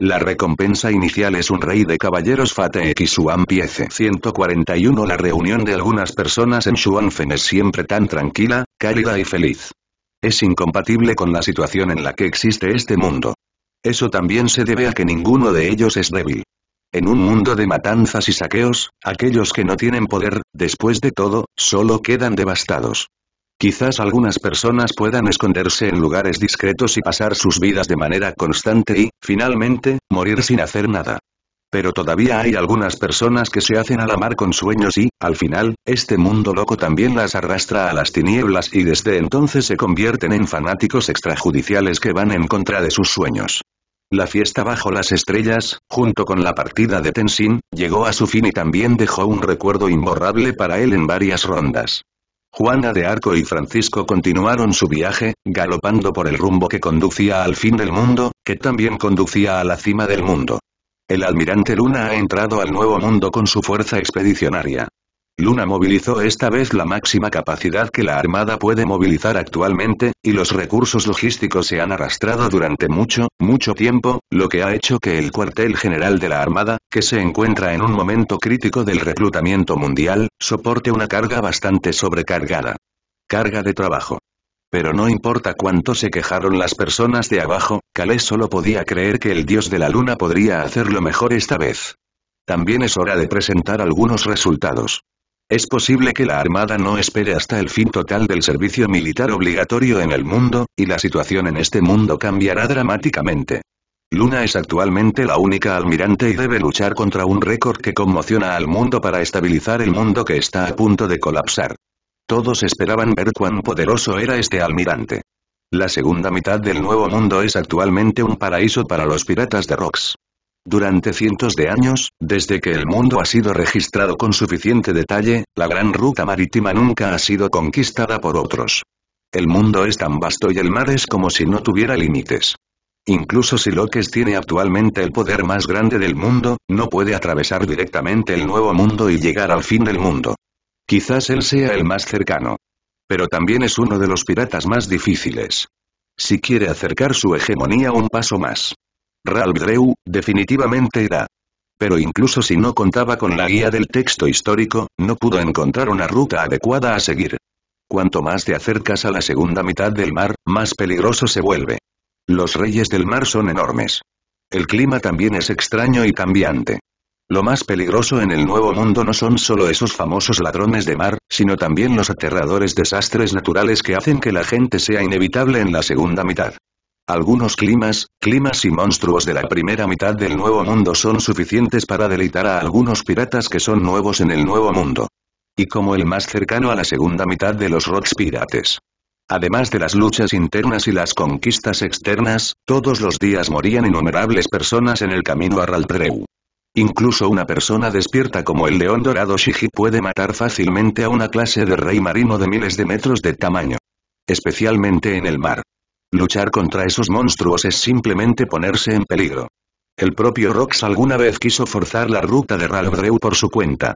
La recompensa inicial es un rey de caballeros Fate Xuan Piece 141 La reunión de algunas personas en Xuanfen es siempre tan tranquila, cálida y feliz. Es incompatible con la situación en la que existe este mundo. Eso también se debe a que ninguno de ellos es débil. En un mundo de matanzas y saqueos, aquellos que no tienen poder, después de todo, solo quedan devastados. Quizás algunas personas puedan esconderse en lugares discretos y pasar sus vidas de manera constante y, finalmente, morir sin hacer nada. Pero todavía hay algunas personas que se hacen a la mar con sueños y, al final, este mundo loco también las arrastra a las tinieblas y desde entonces se convierten en fanáticos extrajudiciales que van en contra de sus sueños. La fiesta bajo las estrellas, junto con la partida de Tenzin, llegó a su fin y también dejó un recuerdo imborrable para él en varias rondas. Juana de Arco y Francisco continuaron su viaje, galopando por el rumbo que conducía al fin del mundo, que también conducía a la cima del mundo. El almirante Luna ha entrado al nuevo mundo con su fuerza expedicionaria. Luna movilizó esta vez la máxima capacidad que la Armada puede movilizar actualmente, y los recursos logísticos se han arrastrado durante mucho, mucho tiempo, lo que ha hecho que el cuartel general de la Armada, que se encuentra en un momento crítico del reclutamiento mundial, soporte una carga bastante sobrecargada. Carga de trabajo. Pero no importa cuánto se quejaron las personas de abajo, Calais solo podía creer que el dios de la luna podría hacerlo mejor esta vez. También es hora de presentar algunos resultados. Es posible que la Armada no espere hasta el fin total del servicio militar obligatorio en el mundo, y la situación en este mundo cambiará dramáticamente. Luna es actualmente la única almirante y debe luchar contra un récord que conmociona al mundo para estabilizar el mundo que está a punto de colapsar. Todos esperaban ver cuán poderoso era este almirante. La segunda mitad del Nuevo Mundo es actualmente un paraíso para los piratas de Rocks. Durante cientos de años, desde que el mundo ha sido registrado con suficiente detalle, la gran ruta marítima nunca ha sido conquistada por otros. El mundo es tan vasto y el mar es como si no tuviera límites. Incluso si Locke tiene actualmente el poder más grande del mundo, no puede atravesar directamente el nuevo mundo y llegar al fin del mundo. Quizás él sea el más cercano. Pero también es uno de los piratas más difíciles. Si quiere acercar su hegemonía un paso más, Ralph definitivamente irá. Pero incluso si no contaba con la guía del texto histórico, no pudo encontrar una ruta adecuada a seguir. Cuanto más te acercas a la segunda mitad del mar, más peligroso se vuelve. Los reyes del mar son enormes. El clima también es extraño y cambiante. Lo más peligroso en el Nuevo Mundo no son solo esos famosos ladrones de mar, sino también los aterradores desastres naturales que hacen que la gente sea inevitable en la segunda mitad. Algunos climas, climas y monstruos de la primera mitad del Nuevo Mundo son suficientes para delitar a algunos piratas que son nuevos en el Nuevo Mundo. Y como el más cercano a la segunda mitad de los Rocks Pirates. Además de las luchas internas y las conquistas externas, todos los días morían innumerables personas en el camino a Raltreu. Incluso una persona despierta como el león dorado Shiji puede matar fácilmente a una clase de rey marino de miles de metros de tamaño. Especialmente en el mar. Luchar contra esos monstruos es simplemente ponerse en peligro. El propio Rox alguna vez quiso forzar la ruta de Ralbreu por su cuenta.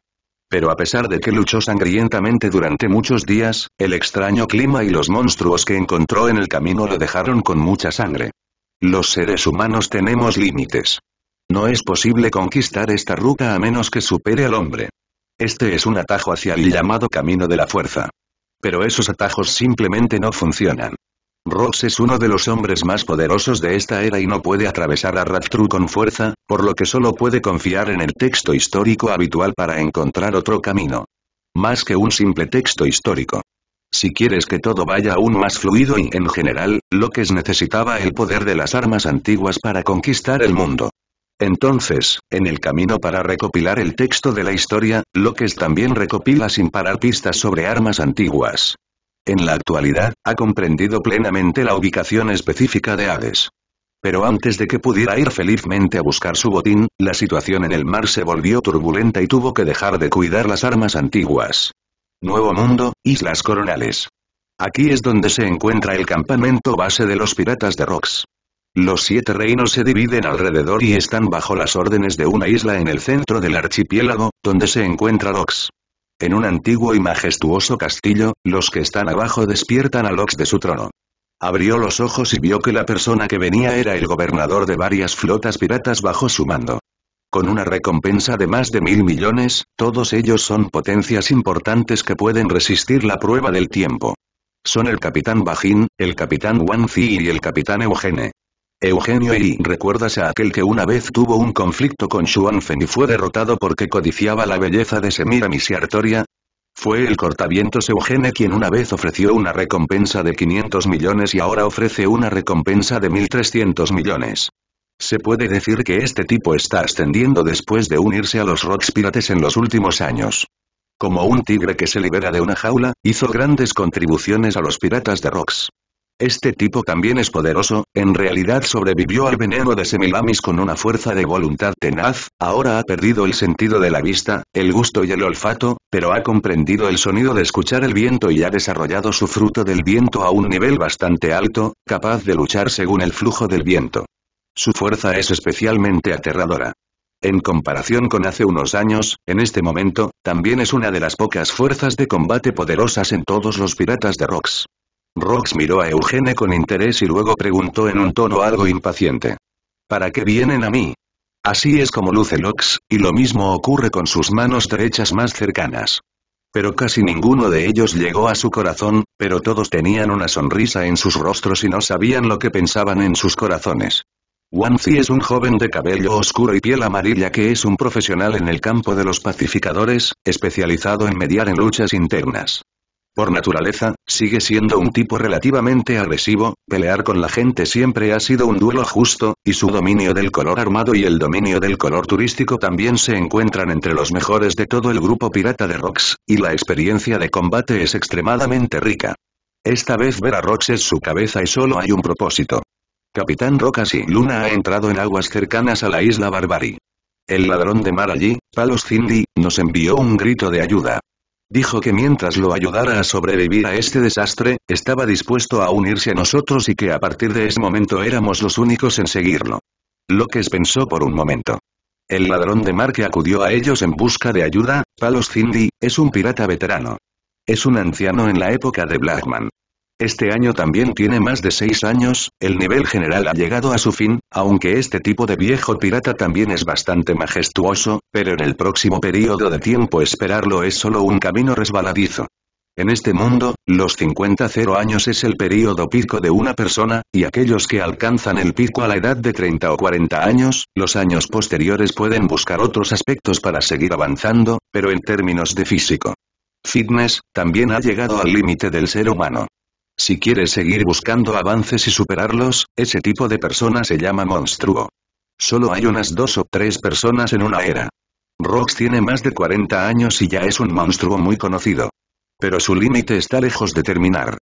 Pero a pesar de que luchó sangrientamente durante muchos días, el extraño clima y los monstruos que encontró en el camino lo dejaron con mucha sangre. Los seres humanos tenemos límites. No es posible conquistar esta ruta a menos que supere al hombre. Este es un atajo hacia el llamado camino de la fuerza. Pero esos atajos simplemente no funcionan. Ross es uno de los hombres más poderosos de esta era y no puede atravesar a Rathru con fuerza, por lo que solo puede confiar en el texto histórico habitual para encontrar otro camino. Más que un simple texto histórico. Si quieres que todo vaya aún más fluido y, en general, Locke necesitaba el poder de las armas antiguas para conquistar el mundo. Entonces, en el camino para recopilar el texto de la historia, Locke también recopila sin parar pistas sobre armas antiguas. En la actualidad, ha comprendido plenamente la ubicación específica de Hades. Pero antes de que pudiera ir felizmente a buscar su botín, la situación en el mar se volvió turbulenta y tuvo que dejar de cuidar las armas antiguas. Nuevo Mundo, Islas Coronales. Aquí es donde se encuentra el campamento base de los piratas de Rox. Los siete reinos se dividen alrededor y están bajo las órdenes de una isla en el centro del archipiélago, donde se encuentra Rox en un antiguo y majestuoso castillo, los que están abajo despiertan a Lox de su trono. Abrió los ojos y vio que la persona que venía era el gobernador de varias flotas piratas bajo su mando. Con una recompensa de más de mil millones, todos ellos son potencias importantes que pueden resistir la prueba del tiempo. Son el capitán Bajin, el capitán Wan y el capitán Eugene. Eugenio y recuerdas a aquel que una vez tuvo un conflicto con Xuanfen y fue derrotado porque codiciaba la belleza de Semiramis y Artoria. Fue el cortavientos Eugene quien una vez ofreció una recompensa de 500 millones y ahora ofrece una recompensa de 1.300 millones. Se puede decir que este tipo está ascendiendo después de unirse a los Rocks Pirates en los últimos años. Como un tigre que se libera de una jaula, hizo grandes contribuciones a los piratas de Rocks. Este tipo también es poderoso, en realidad sobrevivió al veneno de Semilamis con una fuerza de voluntad tenaz, ahora ha perdido el sentido de la vista, el gusto y el olfato, pero ha comprendido el sonido de escuchar el viento y ha desarrollado su fruto del viento a un nivel bastante alto, capaz de luchar según el flujo del viento. Su fuerza es especialmente aterradora. En comparación con hace unos años, en este momento, también es una de las pocas fuerzas de combate poderosas en todos los piratas de Rocks. Rox miró a Eugene con interés y luego preguntó en un tono algo impaciente. ¿Para qué vienen a mí? Así es como luce Lox, y lo mismo ocurre con sus manos derechas más cercanas. Pero casi ninguno de ellos llegó a su corazón, pero todos tenían una sonrisa en sus rostros y no sabían lo que pensaban en sus corazones. Wanzi es un joven de cabello oscuro y piel amarilla que es un profesional en el campo de los pacificadores, especializado en mediar en luchas internas. Por naturaleza, sigue siendo un tipo relativamente agresivo, pelear con la gente siempre ha sido un duelo justo, y su dominio del color armado y el dominio del color turístico también se encuentran entre los mejores de todo el grupo pirata de Rox, y la experiencia de combate es extremadamente rica. Esta vez ver a Rox es su cabeza y solo hay un propósito. Capitán Rocas y Luna ha entrado en aguas cercanas a la isla Barbary. El ladrón de mar allí, Palos Cindy, nos envió un grito de ayuda. Dijo que mientras lo ayudara a sobrevivir a este desastre, estaba dispuesto a unirse a nosotros y que a partir de ese momento éramos los únicos en seguirlo. López pensó por un momento. El ladrón de mar que acudió a ellos en busca de ayuda, Palos Cindy, es un pirata veterano. Es un anciano en la época de Blackman. Este año también tiene más de 6 años, el nivel general ha llegado a su fin, aunque este tipo de viejo pirata también es bastante majestuoso, pero en el próximo periodo de tiempo esperarlo es solo un camino resbaladizo. En este mundo, los 50 años es el periodo pico de una persona, y aquellos que alcanzan el pico a la edad de 30 o 40 años, los años posteriores pueden buscar otros aspectos para seguir avanzando, pero en términos de físico. Fitness, también ha llegado al límite del ser humano. Si quieres seguir buscando avances y superarlos, ese tipo de persona se llama monstruo. Solo hay unas dos o tres personas en una era. Rox tiene más de 40 años y ya es un monstruo muy conocido. Pero su límite está lejos de terminar.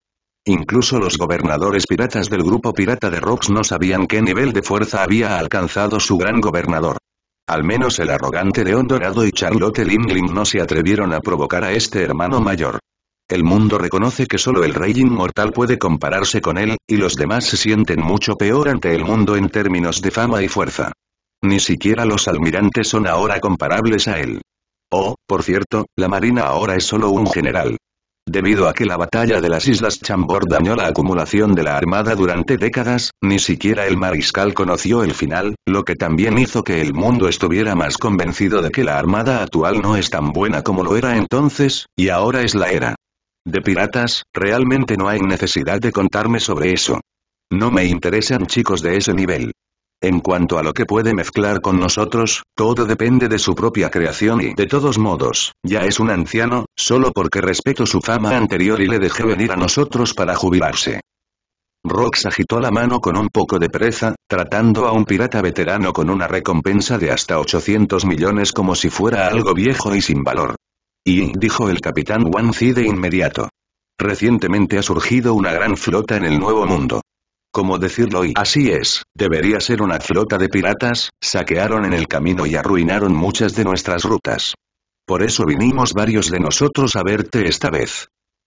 Incluso los gobernadores piratas del grupo pirata de Rox no sabían qué nivel de fuerza había alcanzado su gran gobernador. Al menos el arrogante León Dorado y Charlotte Lingling no se atrevieron a provocar a este hermano mayor. El mundo reconoce que solo el rey inmortal puede compararse con él, y los demás se sienten mucho peor ante el mundo en términos de fama y fuerza. Ni siquiera los almirantes son ahora comparables a él. Oh, por cierto, la marina ahora es solo un general. Debido a que la batalla de las Islas Chambord dañó la acumulación de la armada durante décadas, ni siquiera el mariscal conoció el final, lo que también hizo que el mundo estuviera más convencido de que la armada actual no es tan buena como lo era entonces, y ahora es la era. De piratas, realmente no hay necesidad de contarme sobre eso. No me interesan chicos de ese nivel. En cuanto a lo que puede mezclar con nosotros, todo depende de su propia creación y de todos modos, ya es un anciano, solo porque respeto su fama anterior y le dejé venir a nosotros para jubilarse. Rox agitó la mano con un poco de pereza, tratando a un pirata veterano con una recompensa de hasta 800 millones como si fuera algo viejo y sin valor. Y, dijo el capitán Wanzi de inmediato. Recientemente ha surgido una gran flota en el Nuevo Mundo. Como decirlo y así es, debería ser una flota de piratas, saquearon en el camino y arruinaron muchas de nuestras rutas. Por eso vinimos varios de nosotros a verte esta vez.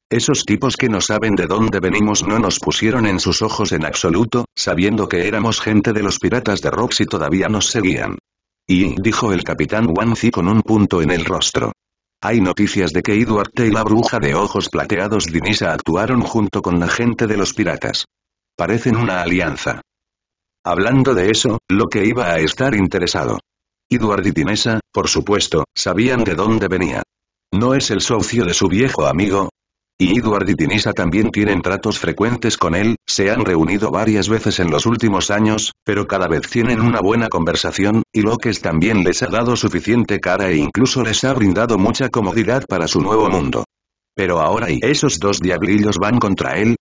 Esos tipos que no saben de dónde venimos no nos pusieron en sus ojos en absoluto, sabiendo que éramos gente de los piratas de Roxy todavía nos seguían. Y, dijo el capitán Wanzi con un punto en el rostro. Hay noticias de que T. y la bruja de ojos plateados Dinisa actuaron junto con la gente de los piratas. Parecen una alianza. Hablando de eso, lo que iba a estar interesado. Edward y Dinesa, por supuesto, sabían de dónde venía. ¿No es el socio de su viejo amigo, y Edward y Tinisa también tienen tratos frecuentes con él, se han reunido varias veces en los últimos años, pero cada vez tienen una buena conversación, y Locke también les ha dado suficiente cara e incluso les ha brindado mucha comodidad para su nuevo mundo. Pero ahora y esos dos diablillos van contra él,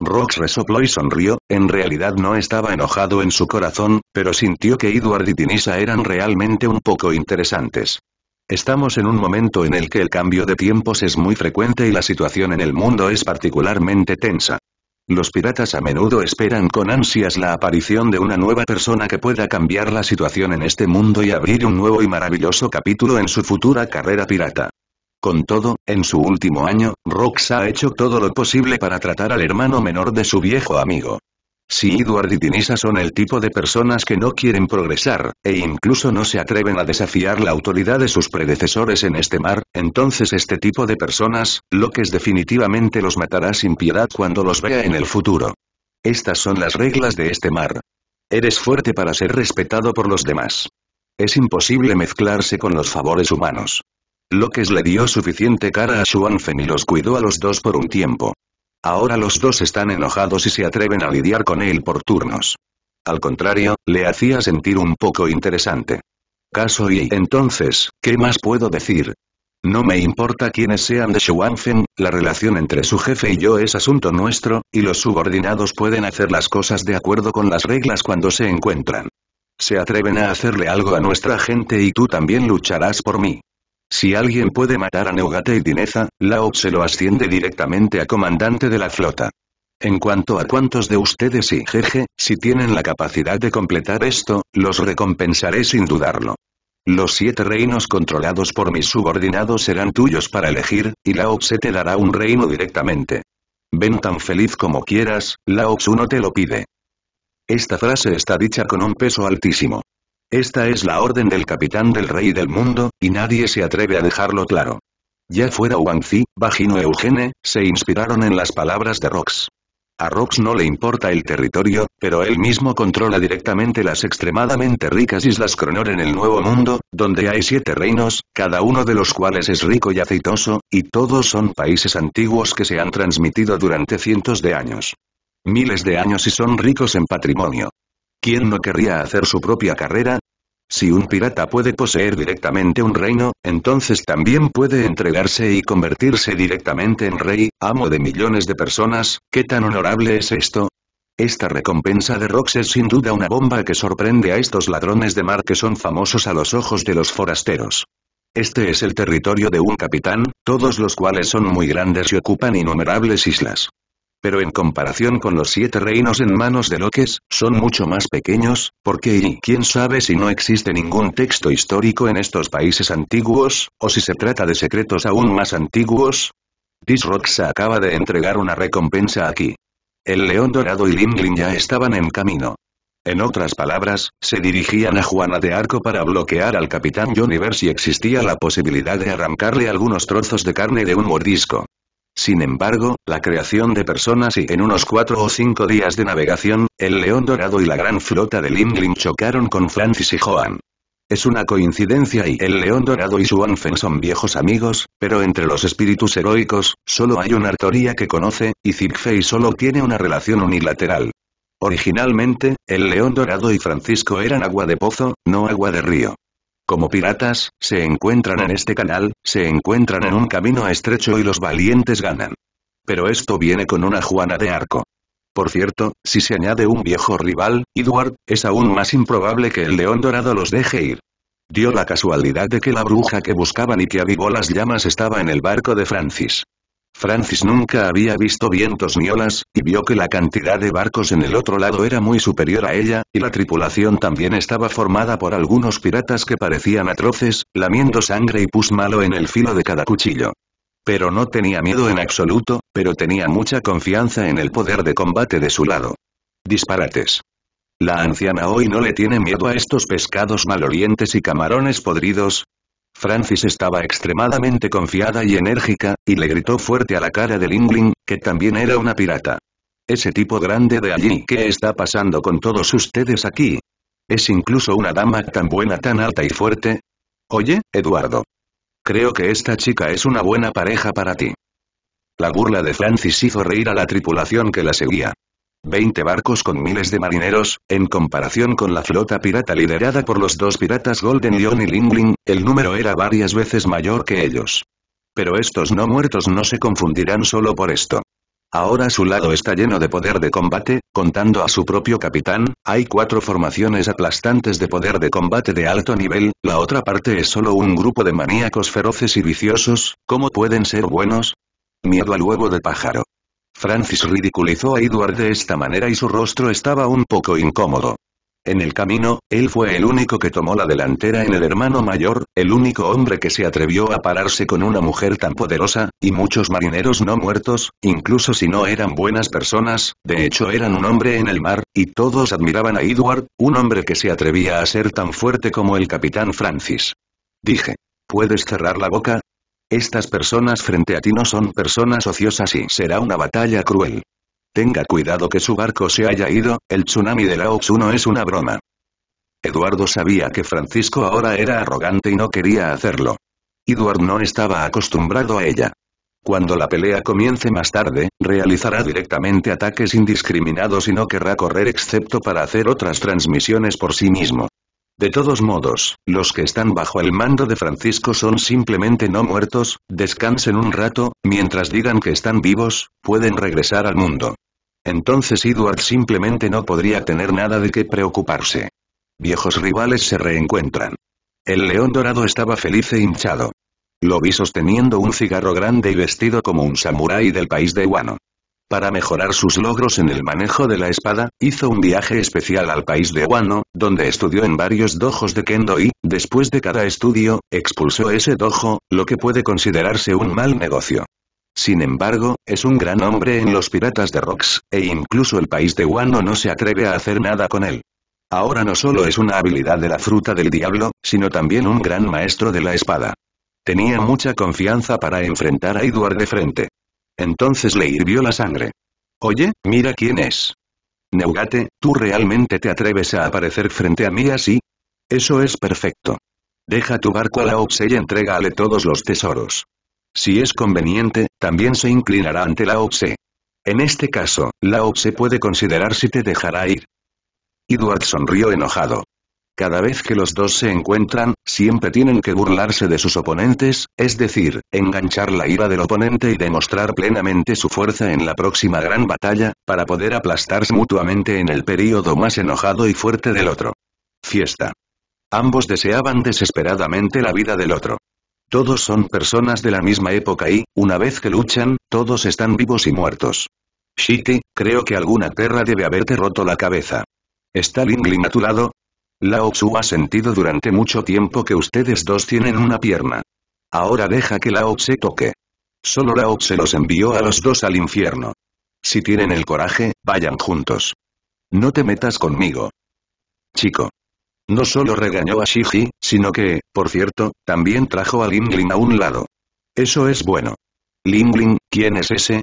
Rox resopló y sonrió, en realidad no estaba enojado en su corazón, pero sintió que Edward y Tinisa eran realmente un poco interesantes. Estamos en un momento en el que el cambio de tiempos es muy frecuente y la situación en el mundo es particularmente tensa. Los piratas a menudo esperan con ansias la aparición de una nueva persona que pueda cambiar la situación en este mundo y abrir un nuevo y maravilloso capítulo en su futura carrera pirata. Con todo, en su último año, Rox ha hecho todo lo posible para tratar al hermano menor de su viejo amigo. Si Edward y Dinisa son el tipo de personas que no quieren progresar, e incluso no se atreven a desafiar la autoridad de sus predecesores en este mar, entonces este tipo de personas, que definitivamente los matará sin piedad cuando los vea en el futuro. Estas son las reglas de este mar. Eres fuerte para ser respetado por los demás. Es imposible mezclarse con los favores humanos. que le dio suficiente cara a Xuanfen y los cuidó a los dos por un tiempo. Ahora los dos están enojados y se atreven a lidiar con él por turnos. Al contrario, le hacía sentir un poco interesante. Caso y entonces, ¿qué más puedo decir? No me importa quiénes sean de Shuanfen, la relación entre su jefe y yo es asunto nuestro, y los subordinados pueden hacer las cosas de acuerdo con las reglas cuando se encuentran. Se atreven a hacerle algo a nuestra gente y tú también lucharás por mí. Si alguien puede matar a Neugate y Dineza, Laox se lo asciende directamente a comandante de la flota. En cuanto a cuántos de ustedes y jeje, si tienen la capacidad de completar esto, los recompensaré sin dudarlo. Los siete reinos controlados por mis subordinados serán tuyos para elegir, y Lao se te dará un reino directamente. Ven tan feliz como quieras, Lao Tzu no te lo pide. Esta frase está dicha con un peso altísimo. Esta es la orden del capitán del rey del mundo, y nadie se atreve a dejarlo claro. Ya fuera Wangzi, Bajino e Eugene, se inspiraron en las palabras de Rox. A Rox no le importa el territorio, pero él mismo controla directamente las extremadamente ricas islas Cronor en el Nuevo Mundo, donde hay siete reinos, cada uno de los cuales es rico y aceitoso, y todos son países antiguos que se han transmitido durante cientos de años. Miles de años y son ricos en patrimonio. ¿Quién no querría hacer su propia carrera? Si un pirata puede poseer directamente un reino, entonces también puede entregarse y convertirse directamente en rey, amo de millones de personas, ¿qué tan honorable es esto? Esta recompensa de Rox es sin duda una bomba que sorprende a estos ladrones de mar que son famosos a los ojos de los forasteros. Este es el territorio de un capitán, todos los cuales son muy grandes y ocupan innumerables islas. Pero en comparación con los siete reinos en manos de Loques, son mucho más pequeños, porque y quién sabe si no existe ningún texto histórico en estos países antiguos, o si se trata de secretos aún más antiguos. Disrox acaba de entregar una recompensa aquí. El león dorado y Limlin ya estaban en camino. En otras palabras, se dirigían a Juana de Arco para bloquear al capitán Universe si existía la posibilidad de arrancarle algunos trozos de carne de un mordisco. Sin embargo, la creación de personas y en unos cuatro o cinco días de navegación, el León Dorado y la gran flota de Limlin chocaron con Francis y Joan. Es una coincidencia y el León Dorado y su Anfang son viejos amigos, pero entre los espíritus heroicos, solo hay una Artoría que conoce, y Zigfei solo tiene una relación unilateral. Originalmente, el León Dorado y Francisco eran agua de pozo, no agua de río. Como piratas, se encuentran en este canal, se encuentran en un camino estrecho y los valientes ganan. Pero esto viene con una Juana de Arco. Por cierto, si se añade un viejo rival, Edward, es aún más improbable que el león dorado los deje ir. Dio la casualidad de que la bruja que buscaban y que avivó las llamas estaba en el barco de Francis. Francis nunca había visto vientos ni olas, y vio que la cantidad de barcos en el otro lado era muy superior a ella, y la tripulación también estaba formada por algunos piratas que parecían atroces, lamiendo sangre y pus malo en el filo de cada cuchillo. Pero no tenía miedo en absoluto, pero tenía mucha confianza en el poder de combate de su lado. Disparates. La anciana hoy no le tiene miedo a estos pescados malolientes y camarones podridos, Francis estaba extremadamente confiada y enérgica, y le gritó fuerte a la cara de Lingling, que también era una pirata. Ese tipo grande de allí, ¿qué está pasando con todos ustedes aquí? ¿Es incluso una dama tan buena, tan alta y fuerte? Oye, Eduardo. Creo que esta chica es una buena pareja para ti. La burla de Francis hizo reír a la tripulación que la seguía. 20 barcos con miles de marineros, en comparación con la flota pirata liderada por los dos piratas Golden John y Lingling, el número era varias veces mayor que ellos. Pero estos no muertos no se confundirán solo por esto. Ahora su lado está lleno de poder de combate, contando a su propio capitán, hay cuatro formaciones aplastantes de poder de combate de alto nivel, la otra parte es solo un grupo de maníacos feroces y viciosos, ¿cómo pueden ser buenos? Miedo al huevo de pájaro. Francis ridiculizó a Edward de esta manera y su rostro estaba un poco incómodo. En el camino, él fue el único que tomó la delantera en el hermano mayor, el único hombre que se atrevió a pararse con una mujer tan poderosa, y muchos marineros no muertos, incluso si no eran buenas personas, de hecho eran un hombre en el mar, y todos admiraban a Edward, un hombre que se atrevía a ser tan fuerte como el capitán Francis. Dije. Puedes cerrar la boca, estas personas frente a ti no son personas ociosas y será una batalla cruel. Tenga cuidado que su barco se haya ido, el tsunami de Ox 1 es una broma. Eduardo sabía que Francisco ahora era arrogante y no quería hacerlo. Eduardo no estaba acostumbrado a ella. Cuando la pelea comience más tarde, realizará directamente ataques indiscriminados y no querrá correr excepto para hacer otras transmisiones por sí mismo. De todos modos, los que están bajo el mando de Francisco son simplemente no muertos, descansen un rato, mientras digan que están vivos, pueden regresar al mundo. Entonces Edward simplemente no podría tener nada de qué preocuparse. Viejos rivales se reencuentran. El león dorado estaba feliz e hinchado. Lo vi sosteniendo un cigarro grande y vestido como un samurái del país de Wano. Para mejorar sus logros en el manejo de la espada, hizo un viaje especial al país de Wano, donde estudió en varios dojos de kendo y, después de cada estudio, expulsó ese dojo, lo que puede considerarse un mal negocio. Sin embargo, es un gran hombre en los piratas de Rocks, e incluso el país de Wano no se atreve a hacer nada con él. Ahora no solo es una habilidad de la fruta del diablo, sino también un gran maestro de la espada. Tenía mucha confianza para enfrentar a Edward de frente. Entonces le hirvió la sangre. Oye, mira quién es. Neugate, ¿tú realmente te atreves a aparecer frente a mí así? Eso es perfecto. Deja tu barco a la Oxe y entrégale todos los tesoros. Si es conveniente, también se inclinará ante la OPSE. En este caso, la OPSE puede considerar si te dejará ir. Edward sonrió enojado. Cada vez que los dos se encuentran, siempre tienen que burlarse de sus oponentes, es decir, enganchar la ira del oponente y demostrar plenamente su fuerza en la próxima gran batalla, para poder aplastarse mutuamente en el período más enojado y fuerte del otro. Fiesta. Ambos deseaban desesperadamente la vida del otro. Todos son personas de la misma época y, una vez que luchan, todos están vivos y muertos. Shiki, creo que alguna perra debe haberte roto la cabeza. ¿Está Lingling a tu lado? Lao ha sentido durante mucho tiempo que ustedes dos tienen una pierna. Ahora deja que Lao toque. Solo Lao se los envió a los dos al infierno. Si tienen el coraje, vayan juntos. No te metas conmigo. Chico. No solo regañó a Shiji, sino que, por cierto, también trajo a Lingling a un lado. Eso es bueno. Lingling, ¿quién es ese?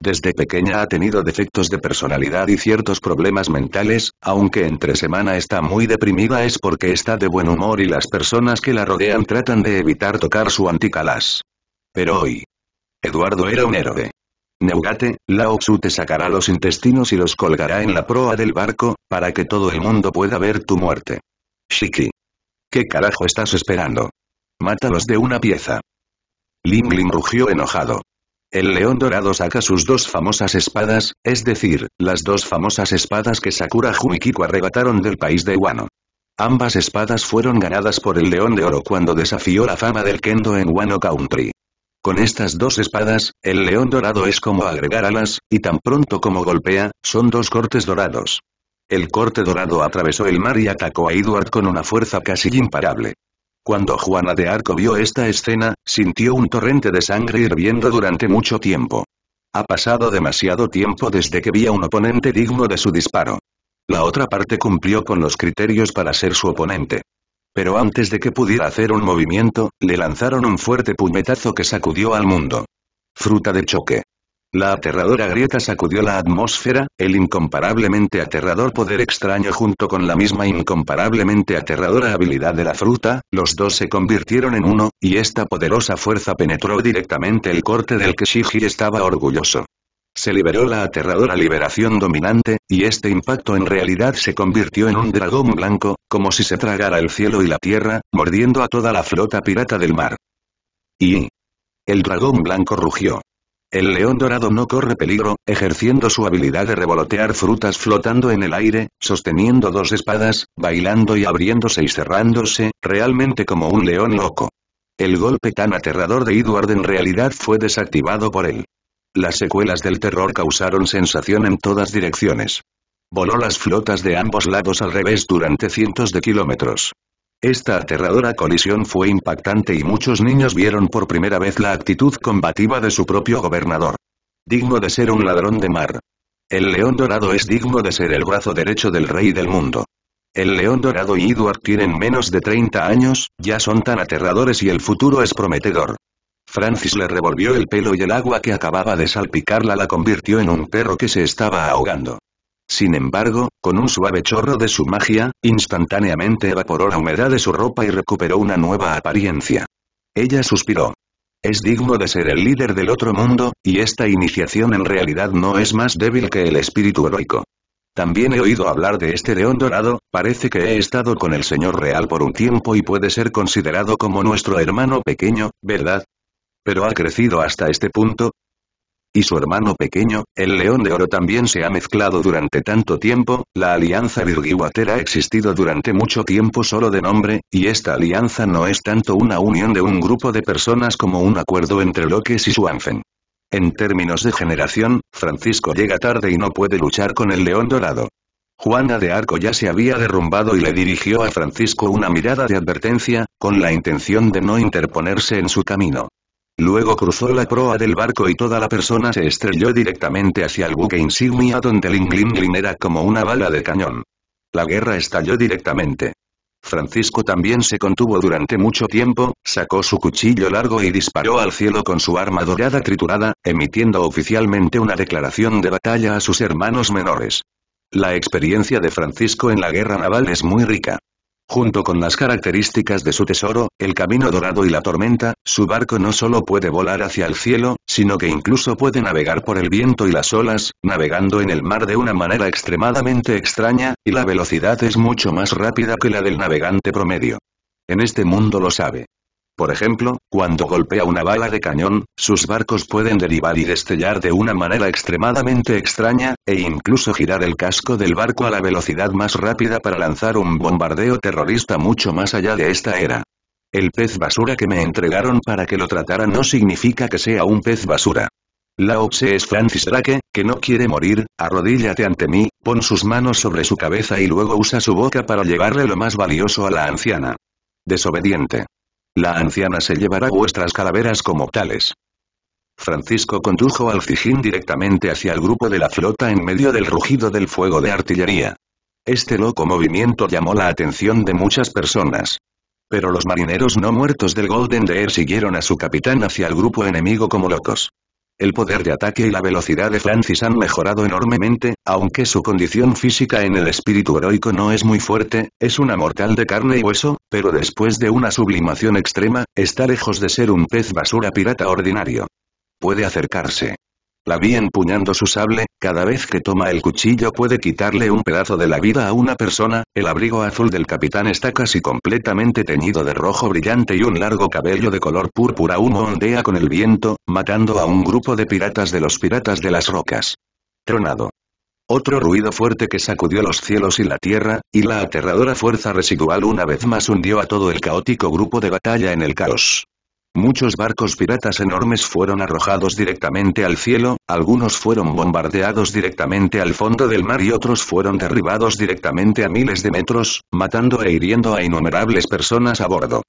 Desde pequeña ha tenido defectos de personalidad y ciertos problemas mentales, aunque entre semana está muy deprimida es porque está de buen humor y las personas que la rodean tratan de evitar tocar su anticalas. Pero hoy. Eduardo era un héroe. Neugate, Lao Tzu te sacará los intestinos y los colgará en la proa del barco, para que todo el mundo pueda ver tu muerte. Shiki. ¿Qué carajo estás esperando? Mátalos de una pieza. Lim Lim rugió enojado. El león dorado saca sus dos famosas espadas, es decir, las dos famosas espadas que Sakura Kiko arrebataron del país de Wano. Ambas espadas fueron ganadas por el león de oro cuando desafió la fama del kendo en Wano Country. Con estas dos espadas, el león dorado es como agregar alas, y tan pronto como golpea, son dos cortes dorados. El corte dorado atravesó el mar y atacó a Edward con una fuerza casi imparable. Cuando Juana de Arco vio esta escena, sintió un torrente de sangre hirviendo durante mucho tiempo. Ha pasado demasiado tiempo desde que vi a un oponente digno de su disparo. La otra parte cumplió con los criterios para ser su oponente. Pero antes de que pudiera hacer un movimiento, le lanzaron un fuerte puñetazo que sacudió al mundo. Fruta de choque. La aterradora grieta sacudió la atmósfera, el incomparablemente aterrador poder extraño junto con la misma incomparablemente aterradora habilidad de la fruta, los dos se convirtieron en uno, y esta poderosa fuerza penetró directamente el corte del que Shiji estaba orgulloso. Se liberó la aterradora liberación dominante, y este impacto en realidad se convirtió en un dragón blanco, como si se tragara el cielo y la tierra, mordiendo a toda la flota pirata del mar. Y... El dragón blanco rugió. El león dorado no corre peligro, ejerciendo su habilidad de revolotear frutas flotando en el aire, sosteniendo dos espadas, bailando y abriéndose y cerrándose, realmente como un león loco. El golpe tan aterrador de Edward en realidad fue desactivado por él. Las secuelas del terror causaron sensación en todas direcciones. Voló las flotas de ambos lados al revés durante cientos de kilómetros. Esta aterradora colisión fue impactante y muchos niños vieron por primera vez la actitud combativa de su propio gobernador. Digno de ser un ladrón de mar. El león dorado es digno de ser el brazo derecho del rey del mundo. El león dorado y Edward tienen menos de 30 años, ya son tan aterradores y el futuro es prometedor. Francis le revolvió el pelo y el agua que acababa de salpicarla la convirtió en un perro que se estaba ahogando. Sin embargo, con un suave chorro de su magia, instantáneamente evaporó la humedad de su ropa y recuperó una nueva apariencia. Ella suspiró. Es digno de ser el líder del otro mundo, y esta iniciación en realidad no es más débil que el espíritu heroico. También he oído hablar de este león dorado, parece que he estado con el señor real por un tiempo y puede ser considerado como nuestro hermano pequeño, ¿verdad? Pero ha crecido hasta este punto, y su hermano pequeño, el león de oro también se ha mezclado durante tanto tiempo, la alianza Virgui-Water ha existido durante mucho tiempo solo de nombre, y esta alianza no es tanto una unión de un grupo de personas como un acuerdo entre loques y Swanfen. En términos de generación, Francisco llega tarde y no puede luchar con el león dorado. Juana de Arco ya se había derrumbado y le dirigió a Francisco una mirada de advertencia, con la intención de no interponerse en su camino. Luego cruzó la proa del barco y toda la persona se estrelló directamente hacia el buque insignia donde el Ling era como una bala de cañón. La guerra estalló directamente. Francisco también se contuvo durante mucho tiempo, sacó su cuchillo largo y disparó al cielo con su arma dorada triturada, emitiendo oficialmente una declaración de batalla a sus hermanos menores. La experiencia de Francisco en la guerra naval es muy rica. Junto con las características de su tesoro, el camino dorado y la tormenta, su barco no solo puede volar hacia el cielo, sino que incluso puede navegar por el viento y las olas, navegando en el mar de una manera extremadamente extraña, y la velocidad es mucho más rápida que la del navegante promedio. En este mundo lo sabe. Por ejemplo, cuando golpea una bala de cañón, sus barcos pueden derivar y destellar de una manera extremadamente extraña, e incluso girar el casco del barco a la velocidad más rápida para lanzar un bombardeo terrorista mucho más allá de esta era. El pez basura que me entregaron para que lo tratara no significa que sea un pez basura. La Oxe es Francis Drake, que no quiere morir, arrodíllate ante mí, pon sus manos sobre su cabeza y luego usa su boca para llevarle lo más valioso a la anciana. Desobediente. La anciana se llevará vuestras calaveras como tales. Francisco condujo al Fijín directamente hacia el grupo de la flota en medio del rugido del fuego de artillería. Este loco movimiento llamó la atención de muchas personas. Pero los marineros no muertos del Golden Deer siguieron a su capitán hacia el grupo enemigo como locos. El poder de ataque y la velocidad de Francis han mejorado enormemente, aunque su condición física en el espíritu heroico no es muy fuerte, es una mortal de carne y hueso, pero después de una sublimación extrema, está lejos de ser un pez basura pirata ordinario. Puede acercarse la vi empuñando su sable, cada vez que toma el cuchillo puede quitarle un pedazo de la vida a una persona, el abrigo azul del capitán está casi completamente teñido de rojo brillante y un largo cabello de color púrpura humo ondea con el viento, matando a un grupo de piratas de los piratas de las rocas. Tronado. Otro ruido fuerte que sacudió los cielos y la tierra, y la aterradora fuerza residual una vez más hundió a todo el caótico grupo de batalla en el caos. Muchos barcos piratas enormes fueron arrojados directamente al cielo, algunos fueron bombardeados directamente al fondo del mar y otros fueron derribados directamente a miles de metros, matando e hiriendo a innumerables personas a bordo.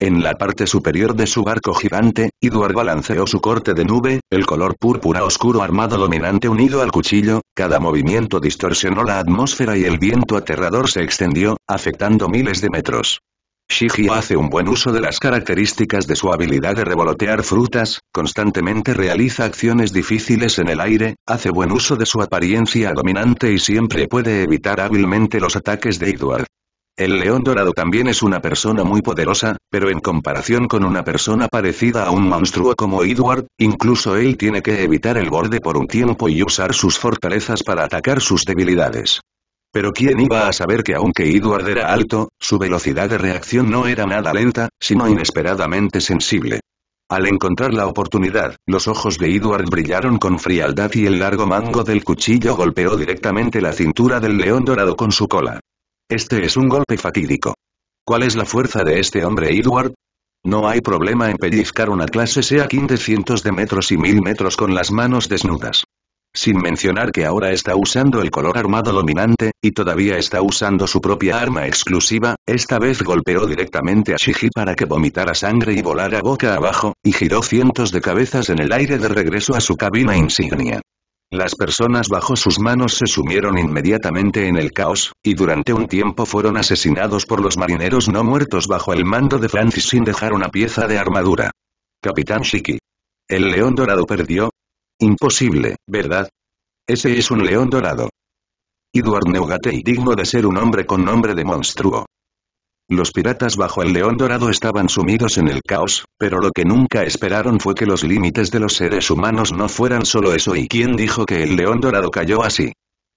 En la parte superior de su barco gigante, Edward balanceó su corte de nube, el color púrpura oscuro armado dominante unido al cuchillo, cada movimiento distorsionó la atmósfera y el viento aterrador se extendió, afectando miles de metros. Shiji hace un buen uso de las características de su habilidad de revolotear frutas, constantemente realiza acciones difíciles en el aire, hace buen uso de su apariencia dominante y siempre puede evitar hábilmente los ataques de Edward. El león dorado también es una persona muy poderosa, pero en comparación con una persona parecida a un monstruo como Edward, incluso él tiene que evitar el borde por un tiempo y usar sus fortalezas para atacar sus debilidades. Pero quién iba a saber que aunque Edward era alto, su velocidad de reacción no era nada lenta, sino inesperadamente sensible. Al encontrar la oportunidad, los ojos de Edward brillaron con frialdad y el largo mango del cuchillo golpeó directamente la cintura del león dorado con su cola. Este es un golpe fatídico. ¿Cuál es la fuerza de este hombre Edward? No hay problema en pellizcar una clase sea 500 de metros y mil metros con las manos desnudas sin mencionar que ahora está usando el color armado dominante, y todavía está usando su propia arma exclusiva, esta vez golpeó directamente a Shiki para que vomitara sangre y volara boca abajo, y giró cientos de cabezas en el aire de regreso a su cabina insignia. Las personas bajo sus manos se sumieron inmediatamente en el caos, y durante un tiempo fueron asesinados por los marineros no muertos bajo el mando de Francis sin dejar una pieza de armadura. Capitán Shiki. El león dorado perdió, Imposible, ¿verdad? Ese es un león dorado. Edward y digno de ser un hombre con nombre de monstruo. Los piratas bajo el león dorado estaban sumidos en el caos, pero lo que nunca esperaron fue que los límites de los seres humanos no fueran solo eso y quién dijo que el león dorado cayó así.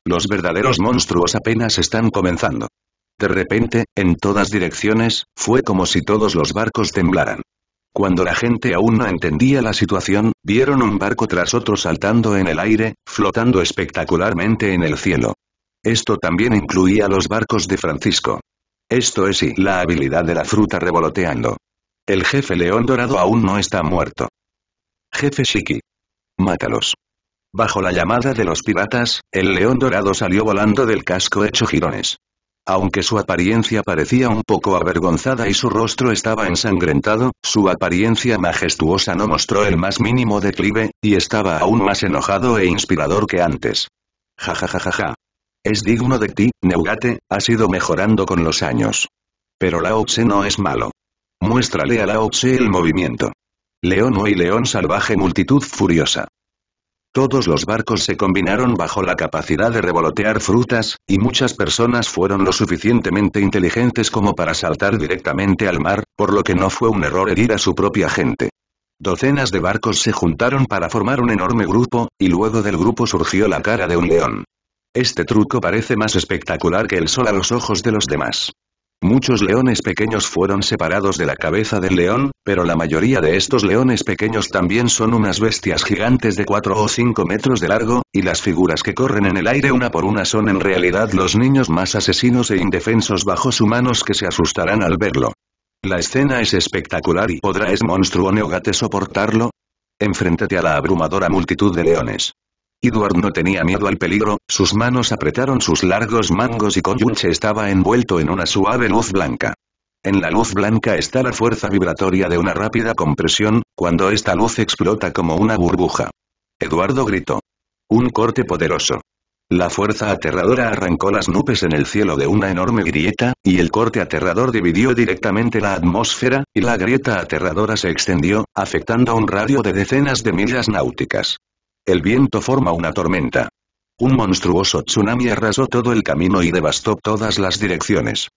Los verdaderos monstruos apenas están comenzando. De repente, en todas direcciones, fue como si todos los barcos temblaran. Cuando la gente aún no entendía la situación, vieron un barco tras otro saltando en el aire, flotando espectacularmente en el cielo. Esto también incluía los barcos de Francisco. Esto es y la habilidad de la fruta revoloteando. El jefe león dorado aún no está muerto. Jefe Shiki. Mátalos. Bajo la llamada de los piratas, el león dorado salió volando del casco hecho girones. Aunque su apariencia parecía un poco avergonzada y su rostro estaba ensangrentado, su apariencia majestuosa no mostró el más mínimo declive, y estaba aún más enojado e inspirador que antes. Ja Es digno de ti, Neugate, Ha ido mejorando con los años. Pero Lao Tse no es malo. Muéstrale a Lao Tse el movimiento. León y León salvaje multitud furiosa. Todos los barcos se combinaron bajo la capacidad de revolotear frutas, y muchas personas fueron lo suficientemente inteligentes como para saltar directamente al mar, por lo que no fue un error herir a su propia gente. Docenas de barcos se juntaron para formar un enorme grupo, y luego del grupo surgió la cara de un león. Este truco parece más espectacular que el sol a los ojos de los demás. Muchos leones pequeños fueron separados de la cabeza del león, pero la mayoría de estos leones pequeños también son unas bestias gigantes de 4 o 5 metros de largo, y las figuras que corren en el aire una por una son en realidad los niños más asesinos e indefensos bajos humanos que se asustarán al verlo. La escena es espectacular y ¿podrá es monstruo Neogate soportarlo? Enfréntate a la abrumadora multitud de leones. Eduardo no tenía miedo al peligro, sus manos apretaron sus largos mangos y Koyuche estaba envuelto en una suave luz blanca. En la luz blanca está la fuerza vibratoria de una rápida compresión, cuando esta luz explota como una burbuja. Eduardo gritó. Un corte poderoso. La fuerza aterradora arrancó las nubes en el cielo de una enorme grieta, y el corte aterrador dividió directamente la atmósfera, y la grieta aterradora se extendió, afectando un radio de decenas de millas náuticas. El viento forma una tormenta. Un monstruoso tsunami arrasó todo el camino y devastó todas las direcciones.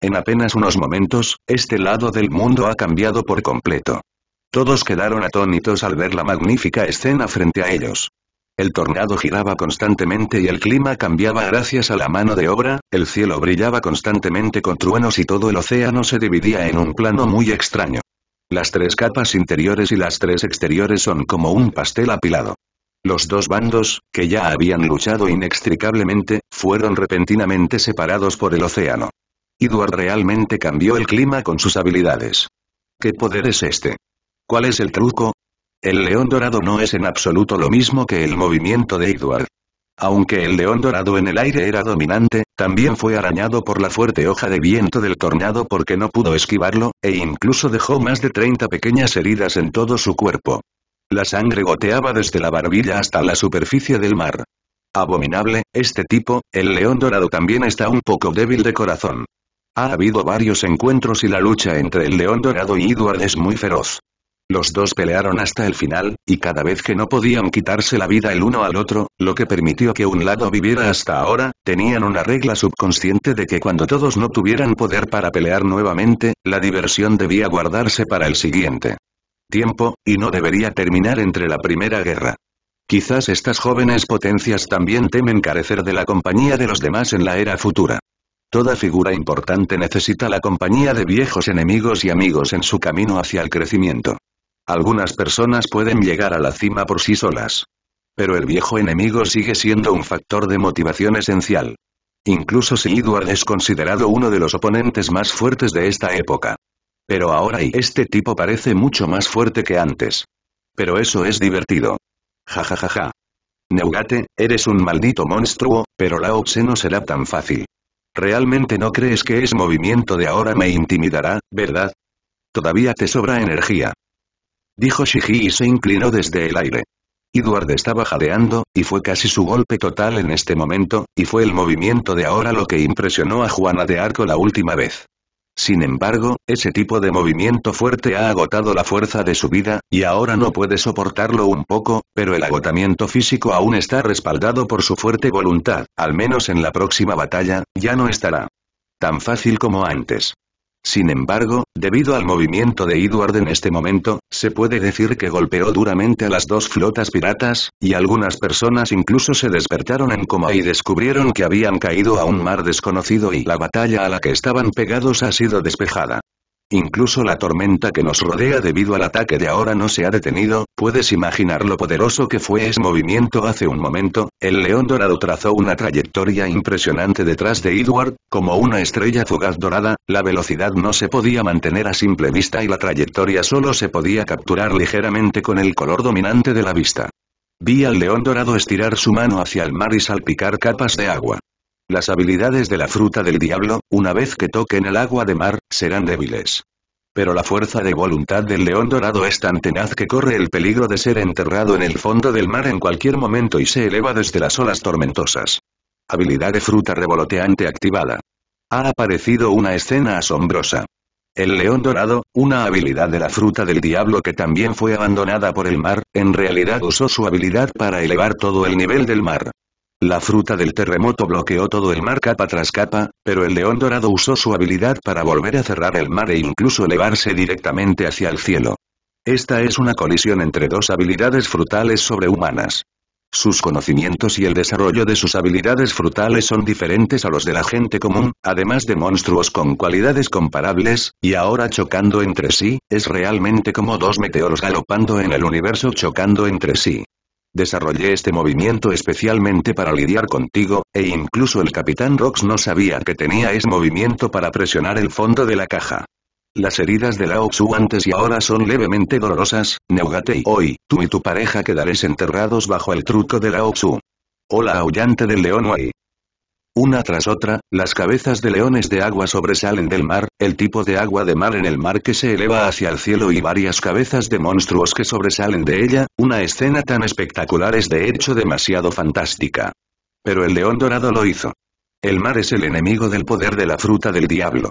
En apenas unos momentos, este lado del mundo ha cambiado por completo. Todos quedaron atónitos al ver la magnífica escena frente a ellos. El tornado giraba constantemente y el clima cambiaba gracias a la mano de obra, el cielo brillaba constantemente con truenos y todo el océano se dividía en un plano muy extraño. Las tres capas interiores y las tres exteriores son como un pastel apilado. Los dos bandos, que ya habían luchado inextricablemente, fueron repentinamente separados por el océano. Edward realmente cambió el clima con sus habilidades. ¿Qué poder es este? ¿Cuál es el truco? El león dorado no es en absoluto lo mismo que el movimiento de Edward. Aunque el león dorado en el aire era dominante, también fue arañado por la fuerte hoja de viento del tornado porque no pudo esquivarlo, e incluso dejó más de 30 pequeñas heridas en todo su cuerpo. La sangre goteaba desde la barbilla hasta la superficie del mar. Abominable, este tipo, el león dorado también está un poco débil de corazón. Ha habido varios encuentros y la lucha entre el león dorado y Edward es muy feroz. Los dos pelearon hasta el final, y cada vez que no podían quitarse la vida el uno al otro, lo que permitió que un lado viviera hasta ahora, tenían una regla subconsciente de que cuando todos no tuvieran poder para pelear nuevamente, la diversión debía guardarse para el siguiente tiempo, y no debería terminar entre la Primera Guerra. Quizás estas jóvenes potencias también temen carecer de la compañía de los demás en la era futura. Toda figura importante necesita la compañía de viejos enemigos y amigos en su camino hacia el crecimiento. Algunas personas pueden llegar a la cima por sí solas. Pero el viejo enemigo sigue siendo un factor de motivación esencial. Incluso si Edward es considerado uno de los oponentes más fuertes de esta época. Pero ahora y este tipo parece mucho más fuerte que antes. Pero eso es divertido. Ja ja ja ja. Neugate, eres un maldito monstruo, pero la OXE no será tan fácil. Realmente no crees que ese movimiento de ahora me intimidará, ¿verdad? Todavía te sobra energía. Dijo Shiji y se inclinó desde el aire. Edward estaba jadeando, y fue casi su golpe total en este momento, y fue el movimiento de ahora lo que impresionó a Juana de Arco la última vez. Sin embargo, ese tipo de movimiento fuerte ha agotado la fuerza de su vida, y ahora no puede soportarlo un poco, pero el agotamiento físico aún está respaldado por su fuerte voluntad, al menos en la próxima batalla, ya no estará tan fácil como antes. Sin embargo, debido al movimiento de Edward en este momento, se puede decir que golpeó duramente a las dos flotas piratas, y algunas personas incluso se despertaron en coma y descubrieron que habían caído a un mar desconocido y la batalla a la que estaban pegados ha sido despejada. Incluso la tormenta que nos rodea debido al ataque de ahora no se ha detenido, puedes imaginar lo poderoso que fue ese movimiento hace un momento, el león dorado trazó una trayectoria impresionante detrás de Edward, como una estrella fugaz dorada, la velocidad no se podía mantener a simple vista y la trayectoria solo se podía capturar ligeramente con el color dominante de la vista. Vi al león dorado estirar su mano hacia el mar y salpicar capas de agua. Las habilidades de la fruta del diablo, una vez que toquen el agua de mar, serán débiles. Pero la fuerza de voluntad del león dorado es tan tenaz que corre el peligro de ser enterrado en el fondo del mar en cualquier momento y se eleva desde las olas tormentosas. Habilidad de fruta revoloteante activada. Ha aparecido una escena asombrosa. El león dorado, una habilidad de la fruta del diablo que también fue abandonada por el mar, en realidad usó su habilidad para elevar todo el nivel del mar. La fruta del terremoto bloqueó todo el mar capa tras capa, pero el león dorado usó su habilidad para volver a cerrar el mar e incluso elevarse directamente hacia el cielo. Esta es una colisión entre dos habilidades frutales sobrehumanas. Sus conocimientos y el desarrollo de sus habilidades frutales son diferentes a los de la gente común, además de monstruos con cualidades comparables, y ahora chocando entre sí, es realmente como dos meteoros galopando en el universo chocando entre sí. Desarrollé este movimiento especialmente para lidiar contigo, e incluso el Capitán Rox no sabía que tenía ese movimiento para presionar el fondo de la caja. Las heridas de Lao Tzu antes y ahora son levemente dolorosas, Neugate hoy, tú y tu pareja quedaréis enterrados bajo el truco de Lao Tzu. Hola aullante del león Wai. Una tras otra, las cabezas de leones de agua sobresalen del mar, el tipo de agua de mar en el mar que se eleva hacia el cielo y varias cabezas de monstruos que sobresalen de ella, una escena tan espectacular es de hecho demasiado fantástica. Pero el león dorado lo hizo. El mar es el enemigo del poder de la fruta del diablo.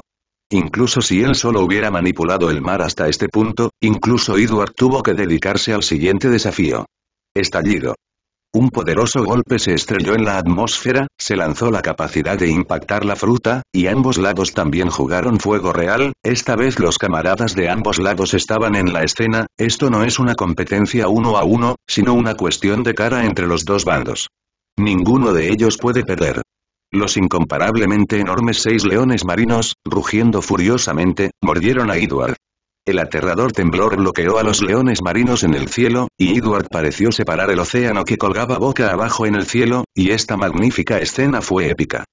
Incluso si él solo hubiera manipulado el mar hasta este punto, incluso Edward tuvo que dedicarse al siguiente desafío. Estallido. Un poderoso golpe se estrelló en la atmósfera, se lanzó la capacidad de impactar la fruta, y ambos lados también jugaron fuego real, esta vez los camaradas de ambos lados estaban en la escena, esto no es una competencia uno a uno, sino una cuestión de cara entre los dos bandos. Ninguno de ellos puede perder. Los incomparablemente enormes seis leones marinos, rugiendo furiosamente, mordieron a Edward. El aterrador temblor bloqueó a los leones marinos en el cielo, y Edward pareció separar el océano que colgaba boca abajo en el cielo, y esta magnífica escena fue épica.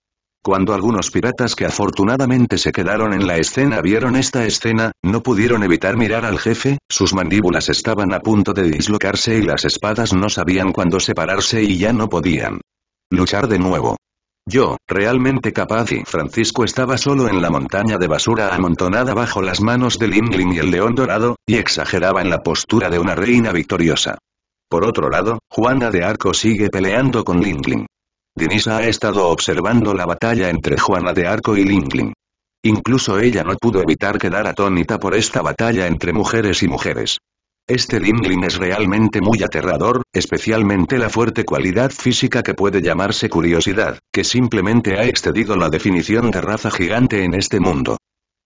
Cuando algunos piratas que afortunadamente se quedaron en la escena vieron esta escena, no pudieron evitar mirar al jefe, sus mandíbulas estaban a punto de dislocarse y las espadas no sabían cuándo separarse y ya no podían luchar de nuevo. Yo, realmente capaz y Francisco estaba solo en la montaña de basura amontonada bajo las manos de Lingling y el león dorado, y exageraba en la postura de una reina victoriosa. Por otro lado, Juana de Arco sigue peleando con Lingling. Dinisa ha estado observando la batalla entre Juana de Arco y Lingling. Incluso ella no pudo evitar quedar atónita por esta batalla entre mujeres y mujeres. Este Ringling es realmente muy aterrador, especialmente la fuerte cualidad física que puede llamarse curiosidad, que simplemente ha excedido la definición de raza gigante en este mundo.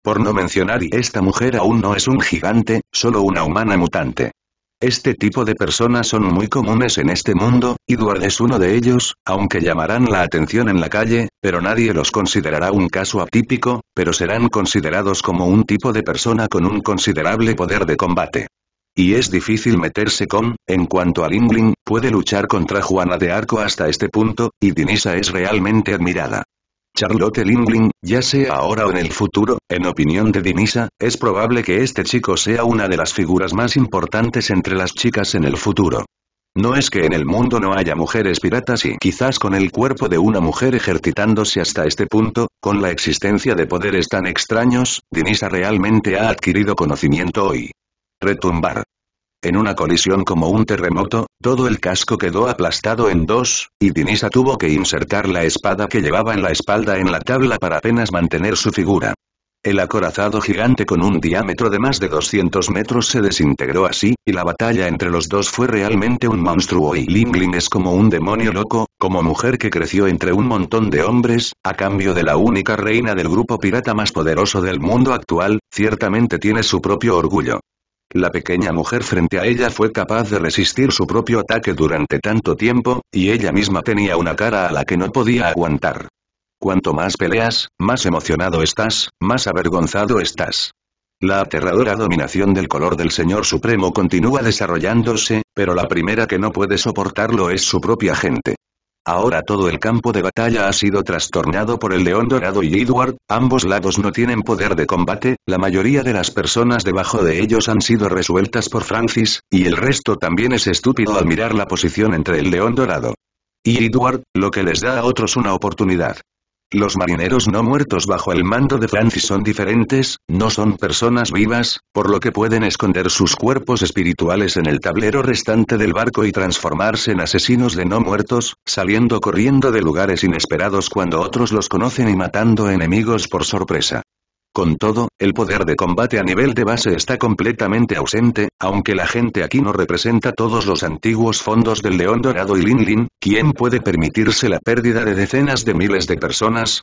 Por no mencionar y esta mujer aún no es un gigante, solo una humana mutante. Este tipo de personas son muy comunes en este mundo, y Edward es uno de ellos, aunque llamarán la atención en la calle, pero nadie los considerará un caso atípico, pero serán considerados como un tipo de persona con un considerable poder de combate. Y es difícil meterse con, en cuanto a Lingling, puede luchar contra Juana de Arco hasta este punto, y Dinisa es realmente admirada. Charlotte Lingling, ya sea ahora o en el futuro, en opinión de Dinisa, es probable que este chico sea una de las figuras más importantes entre las chicas en el futuro. No es que en el mundo no haya mujeres piratas y quizás con el cuerpo de una mujer ejercitándose hasta este punto, con la existencia de poderes tan extraños, Dinisa realmente ha adquirido conocimiento hoy retumbar. En una colisión como un terremoto, todo el casco quedó aplastado en dos, y Dinisa tuvo que insertar la espada que llevaba en la espalda en la tabla para apenas mantener su figura. El acorazado gigante con un diámetro de más de 200 metros se desintegró así, y la batalla entre los dos fue realmente un monstruo y Lingling es como un demonio loco, como mujer que creció entre un montón de hombres, a cambio de la única reina del grupo pirata más poderoso del mundo actual, ciertamente tiene su propio orgullo. La pequeña mujer frente a ella fue capaz de resistir su propio ataque durante tanto tiempo, y ella misma tenía una cara a la que no podía aguantar. Cuanto más peleas, más emocionado estás, más avergonzado estás. La aterradora dominación del color del Señor Supremo continúa desarrollándose, pero la primera que no puede soportarlo es su propia gente. Ahora todo el campo de batalla ha sido trastornado por el león dorado y Edward, ambos lados no tienen poder de combate, la mayoría de las personas debajo de ellos han sido resueltas por Francis, y el resto también es estúpido al mirar la posición entre el león dorado. Y Edward, lo que les da a otros una oportunidad. Los marineros no muertos bajo el mando de Francis son diferentes, no son personas vivas, por lo que pueden esconder sus cuerpos espirituales en el tablero restante del barco y transformarse en asesinos de no muertos, saliendo corriendo de lugares inesperados cuando otros los conocen y matando enemigos por sorpresa. Con todo, el poder de combate a nivel de base está completamente ausente, aunque la gente aquí no representa todos los antiguos fondos del León Dorado y Lin Lin, ¿quién puede permitirse la pérdida de decenas de miles de personas?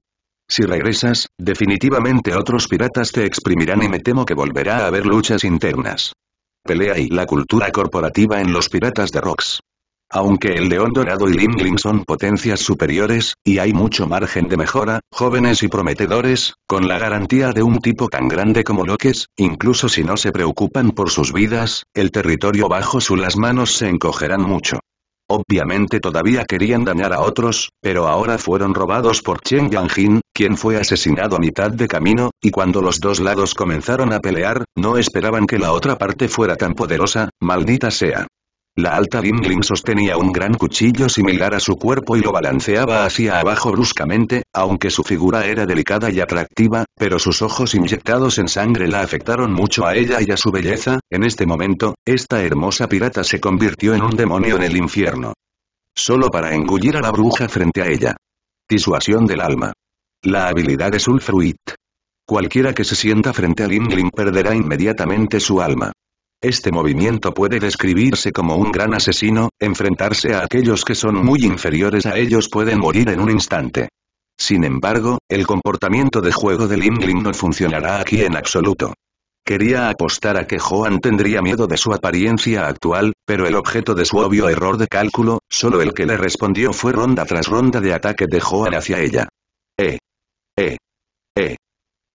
Si regresas, definitivamente otros piratas te exprimirán y me temo que volverá a haber luchas internas. Pelea y la cultura corporativa en los piratas de Rocks. Aunque el León Dorado y ling son potencias superiores, y hay mucho margen de mejora, jóvenes y prometedores, con la garantía de un tipo tan grande como Loques, incluso si no se preocupan por sus vidas, el territorio bajo sus las manos se encogerán mucho. Obviamente todavía querían dañar a otros, pero ahora fueron robados por Chen Yanjin, quien fue asesinado a mitad de camino, y cuando los dos lados comenzaron a pelear, no esperaban que la otra parte fuera tan poderosa, maldita sea. La alta Limlin sostenía un gran cuchillo similar a su cuerpo y lo balanceaba hacia abajo bruscamente, aunque su figura era delicada y atractiva, pero sus ojos inyectados en sangre la afectaron mucho a ella y a su belleza, en este momento, esta hermosa pirata se convirtió en un demonio en el infierno. Solo para engullir a la bruja frente a ella. Disuasión del alma. La habilidad es un fruit. Cualquiera que se sienta frente a Limlin perderá inmediatamente su alma. Este movimiento puede describirse como un gran asesino, enfrentarse a aquellos que son muy inferiores a ellos pueden morir en un instante. Sin embargo, el comportamiento de juego del Lingling no funcionará aquí en absoluto. Quería apostar a que Joan tendría miedo de su apariencia actual, pero el objeto de su obvio error de cálculo, solo el que le respondió fue ronda tras ronda de ataque de Joan hacia ella. Eh. Eh. Eh.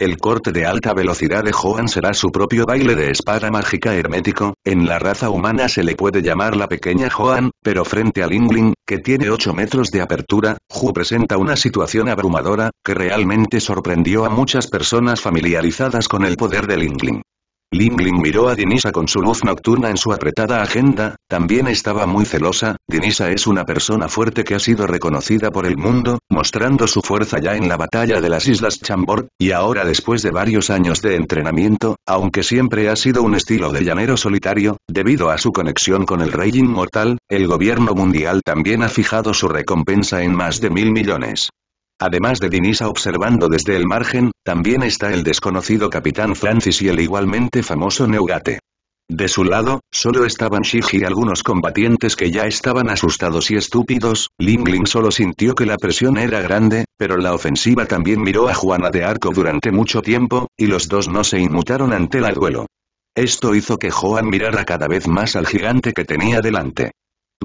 El corte de alta velocidad de Joan será su propio baile de espada mágica hermético, en la raza humana se le puede llamar la pequeña Joan, pero frente al Ingling, que tiene 8 metros de apertura, Ju presenta una situación abrumadora, que realmente sorprendió a muchas personas familiarizadas con el poder del Ingling. Ling miró a Dinisa con su luz nocturna en su apretada agenda, también estaba muy celosa, Dinisa es una persona fuerte que ha sido reconocida por el mundo, mostrando su fuerza ya en la batalla de las Islas Chambord, y ahora después de varios años de entrenamiento, aunque siempre ha sido un estilo de llanero solitario, debido a su conexión con el Rey Inmortal, el gobierno mundial también ha fijado su recompensa en más de mil millones. Además de Dinisa observando desde el margen, también está el desconocido capitán Francis y el igualmente famoso Neugate. De su lado, solo estaban Shiji y algunos combatientes que ya estaban asustados y estúpidos, Ling Ling solo sintió que la presión era grande, pero la ofensiva también miró a Juana de Arco durante mucho tiempo, y los dos no se inmutaron ante el duelo. Esto hizo que Joan mirara cada vez más al gigante que tenía delante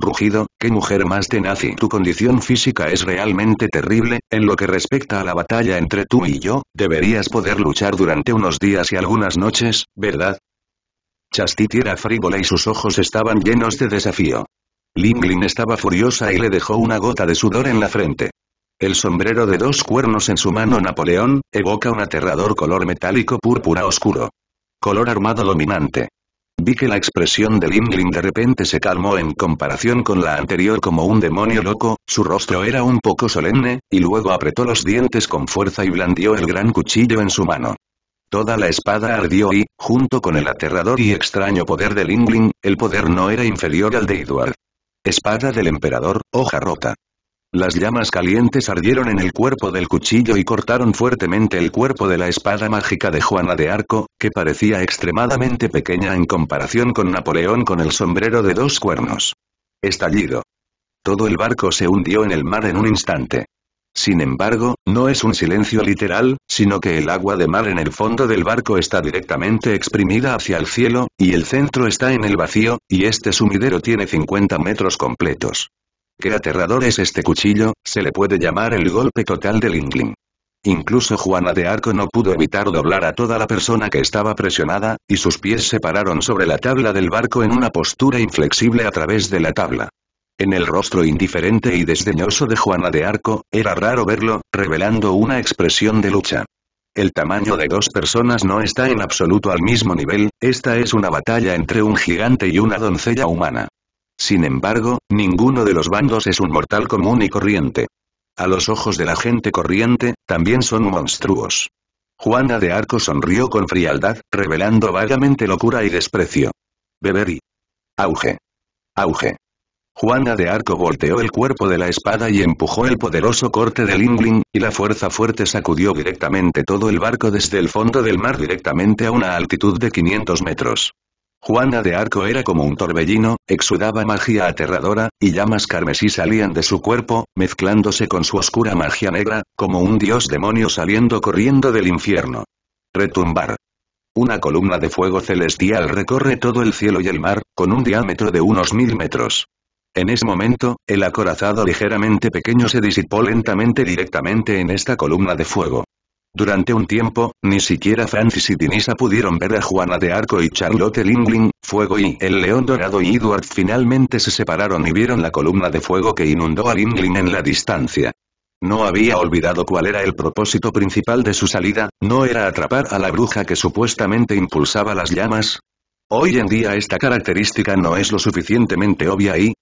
rugido, qué mujer más tenaz y tu condición física es realmente terrible, en lo que respecta a la batalla entre tú y yo, deberías poder luchar durante unos días y algunas noches, ¿verdad? Chastity era frívola y sus ojos estaban llenos de desafío. Lingling estaba furiosa y le dejó una gota de sudor en la frente. El sombrero de dos cuernos en su mano Napoleón, evoca un aterrador color metálico púrpura oscuro. Color armado dominante que la expresión de Lingling de repente se calmó en comparación con la anterior como un demonio loco, su rostro era un poco solemne, y luego apretó los dientes con fuerza y blandió el gran cuchillo en su mano. Toda la espada ardió y, junto con el aterrador y extraño poder de Lingling, el poder no era inferior al de Edward. Espada del emperador, hoja rota. Las llamas calientes ardieron en el cuerpo del cuchillo y cortaron fuertemente el cuerpo de la espada mágica de Juana de Arco, que parecía extremadamente pequeña en comparación con Napoleón con el sombrero de dos cuernos. Estallido. Todo el barco se hundió en el mar en un instante. Sin embargo, no es un silencio literal, sino que el agua de mar en el fondo del barco está directamente exprimida hacia el cielo, y el centro está en el vacío, y este sumidero tiene 50 metros completos. Qué aterrador es este cuchillo, se le puede llamar el golpe total del Lingling. Incluso Juana de Arco no pudo evitar doblar a toda la persona que estaba presionada, y sus pies se pararon sobre la tabla del barco en una postura inflexible a través de la tabla. En el rostro indiferente y desdeñoso de Juana de Arco, era raro verlo, revelando una expresión de lucha. El tamaño de dos personas no está en absoluto al mismo nivel, esta es una batalla entre un gigante y una doncella humana. Sin embargo, ninguno de los bandos es un mortal común y corriente. A los ojos de la gente corriente, también son monstruos. Juana de Arco sonrió con frialdad, revelando vagamente locura y desprecio. Beber Auge. Auge. Juana de Arco volteó el cuerpo de la espada y empujó el poderoso corte del Lingling, y la fuerza fuerte sacudió directamente todo el barco desde el fondo del mar directamente a una altitud de 500 metros. Juana de Arco era como un torbellino, exudaba magia aterradora, y llamas carmesí salían de su cuerpo, mezclándose con su oscura magia negra, como un dios demonio saliendo corriendo del infierno. Retumbar. Una columna de fuego celestial recorre todo el cielo y el mar, con un diámetro de unos mil metros. En ese momento, el acorazado ligeramente pequeño se disipó lentamente directamente en esta columna de fuego. Durante un tiempo, ni siquiera Francis y Dinisa pudieron ver a Juana de Arco y Charlotte Lingling, Fuego y el León Dorado y Edward finalmente se separaron y vieron la columna de fuego que inundó a Lingling en la distancia. No había olvidado cuál era el propósito principal de su salida, no era atrapar a la bruja que supuestamente impulsaba las llamas. Hoy en día esta característica no es lo suficientemente obvia y...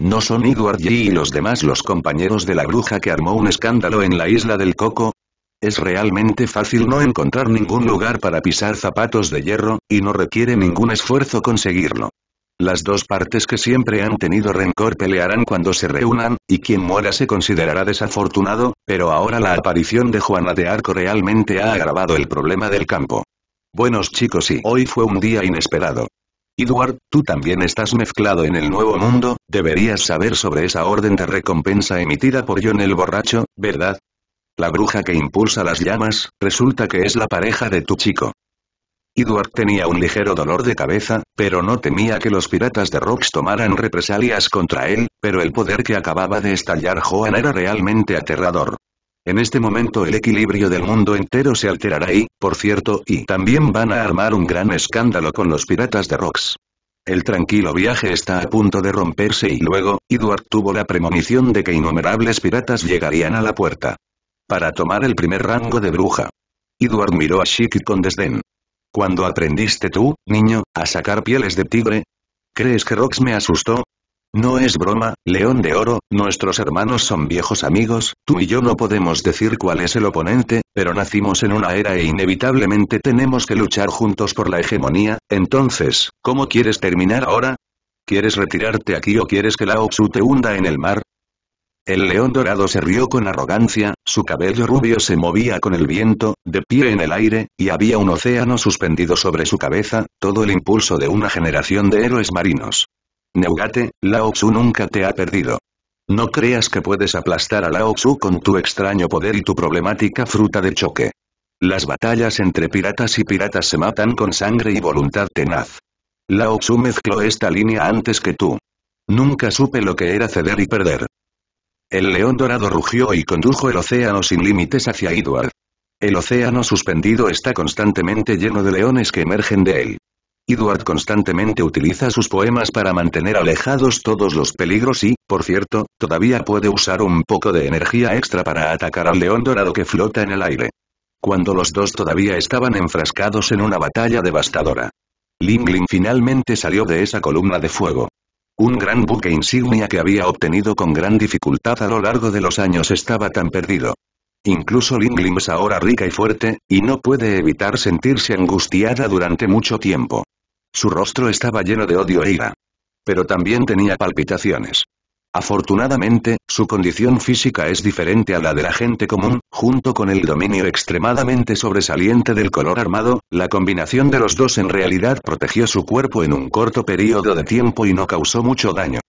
No son Edward y los demás los compañeros de la bruja que armó un escándalo en la isla del Coco, es realmente fácil no encontrar ningún lugar para pisar zapatos de hierro, y no requiere ningún esfuerzo conseguirlo. Las dos partes que siempre han tenido rencor pelearán cuando se reúnan, y quien muera se considerará desafortunado, pero ahora la aparición de Juana de Arco realmente ha agravado el problema del campo. Buenos chicos y hoy fue un día inesperado. Edward, tú también estás mezclado en el nuevo mundo, deberías saber sobre esa orden de recompensa emitida por John el borracho, ¿verdad? La bruja que impulsa las llamas, resulta que es la pareja de tu chico. Edward tenía un ligero dolor de cabeza, pero no temía que los piratas de Rox tomaran represalias contra él, pero el poder que acababa de estallar Joan era realmente aterrador. En este momento el equilibrio del mundo entero se alterará y, por cierto, y también van a armar un gran escándalo con los piratas de Rox. El tranquilo viaje está a punto de romperse y luego, Edward tuvo la premonición de que innumerables piratas llegarían a la puerta. Para tomar el primer rango de bruja. Edward miró a Shiki con desdén. ¿Cuándo aprendiste tú, niño, a sacar pieles de tigre? ¿Crees que Rox me asustó? No es broma, León de Oro, nuestros hermanos son viejos amigos, tú y yo no podemos decir cuál es el oponente, pero nacimos en una era e inevitablemente tenemos que luchar juntos por la hegemonía, entonces, ¿cómo quieres terminar ahora? ¿Quieres retirarte aquí o quieres que la Oxu te hunda en el mar? El león dorado se rió con arrogancia, su cabello rubio se movía con el viento, de pie en el aire, y había un océano suspendido sobre su cabeza, todo el impulso de una generación de héroes marinos. Neugate, Lao Tzu nunca te ha perdido. No creas que puedes aplastar a Lao Tzu con tu extraño poder y tu problemática fruta de choque. Las batallas entre piratas y piratas se matan con sangre y voluntad tenaz. Lao Tzu mezcló esta línea antes que tú. Nunca supe lo que era ceder y perder. El león dorado rugió y condujo el océano sin límites hacia Edward. El océano suspendido está constantemente lleno de leones que emergen de él. Edward constantemente utiliza sus poemas para mantener alejados todos los peligros y, por cierto, todavía puede usar un poco de energía extra para atacar al león dorado que flota en el aire. Cuando los dos todavía estaban enfrascados en una batalla devastadora. Lingling finalmente salió de esa columna de fuego. Un gran buque insignia que había obtenido con gran dificultad a lo largo de los años estaba tan perdido. Incluso Lingling es ahora rica y fuerte, y no puede evitar sentirse angustiada durante mucho tiempo. Su rostro estaba lleno de odio e ira. Pero también tenía palpitaciones. Afortunadamente, su condición física es diferente a la de la gente común, junto con el dominio extremadamente sobresaliente del color armado, la combinación de los dos en realidad protegió su cuerpo en un corto periodo de tiempo y no causó mucho daño.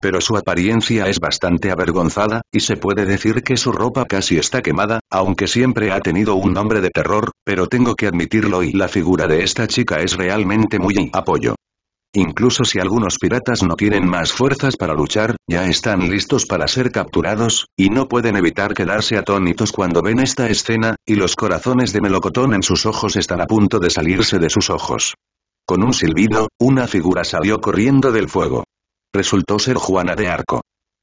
Pero su apariencia es bastante avergonzada, y se puede decir que su ropa casi está quemada, aunque siempre ha tenido un nombre de terror, pero tengo que admitirlo y la figura de esta chica es realmente muy apoyo. Incluso si algunos piratas no tienen más fuerzas para luchar, ya están listos para ser capturados, y no pueden evitar quedarse atónitos cuando ven esta escena, y los corazones de melocotón en sus ojos están a punto de salirse de sus ojos. Con un silbido, una figura salió corriendo del fuego. Resultó ser Juana de Arco.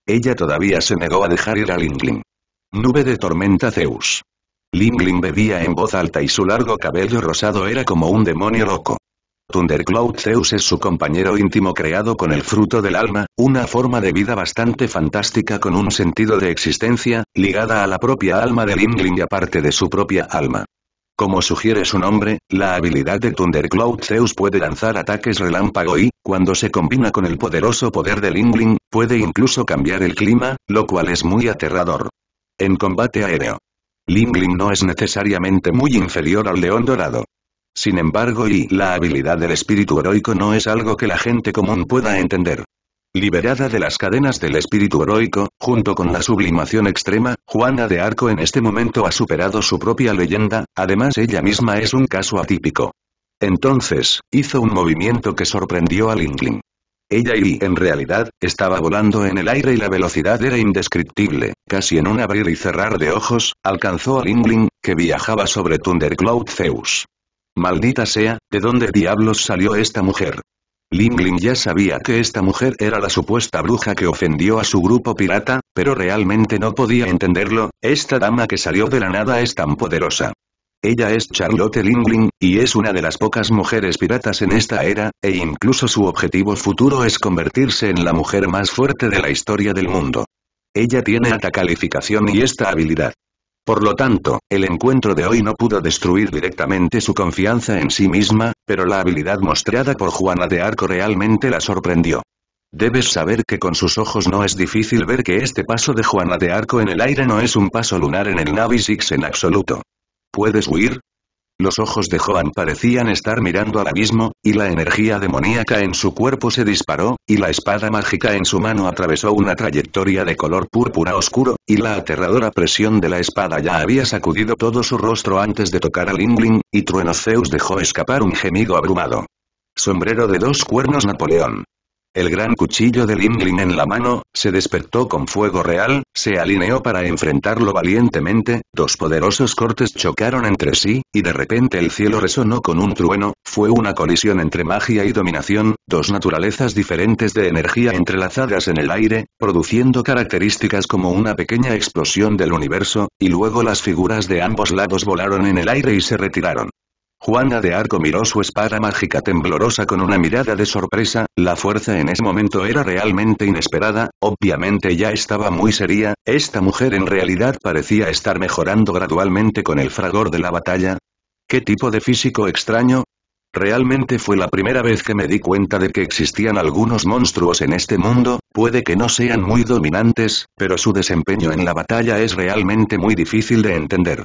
Ella todavía se negó a dejar ir a Lingling. Nube de tormenta Zeus. Lingling bebía en voz alta y su largo cabello rosado era como un demonio loco. Thundercloud Zeus es su compañero íntimo creado con el fruto del alma, una forma de vida bastante fantástica con un sentido de existencia, ligada a la propia alma de Lingling y aparte de su propia alma. Como sugiere su nombre, la habilidad de Thundercloud Zeus puede lanzar ataques relámpago y, cuando se combina con el poderoso poder de Lingling, puede incluso cambiar el clima, lo cual es muy aterrador. En combate aéreo. Lingling no es necesariamente muy inferior al león dorado. Sin embargo y la habilidad del espíritu heroico no es algo que la gente común pueda entender. Liberada de las cadenas del espíritu heroico, junto con la sublimación extrema, Juana de Arco en este momento ha superado su propia leyenda, además ella misma es un caso atípico. Entonces, hizo un movimiento que sorprendió a Lingling. Ella y, en realidad, estaba volando en el aire y la velocidad era indescriptible, casi en un abrir y cerrar de ojos, alcanzó a Lingling que viajaba sobre Thundercloud Zeus. Maldita sea, ¿de dónde diablos salió esta mujer? Ling Ling ya sabía que esta mujer era la supuesta bruja que ofendió a su grupo pirata, pero realmente no podía entenderlo, esta dama que salió de la nada es tan poderosa. Ella es Charlotte Lingling, y es una de las pocas mujeres piratas en esta era, e incluso su objetivo futuro es convertirse en la mujer más fuerte de la historia del mundo. Ella tiene alta calificación y esta habilidad. Por lo tanto, el encuentro de hoy no pudo destruir directamente su confianza en sí misma, pero la habilidad mostrada por Juana de Arco realmente la sorprendió. Debes saber que con sus ojos no es difícil ver que este paso de Juana de Arco en el aire no es un paso lunar en el Navi Six en absoluto. Puedes huir, los ojos de Joan parecían estar mirando al abismo, y la energía demoníaca en su cuerpo se disparó, y la espada mágica en su mano atravesó una trayectoria de color púrpura oscuro, y la aterradora presión de la espada ya había sacudido todo su rostro antes de tocar al Ingling, y Trueno Zeus dejó escapar un gemido abrumado. Sombrero de dos cuernos Napoleón. El gran cuchillo de Limlin en la mano, se despertó con fuego real, se alineó para enfrentarlo valientemente, dos poderosos cortes chocaron entre sí, y de repente el cielo resonó con un trueno, fue una colisión entre magia y dominación, dos naturalezas diferentes de energía entrelazadas en el aire, produciendo características como una pequeña explosión del universo, y luego las figuras de ambos lados volaron en el aire y se retiraron. Juana de Arco miró su espada mágica temblorosa con una mirada de sorpresa, la fuerza en ese momento era realmente inesperada, obviamente ya estaba muy seria, esta mujer en realidad parecía estar mejorando gradualmente con el fragor de la batalla. ¿Qué tipo de físico extraño? Realmente fue la primera vez que me di cuenta de que existían algunos monstruos en este mundo, puede que no sean muy dominantes, pero su desempeño en la batalla es realmente muy difícil de entender.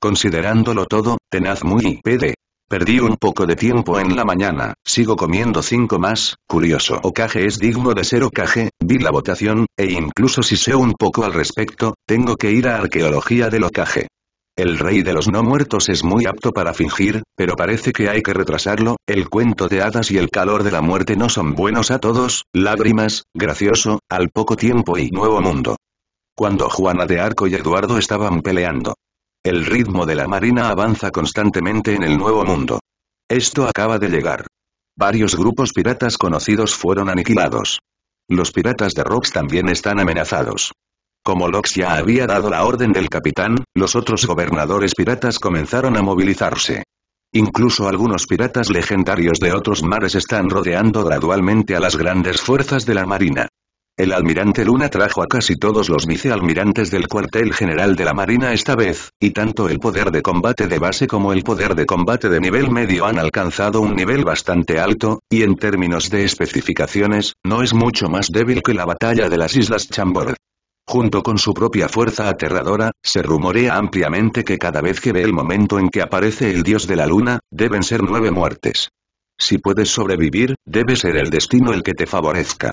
Considerándolo todo, tenaz muy pd. Perdí un poco de tiempo en la mañana, sigo comiendo cinco más, curioso ocaje es digno de ser ocaje vi la votación, e incluso si sé un poco al respecto, tengo que ir a arqueología del ocaje El rey de los no muertos es muy apto para fingir, pero parece que hay que retrasarlo, el cuento de hadas y el calor de la muerte no son buenos a todos, lágrimas, gracioso, al poco tiempo y nuevo mundo. Cuando Juana de Arco y Eduardo estaban peleando, el ritmo de la marina avanza constantemente en el Nuevo Mundo. Esto acaba de llegar. Varios grupos piratas conocidos fueron aniquilados. Los piratas de Rox también están amenazados. Como Lox ya había dado la orden del capitán, los otros gobernadores piratas comenzaron a movilizarse. Incluso algunos piratas legendarios de otros mares están rodeando gradualmente a las grandes fuerzas de la marina. El almirante Luna trajo a casi todos los vicealmirantes del cuartel general de la Marina esta vez, y tanto el poder de combate de base como el poder de combate de nivel medio han alcanzado un nivel bastante alto, y en términos de especificaciones, no es mucho más débil que la batalla de las Islas Chambord. Junto con su propia fuerza aterradora, se rumorea ampliamente que cada vez que ve el momento en que aparece el dios de la luna, deben ser nueve muertes. Si puedes sobrevivir, debe ser el destino el que te favorezca.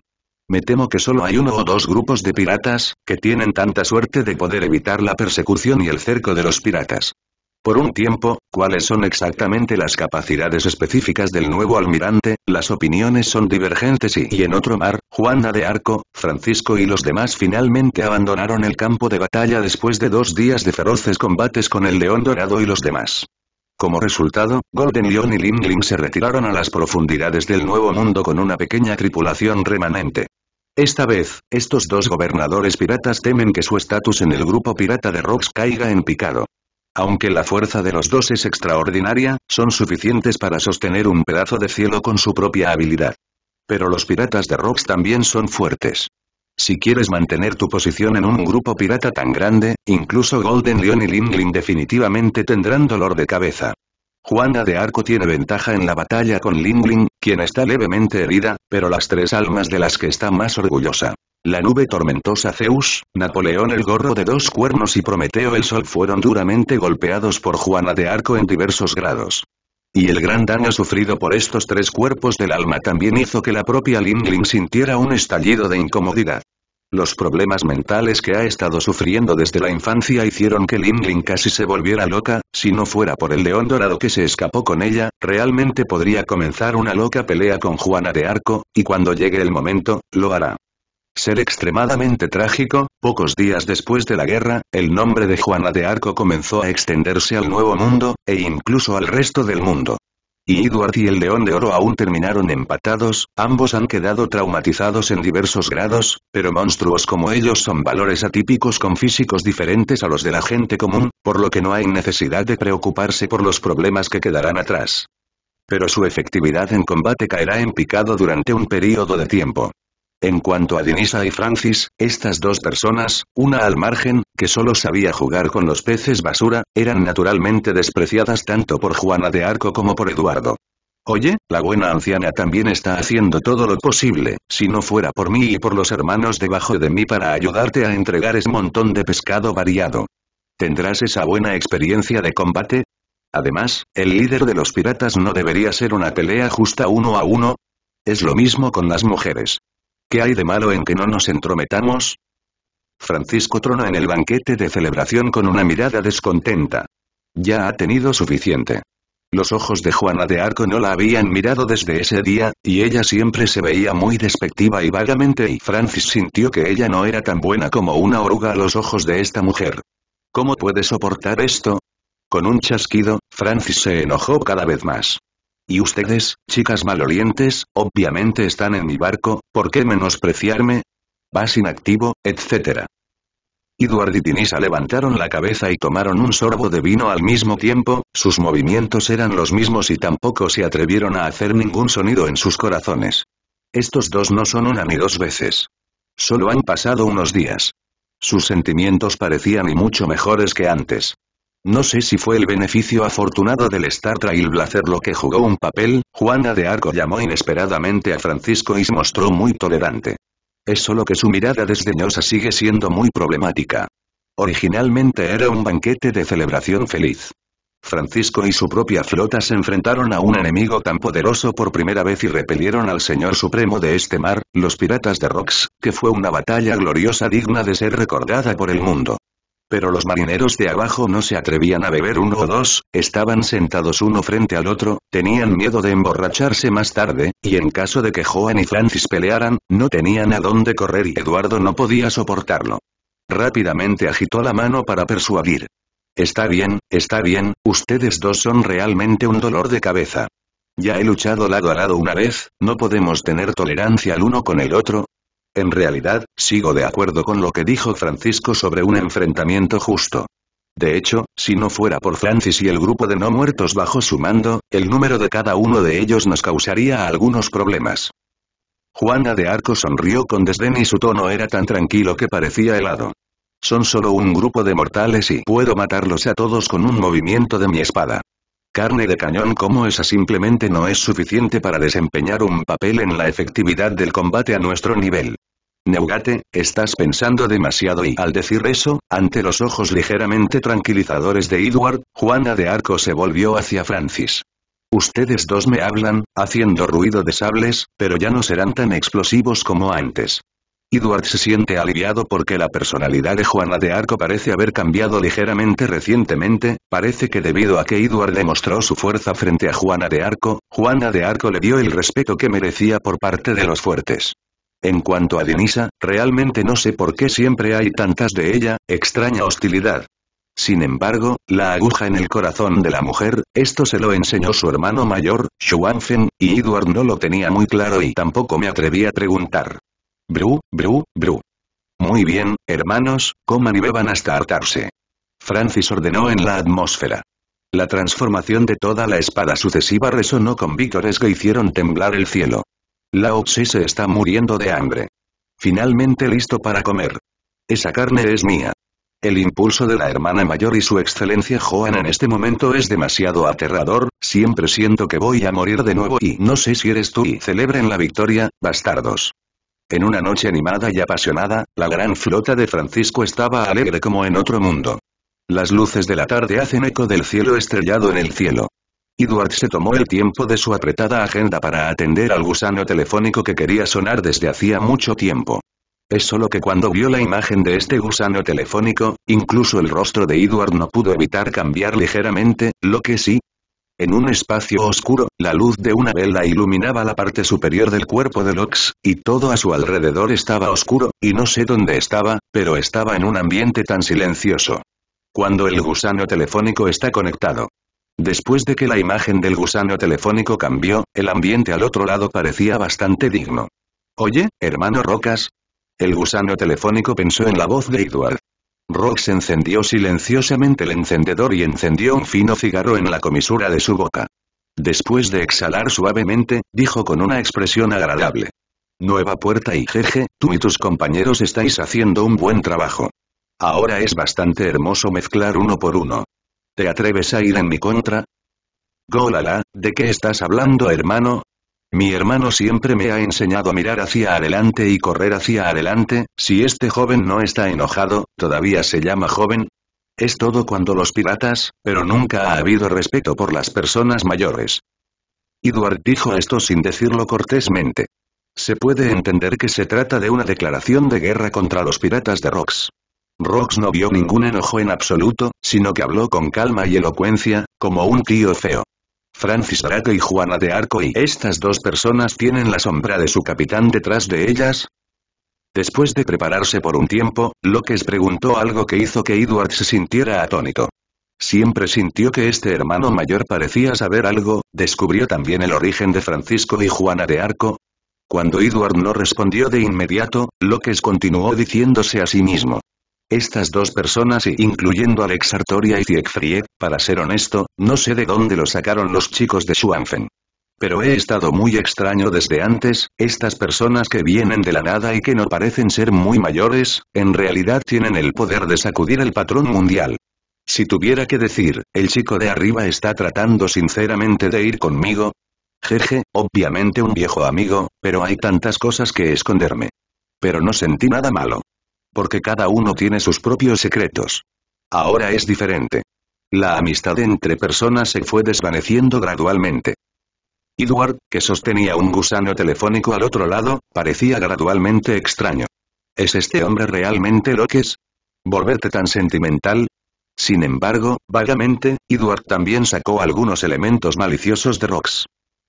Me temo que solo hay uno o dos grupos de piratas, que tienen tanta suerte de poder evitar la persecución y el cerco de los piratas. Por un tiempo, cuáles son exactamente las capacidades específicas del nuevo almirante, las opiniones son divergentes y, y en otro mar, Juana de Arco, Francisco y los demás finalmente abandonaron el campo de batalla después de dos días de feroces combates con el León Dorado y los demás. Como resultado, Golden Lion y Limling se retiraron a las profundidades del Nuevo Mundo con una pequeña tripulación remanente. Esta vez, estos dos gobernadores piratas temen que su estatus en el grupo pirata de Rocks caiga en picado. Aunque la fuerza de los dos es extraordinaria, son suficientes para sostener un pedazo de cielo con su propia habilidad. Pero los piratas de Rocks también son fuertes. Si quieres mantener tu posición en un grupo pirata tan grande, incluso Golden Leon y Lingling definitivamente tendrán dolor de cabeza. Juana de Arco tiene ventaja en la batalla con Lingling, quien está levemente herida, pero las tres almas de las que está más orgullosa. La nube tormentosa Zeus, Napoleón el gorro de dos cuernos y Prometeo el sol fueron duramente golpeados por Juana de Arco en diversos grados. Y el gran daño sufrido por estos tres cuerpos del alma también hizo que la propia Ling sintiera un estallido de incomodidad. Los problemas mentales que ha estado sufriendo desde la infancia hicieron que Ling Ling casi se volviera loca, si no fuera por el león dorado que se escapó con ella, realmente podría comenzar una loca pelea con Juana de Arco, y cuando llegue el momento, lo hará ser extremadamente trágico, pocos días después de la guerra, el nombre de Juana de Arco comenzó a extenderse al Nuevo Mundo, e incluso al resto del mundo. Y Edward y el León de Oro aún terminaron empatados, ambos han quedado traumatizados en diversos grados, pero monstruos como ellos son valores atípicos con físicos diferentes a los de la gente común, por lo que no hay necesidad de preocuparse por los problemas que quedarán atrás. Pero su efectividad en combate caerá en picado durante un período de tiempo. En cuanto a Denisa y Francis, estas dos personas, una al margen, que solo sabía jugar con los peces basura, eran naturalmente despreciadas tanto por Juana de Arco como por Eduardo. Oye, la buena anciana también está haciendo todo lo posible, si no fuera por mí y por los hermanos debajo de mí para ayudarte a entregar ese montón de pescado variado. ¿Tendrás esa buena experiencia de combate? Además, el líder de los piratas no debería ser una pelea justa uno a uno. Es lo mismo con las mujeres. ¿Qué hay de malo en que no nos entrometamos? Francisco trona en el banquete de celebración con una mirada descontenta. Ya ha tenido suficiente. Los ojos de Juana de Arco no la habían mirado desde ese día, y ella siempre se veía muy despectiva y vagamente y Francis sintió que ella no era tan buena como una oruga a los ojos de esta mujer. ¿Cómo puede soportar esto? Con un chasquido, Francis se enojó cada vez más. Y ustedes, chicas malolientes, obviamente están en mi barco, ¿por qué menospreciarme? Vas inactivo, etc. Eduard y Tinisa levantaron la cabeza y tomaron un sorbo de vino al mismo tiempo, sus movimientos eran los mismos y tampoco se atrevieron a hacer ningún sonido en sus corazones. Estos dos no son una ni dos veces. Solo han pasado unos días. Sus sentimientos parecían y mucho mejores que antes. No sé si fue el beneficio afortunado del Star Blazer lo que jugó un papel, Juana de Arco llamó inesperadamente a Francisco y se mostró muy tolerante. Es solo que su mirada desdeñosa sigue siendo muy problemática. Originalmente era un banquete de celebración feliz. Francisco y su propia flota se enfrentaron a un enemigo tan poderoso por primera vez y repelieron al señor supremo de este mar, los piratas de Rox, que fue una batalla gloriosa digna de ser recordada por el mundo pero los marineros de abajo no se atrevían a beber uno o dos, estaban sentados uno frente al otro, tenían miedo de emborracharse más tarde, y en caso de que Joan y Francis pelearan, no tenían a dónde correr y Eduardo no podía soportarlo. Rápidamente agitó la mano para persuadir. Está bien, está bien, ustedes dos son realmente un dolor de cabeza. Ya he luchado lado a lado una vez, no podemos tener tolerancia el uno con el otro, en realidad, sigo de acuerdo con lo que dijo Francisco sobre un enfrentamiento justo. De hecho, si no fuera por Francis y el grupo de no muertos bajo su mando, el número de cada uno de ellos nos causaría algunos problemas. Juana de Arco sonrió con desdén y su tono era tan tranquilo que parecía helado. Son solo un grupo de mortales y puedo matarlos a todos con un movimiento de mi espada carne de cañón como esa simplemente no es suficiente para desempeñar un papel en la efectividad del combate a nuestro nivel. Neugate, estás pensando demasiado y al decir eso, ante los ojos ligeramente tranquilizadores de Edward, Juana de Arco se volvió hacia Francis. Ustedes dos me hablan, haciendo ruido de sables, pero ya no serán tan explosivos como antes. Edward se siente aliviado porque la personalidad de Juana de Arco parece haber cambiado ligeramente recientemente, parece que debido a que Edward demostró su fuerza frente a Juana de Arco, Juana de Arco le dio el respeto que merecía por parte de los fuertes. En cuanto a Denisa, realmente no sé por qué siempre hay tantas de ella, extraña hostilidad. Sin embargo, la aguja en el corazón de la mujer, esto se lo enseñó su hermano mayor, Xuanfen, y Edward no lo tenía muy claro y tampoco me atreví a preguntar. Bru, bru, bru. Muy bien, hermanos, coman y beban hasta hartarse. Francis ordenó en la atmósfera. La transformación de toda la espada sucesiva resonó con víctores que hicieron temblar el cielo. la Tse se está muriendo de hambre. Finalmente listo para comer. Esa carne es mía. El impulso de la hermana mayor y su excelencia Joan en este momento es demasiado aterrador, siempre siento que voy a morir de nuevo y no sé si eres tú y celebren la victoria, bastardos. En una noche animada y apasionada, la gran flota de Francisco estaba alegre como en otro mundo. Las luces de la tarde hacen eco del cielo estrellado en el cielo. Edward se tomó el tiempo de su apretada agenda para atender al gusano telefónico que quería sonar desde hacía mucho tiempo. Es solo que cuando vio la imagen de este gusano telefónico, incluso el rostro de Edward no pudo evitar cambiar ligeramente, lo que sí, en un espacio oscuro, la luz de una vela iluminaba la parte superior del cuerpo de Lux, y todo a su alrededor estaba oscuro, y no sé dónde estaba, pero estaba en un ambiente tan silencioso. Cuando el gusano telefónico está conectado. Después de que la imagen del gusano telefónico cambió, el ambiente al otro lado parecía bastante digno. Oye, hermano Rocas. El gusano telefónico pensó en la voz de Edward. Rox encendió silenciosamente el encendedor y encendió un fino cigarro en la comisura de su boca. Después de exhalar suavemente, dijo con una expresión agradable. Nueva puerta y jeje, tú y tus compañeros estáis haciendo un buen trabajo. Ahora es bastante hermoso mezclar uno por uno. ¿Te atreves a ir en mi contra? Golala, ¿de qué estás hablando hermano? Mi hermano siempre me ha enseñado a mirar hacia adelante y correr hacia adelante, si este joven no está enojado, todavía se llama joven. Es todo cuando los piratas, pero nunca ha habido respeto por las personas mayores. Edward dijo esto sin decirlo cortésmente. Se puede entender que se trata de una declaración de guerra contra los piratas de Rox. Rox no vio ningún enojo en absoluto, sino que habló con calma y elocuencia, como un tío feo. Francis Drake y Juana de Arco y estas dos personas tienen la sombra de su capitán detrás de ellas? Después de prepararse por un tiempo, López preguntó algo que hizo que Edward se sintiera atónito. Siempre sintió que este hermano mayor parecía saber algo, descubrió también el origen de Francisco y Juana de Arco. Cuando Edward no respondió de inmediato, López continuó diciéndose a sí mismo, estas dos personas y incluyendo Alex Artoria y Siegfried, para ser honesto, no sé de dónde lo sacaron los chicos de Schwanfen. Pero he estado muy extraño desde antes, estas personas que vienen de la nada y que no parecen ser muy mayores, en realidad tienen el poder de sacudir el patrón mundial. Si tuviera que decir, el chico de arriba está tratando sinceramente de ir conmigo. Jeje, obviamente un viejo amigo, pero hay tantas cosas que esconderme. Pero no sentí nada malo porque cada uno tiene sus propios secretos. Ahora es diferente. La amistad entre personas se fue desvaneciendo gradualmente. Edward, que sostenía un gusano telefónico al otro lado, parecía gradualmente extraño. ¿Es este hombre realmente lo que es? ¿Volverte tan sentimental? Sin embargo, vagamente, Edward también sacó algunos elementos maliciosos de Rox.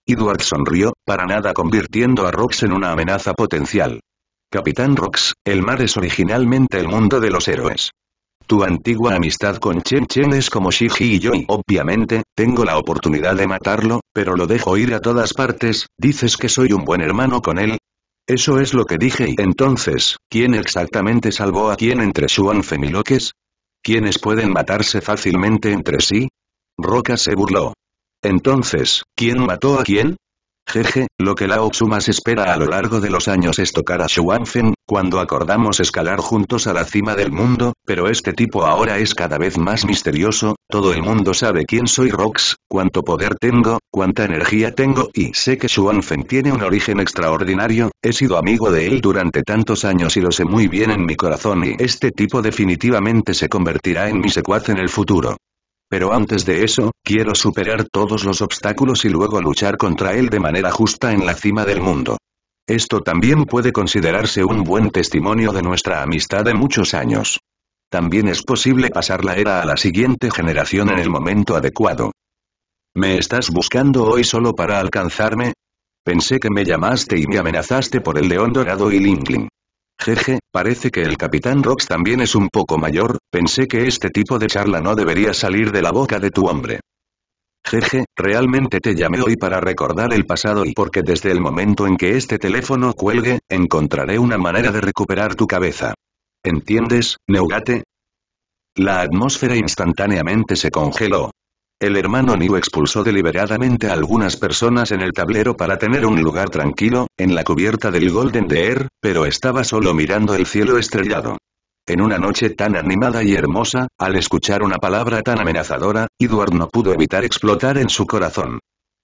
Edward sonrió, para nada convirtiendo a Rox en una amenaza potencial. Capitán Rox, el mar es originalmente el mundo de los héroes. Tu antigua amistad con Chen Chen es como Shiji y yo y obviamente, tengo la oportunidad de matarlo, pero lo dejo ir a todas partes, dices que soy un buen hermano con él. Eso es lo que dije y entonces, ¿quién exactamente salvó a quién entre Xuan Femiloques? ¿Quiénes pueden matarse fácilmente entre sí? Roca se burló. Entonces, ¿quién mató a quién? Jeje, lo que Lao Tzu más espera a lo largo de los años es tocar a Xuanfen, cuando acordamos escalar juntos a la cima del mundo, pero este tipo ahora es cada vez más misterioso, todo el mundo sabe quién soy Rox, cuánto poder tengo, cuánta energía tengo y sé que Xuanfen tiene un origen extraordinario, he sido amigo de él durante tantos años y lo sé muy bien en mi corazón y este tipo definitivamente se convertirá en mi secuaz en el futuro. Pero antes de eso, quiero superar todos los obstáculos y luego luchar contra él de manera justa en la cima del mundo. Esto también puede considerarse un buen testimonio de nuestra amistad de muchos años. También es posible pasar la era a la siguiente generación en el momento adecuado. ¿Me estás buscando hoy solo para alcanzarme? Pensé que me llamaste y me amenazaste por el león dorado y Lingling. Jeje, parece que el Capitán Rox también es un poco mayor, pensé que este tipo de charla no debería salir de la boca de tu hombre. Jeje, realmente te llamé hoy para recordar el pasado y porque desde el momento en que este teléfono cuelgue, encontraré una manera de recuperar tu cabeza. ¿Entiendes, Neugate? La atmósfera instantáneamente se congeló. El hermano Niu expulsó deliberadamente a algunas personas en el tablero para tener un lugar tranquilo, en la cubierta del Golden Deer, pero estaba solo mirando el cielo estrellado. En una noche tan animada y hermosa, al escuchar una palabra tan amenazadora, Edward no pudo evitar explotar en su corazón.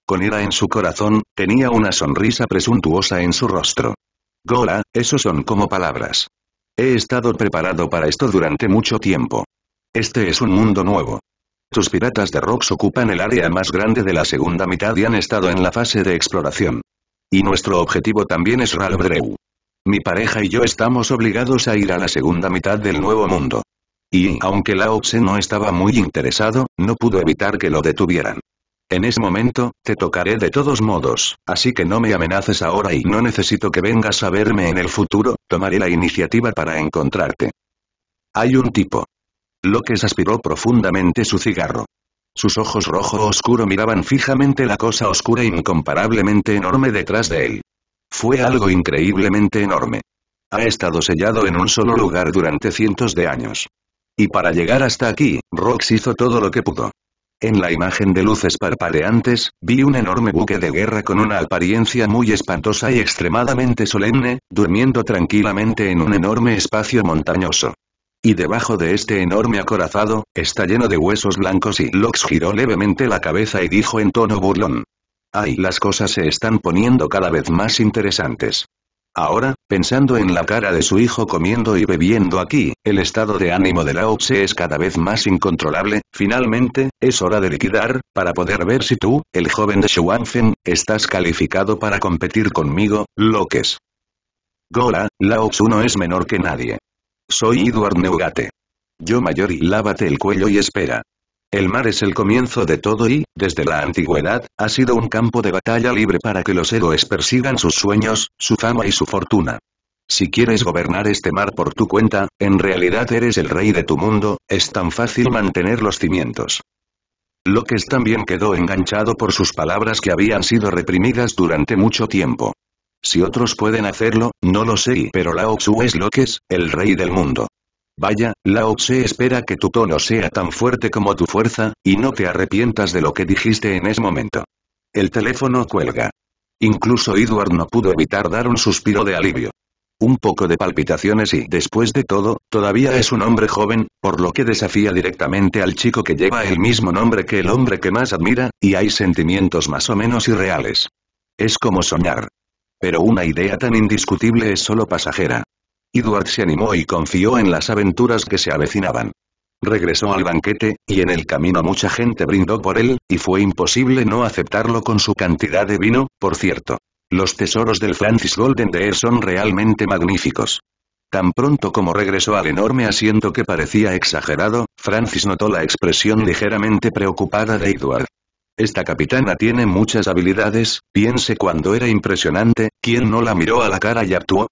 Con ira en su corazón, tenía una sonrisa presuntuosa en su rostro. Gola, eso son como palabras. He estado preparado para esto durante mucho tiempo. Este es un mundo nuevo. Tus piratas de Rocks ocupan el área más grande de la segunda mitad y han estado en la fase de exploración. Y nuestro objetivo también es Ralbreu. Mi pareja y yo estamos obligados a ir a la segunda mitad del Nuevo Mundo. Y, aunque Lao Tse no estaba muy interesado, no pudo evitar que lo detuvieran. En ese momento, te tocaré de todos modos, así que no me amenaces ahora y no necesito que vengas a verme en el futuro, tomaré la iniciativa para encontrarte. Hay un tipo, que aspiró profundamente su cigarro. Sus ojos rojo oscuro miraban fijamente la cosa oscura incomparablemente enorme detrás de él. Fue algo increíblemente enorme. Ha estado sellado en un solo lugar durante cientos de años. Y para llegar hasta aquí, Rox hizo todo lo que pudo. En la imagen de luces parpadeantes, vi un enorme buque de guerra con una apariencia muy espantosa y extremadamente solemne, durmiendo tranquilamente en un enorme espacio montañoso. Y debajo de este enorme acorazado, está lleno de huesos blancos y Lox giró levemente la cabeza y dijo en tono burlón. Ay, las cosas se están poniendo cada vez más interesantes. Ahora, pensando en la cara de su hijo comiendo y bebiendo aquí, el estado de ánimo de Lao es cada vez más incontrolable, finalmente, es hora de liquidar, para poder ver si tú, el joven de Shuanfen, estás calificado para competir conmigo, Loques. Gola, Lao Uno no es menor que nadie. Soy Edward Neugate. Yo mayor y lávate el cuello y espera. El mar es el comienzo de todo y, desde la antigüedad, ha sido un campo de batalla libre para que los héroes persigan sus sueños, su fama y su fortuna. Si quieres gobernar este mar por tu cuenta, en realidad eres el rey de tu mundo, es tan fácil mantener los cimientos. Locke también quedó enganchado por sus palabras que habían sido reprimidas durante mucho tiempo. Si otros pueden hacerlo, no lo sé, pero Lao Tzu es lo que es, el rey del mundo. Vaya, Lao Tse espera que tu tono sea tan fuerte como tu fuerza, y no te arrepientas de lo que dijiste en ese momento. El teléfono cuelga. Incluso Edward no pudo evitar dar un suspiro de alivio. Un poco de palpitaciones y, después de todo, todavía es un hombre joven, por lo que desafía directamente al chico que lleva el mismo nombre que el hombre que más admira, y hay sentimientos más o menos irreales. Es como soñar. Pero una idea tan indiscutible es solo pasajera. Edward se animó y confió en las aventuras que se avecinaban. Regresó al banquete, y en el camino mucha gente brindó por él, y fue imposible no aceptarlo con su cantidad de vino, por cierto. Los tesoros del Francis Golden Deer son realmente magníficos. Tan pronto como regresó al enorme asiento que parecía exagerado, Francis notó la expresión ligeramente preocupada de Edward. Esta capitana tiene muchas habilidades, piense cuando era impresionante, ¿quién no la miró a la cara y actuó?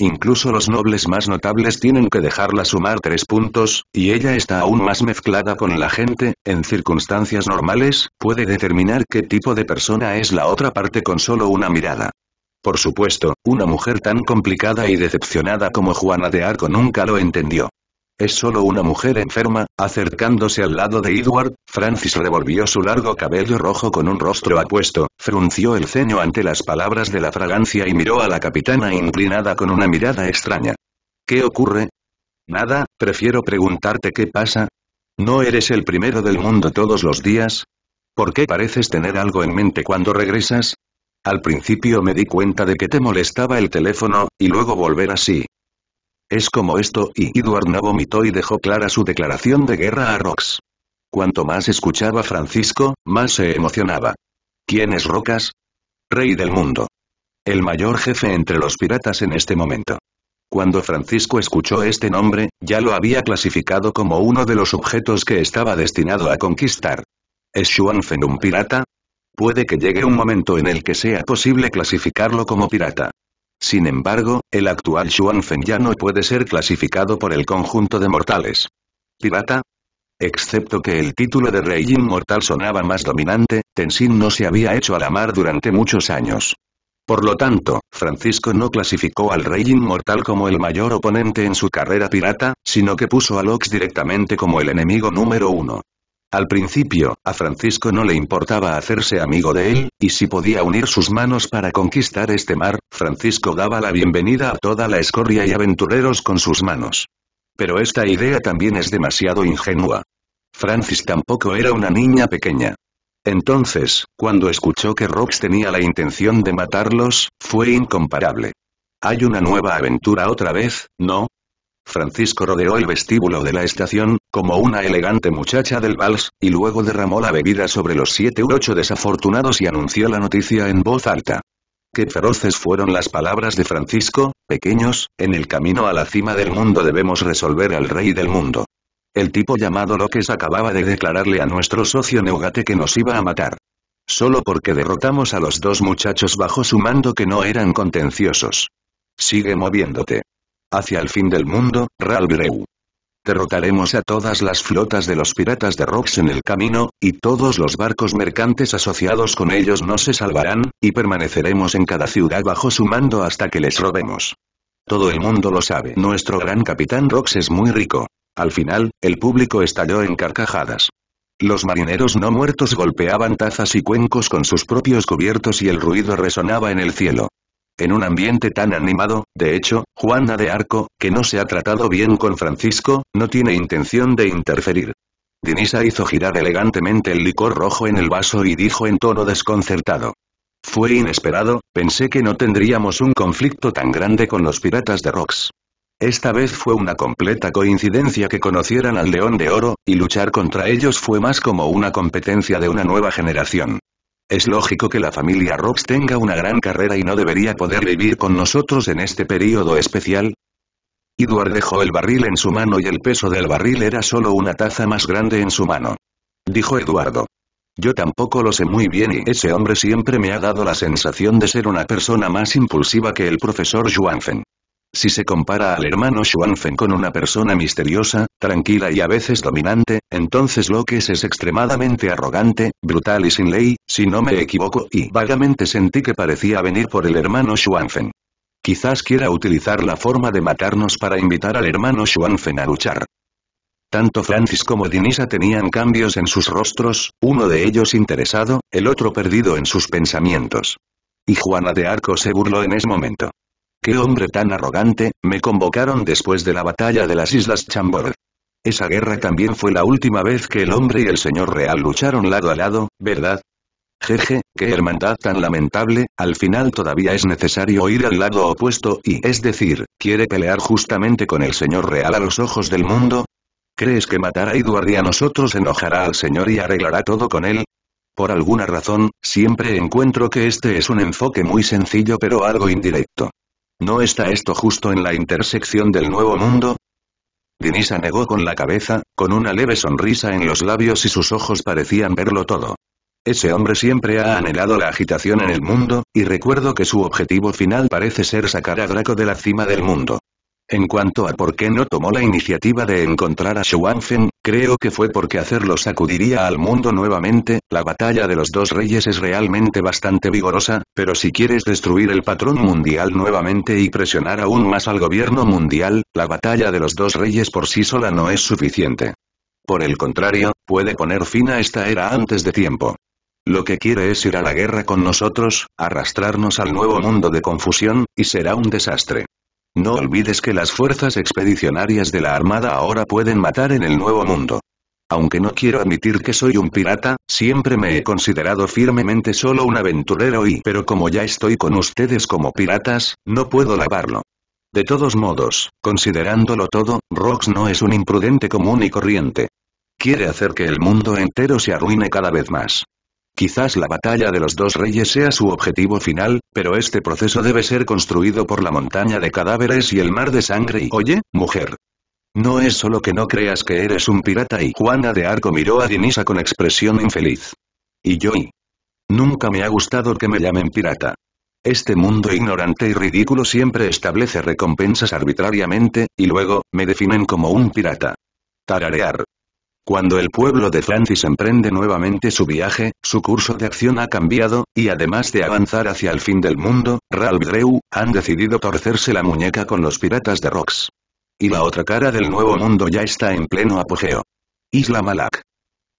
Incluso los nobles más notables tienen que dejarla sumar tres puntos, y ella está aún más mezclada con la gente, en circunstancias normales, puede determinar qué tipo de persona es la otra parte con solo una mirada. Por supuesto, una mujer tan complicada y decepcionada como Juana de Arco nunca lo entendió. Es solo una mujer enferma, acercándose al lado de Edward, Francis revolvió su largo cabello rojo con un rostro apuesto, frunció el ceño ante las palabras de la fragancia y miró a la capitana inclinada con una mirada extraña. ¿Qué ocurre? Nada, prefiero preguntarte qué pasa. ¿No eres el primero del mundo todos los días? ¿Por qué pareces tener algo en mente cuando regresas? Al principio me di cuenta de que te molestaba el teléfono, y luego volver así, es como esto, y no vomitó y dejó clara su declaración de guerra a Rox. Cuanto más escuchaba Francisco, más se emocionaba. ¿Quién es Rocas? Rey del mundo. El mayor jefe entre los piratas en este momento. Cuando Francisco escuchó este nombre, ya lo había clasificado como uno de los objetos que estaba destinado a conquistar. ¿Es Xuanfen un pirata? Puede que llegue un momento en el que sea posible clasificarlo como pirata. Sin embargo, el actual Feng ya no puede ser clasificado por el conjunto de mortales. ¿Pirata? Excepto que el título de rey inmortal sonaba más dominante, Tenzin no se había hecho a la mar durante muchos años. Por lo tanto, Francisco no clasificó al rey inmortal como el mayor oponente en su carrera pirata, sino que puso a Lox directamente como el enemigo número uno. Al principio, a Francisco no le importaba hacerse amigo de él, y si podía unir sus manos para conquistar este mar, Francisco daba la bienvenida a toda la escoria y aventureros con sus manos. Pero esta idea también es demasiado ingenua. Francis tampoco era una niña pequeña. Entonces, cuando escuchó que Rox tenía la intención de matarlos, fue incomparable. Hay una nueva aventura otra vez, ¿no? Francisco rodeó el vestíbulo de la estación, como una elegante muchacha del vals, y luego derramó la bebida sobre los siete u ocho desafortunados y anunció la noticia en voz alta. Qué feroces fueron las palabras de Francisco, pequeños, en el camino a la cima del mundo debemos resolver al rey del mundo. El tipo llamado Lóquez acababa de declararle a nuestro socio Neugate que nos iba a matar. Solo porque derrotamos a los dos muchachos bajo su mando que no eran contenciosos. Sigue moviéndote hacia el fin del mundo, Ralbreu. Derrotaremos a todas las flotas de los piratas de Rox en el camino, y todos los barcos mercantes asociados con ellos no se salvarán, y permaneceremos en cada ciudad bajo su mando hasta que les robemos. Todo el mundo lo sabe. Nuestro gran capitán Rox es muy rico. Al final, el público estalló en carcajadas. Los marineros no muertos golpeaban tazas y cuencos con sus propios cubiertos y el ruido resonaba en el cielo. En un ambiente tan animado, de hecho, Juana de Arco, que no se ha tratado bien con Francisco, no tiene intención de interferir. Dinisa hizo girar elegantemente el licor rojo en el vaso y dijo en tono desconcertado. Fue inesperado, pensé que no tendríamos un conflicto tan grande con los piratas de Rox. Esta vez fue una completa coincidencia que conocieran al León de Oro, y luchar contra ellos fue más como una competencia de una nueva generación. Es lógico que la familia Rox tenga una gran carrera y no debería poder vivir con nosotros en este periodo especial. Edward dejó el barril en su mano y el peso del barril era solo una taza más grande en su mano. Dijo Eduardo. Yo tampoco lo sé muy bien y ese hombre siempre me ha dado la sensación de ser una persona más impulsiva que el profesor Juanfen. Si se compara al hermano Xuanfen con una persona misteriosa, tranquila y a veces dominante, entonces que es extremadamente arrogante, brutal y sin ley, si no me equivoco y vagamente sentí que parecía venir por el hermano Xuanfen. Quizás quiera utilizar la forma de matarnos para invitar al hermano Xuanfen a luchar. Tanto Francis como Dinisa tenían cambios en sus rostros, uno de ellos interesado, el otro perdido en sus pensamientos. Y Juana de Arco se burló en ese momento. ¡Qué hombre tan arrogante! Me convocaron después de la batalla de las Islas Chambord. Esa guerra también fue la última vez que el hombre y el señor real lucharon lado a lado, ¿verdad? Jeje, qué hermandad tan lamentable, al final todavía es necesario ir al lado opuesto y, es decir, quiere pelear justamente con el señor real a los ojos del mundo. ¿Crees que matar a Edward y a nosotros enojará al señor y arreglará todo con él? Por alguna razón, siempre encuentro que este es un enfoque muy sencillo pero algo indirecto. ¿No está esto justo en la intersección del nuevo mundo? Dinisa negó con la cabeza, con una leve sonrisa en los labios y sus ojos parecían verlo todo. Ese hombre siempre ha anhelado la agitación en el mundo, y recuerdo que su objetivo final parece ser sacar a Draco de la cima del mundo. En cuanto a por qué no tomó la iniciativa de encontrar a Shuanfen, creo que fue porque hacerlo sacudiría al mundo nuevamente, la batalla de los dos reyes es realmente bastante vigorosa, pero si quieres destruir el patrón mundial nuevamente y presionar aún más al gobierno mundial, la batalla de los dos reyes por sí sola no es suficiente. Por el contrario, puede poner fin a esta era antes de tiempo. Lo que quiere es ir a la guerra con nosotros, arrastrarnos al nuevo mundo de confusión, y será un desastre. No olvides que las fuerzas expedicionarias de la Armada ahora pueden matar en el Nuevo Mundo. Aunque no quiero admitir que soy un pirata, siempre me he considerado firmemente solo un aventurero y... Pero como ya estoy con ustedes como piratas, no puedo lavarlo. De todos modos, considerándolo todo, Rox no es un imprudente común y corriente. Quiere hacer que el mundo entero se arruine cada vez más. Quizás la batalla de los dos reyes sea su objetivo final, pero este proceso debe ser construido por la montaña de cadáveres y el mar de sangre y oye, mujer. No es solo que no creas que eres un pirata y Juana de Arco miró a Dinisa con expresión infeliz. Y yo y... Nunca me ha gustado que me llamen pirata. Este mundo ignorante y ridículo siempre establece recompensas arbitrariamente, y luego, me definen como un pirata. Tararear. Cuando el pueblo de Francis emprende nuevamente su viaje, su curso de acción ha cambiado, y además de avanzar hacia el fin del mundo, Ralph Drew, han decidido torcerse la muñeca con los piratas de Rox. Y la otra cara del nuevo mundo ya está en pleno apogeo. Isla Malak.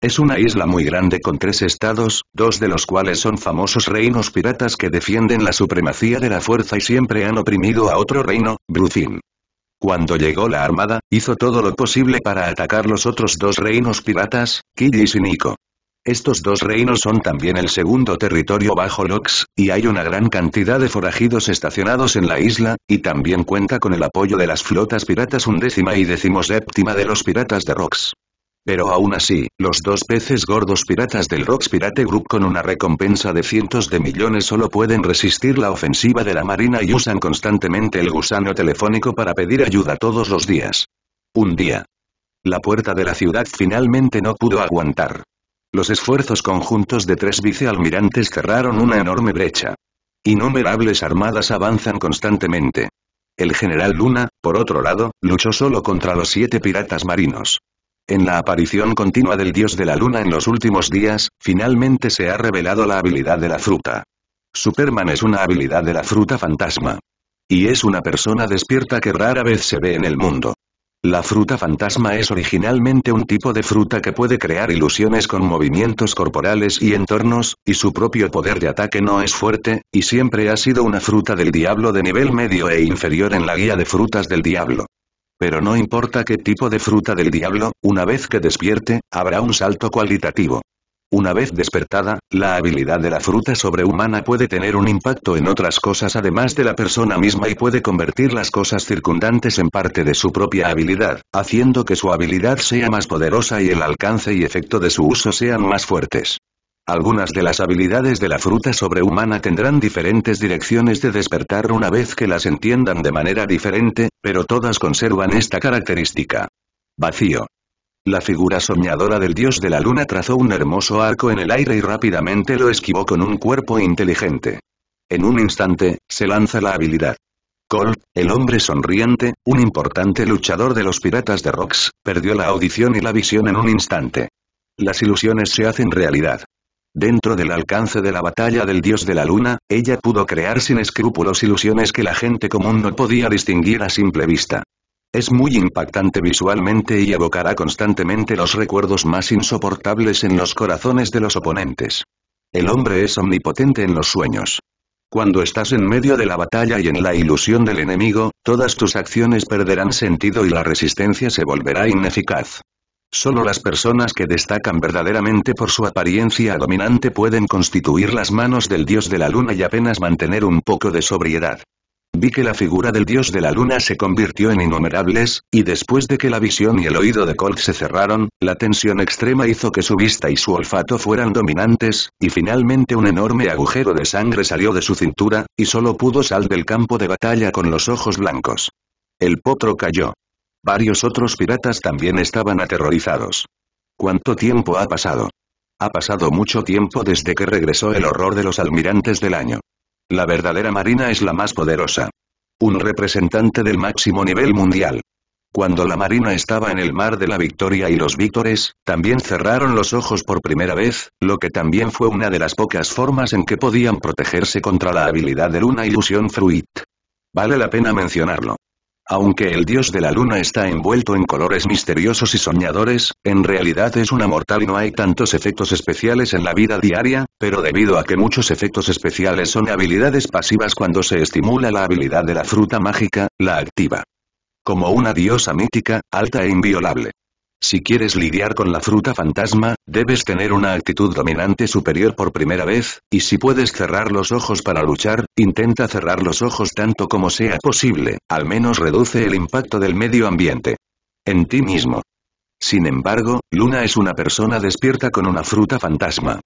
Es una isla muy grande con tres estados, dos de los cuales son famosos reinos piratas que defienden la supremacía de la fuerza y siempre han oprimido a otro reino, Brutin. Cuando llegó la armada, hizo todo lo posible para atacar los otros dos reinos piratas, Kiji y Nico. Estos dos reinos son también el segundo territorio bajo Lox, y hay una gran cantidad de forajidos estacionados en la isla, y también cuenta con el apoyo de las flotas piratas undécima y decimoséptima de los piratas de Rox. Pero aún así, los dos peces gordos piratas del Rocks Pirate Group con una recompensa de cientos de millones solo pueden resistir la ofensiva de la marina y usan constantemente el gusano telefónico para pedir ayuda todos los días. Un día. La puerta de la ciudad finalmente no pudo aguantar. Los esfuerzos conjuntos de tres vicealmirantes cerraron una enorme brecha. Innumerables armadas avanzan constantemente. El general Luna, por otro lado, luchó solo contra los siete piratas marinos. En la aparición continua del dios de la luna en los últimos días, finalmente se ha revelado la habilidad de la fruta. Superman es una habilidad de la fruta fantasma. Y es una persona despierta que rara vez se ve en el mundo. La fruta fantasma es originalmente un tipo de fruta que puede crear ilusiones con movimientos corporales y entornos, y su propio poder de ataque no es fuerte, y siempre ha sido una fruta del diablo de nivel medio e inferior en la guía de frutas del diablo. Pero no importa qué tipo de fruta del diablo, una vez que despierte, habrá un salto cualitativo. Una vez despertada, la habilidad de la fruta sobrehumana puede tener un impacto en otras cosas además de la persona misma y puede convertir las cosas circundantes en parte de su propia habilidad, haciendo que su habilidad sea más poderosa y el alcance y efecto de su uso sean más fuertes. Algunas de las habilidades de la fruta sobrehumana tendrán diferentes direcciones de despertar una vez que las entiendan de manera diferente, pero todas conservan esta característica. Vacío. La figura soñadora del dios de la luna trazó un hermoso arco en el aire y rápidamente lo esquivó con un cuerpo inteligente. En un instante, se lanza la habilidad. Cole, el hombre sonriente, un importante luchador de los piratas de Rocks, perdió la audición y la visión en un instante. Las ilusiones se hacen realidad. Dentro del alcance de la batalla del dios de la luna, ella pudo crear sin escrúpulos ilusiones que la gente común no podía distinguir a simple vista. Es muy impactante visualmente y evocará constantemente los recuerdos más insoportables en los corazones de los oponentes. El hombre es omnipotente en los sueños. Cuando estás en medio de la batalla y en la ilusión del enemigo, todas tus acciones perderán sentido y la resistencia se volverá ineficaz. Solo las personas que destacan verdaderamente por su apariencia dominante pueden constituir las manos del dios de la luna y apenas mantener un poco de sobriedad. Vi que la figura del dios de la luna se convirtió en innumerables, y después de que la visión y el oído de Colt se cerraron, la tensión extrema hizo que su vista y su olfato fueran dominantes, y finalmente un enorme agujero de sangre salió de su cintura, y solo pudo sal del campo de batalla con los ojos blancos. El potro cayó. Varios otros piratas también estaban aterrorizados. ¿Cuánto tiempo ha pasado? Ha pasado mucho tiempo desde que regresó el horror de los almirantes del año. La verdadera marina es la más poderosa. Un representante del máximo nivel mundial. Cuando la marina estaba en el mar de la victoria y los víctores, también cerraron los ojos por primera vez, lo que también fue una de las pocas formas en que podían protegerse contra la habilidad de una ilusión fruit. Vale la pena mencionarlo. Aunque el dios de la luna está envuelto en colores misteriosos y soñadores, en realidad es una mortal y no hay tantos efectos especiales en la vida diaria, pero debido a que muchos efectos especiales son habilidades pasivas cuando se estimula la habilidad de la fruta mágica, la activa. Como una diosa mítica, alta e inviolable. Si quieres lidiar con la fruta fantasma, debes tener una actitud dominante superior por primera vez, y si puedes cerrar los ojos para luchar, intenta cerrar los ojos tanto como sea posible, al menos reduce el impacto del medio ambiente. En ti mismo. Sin embargo, Luna es una persona despierta con una fruta fantasma.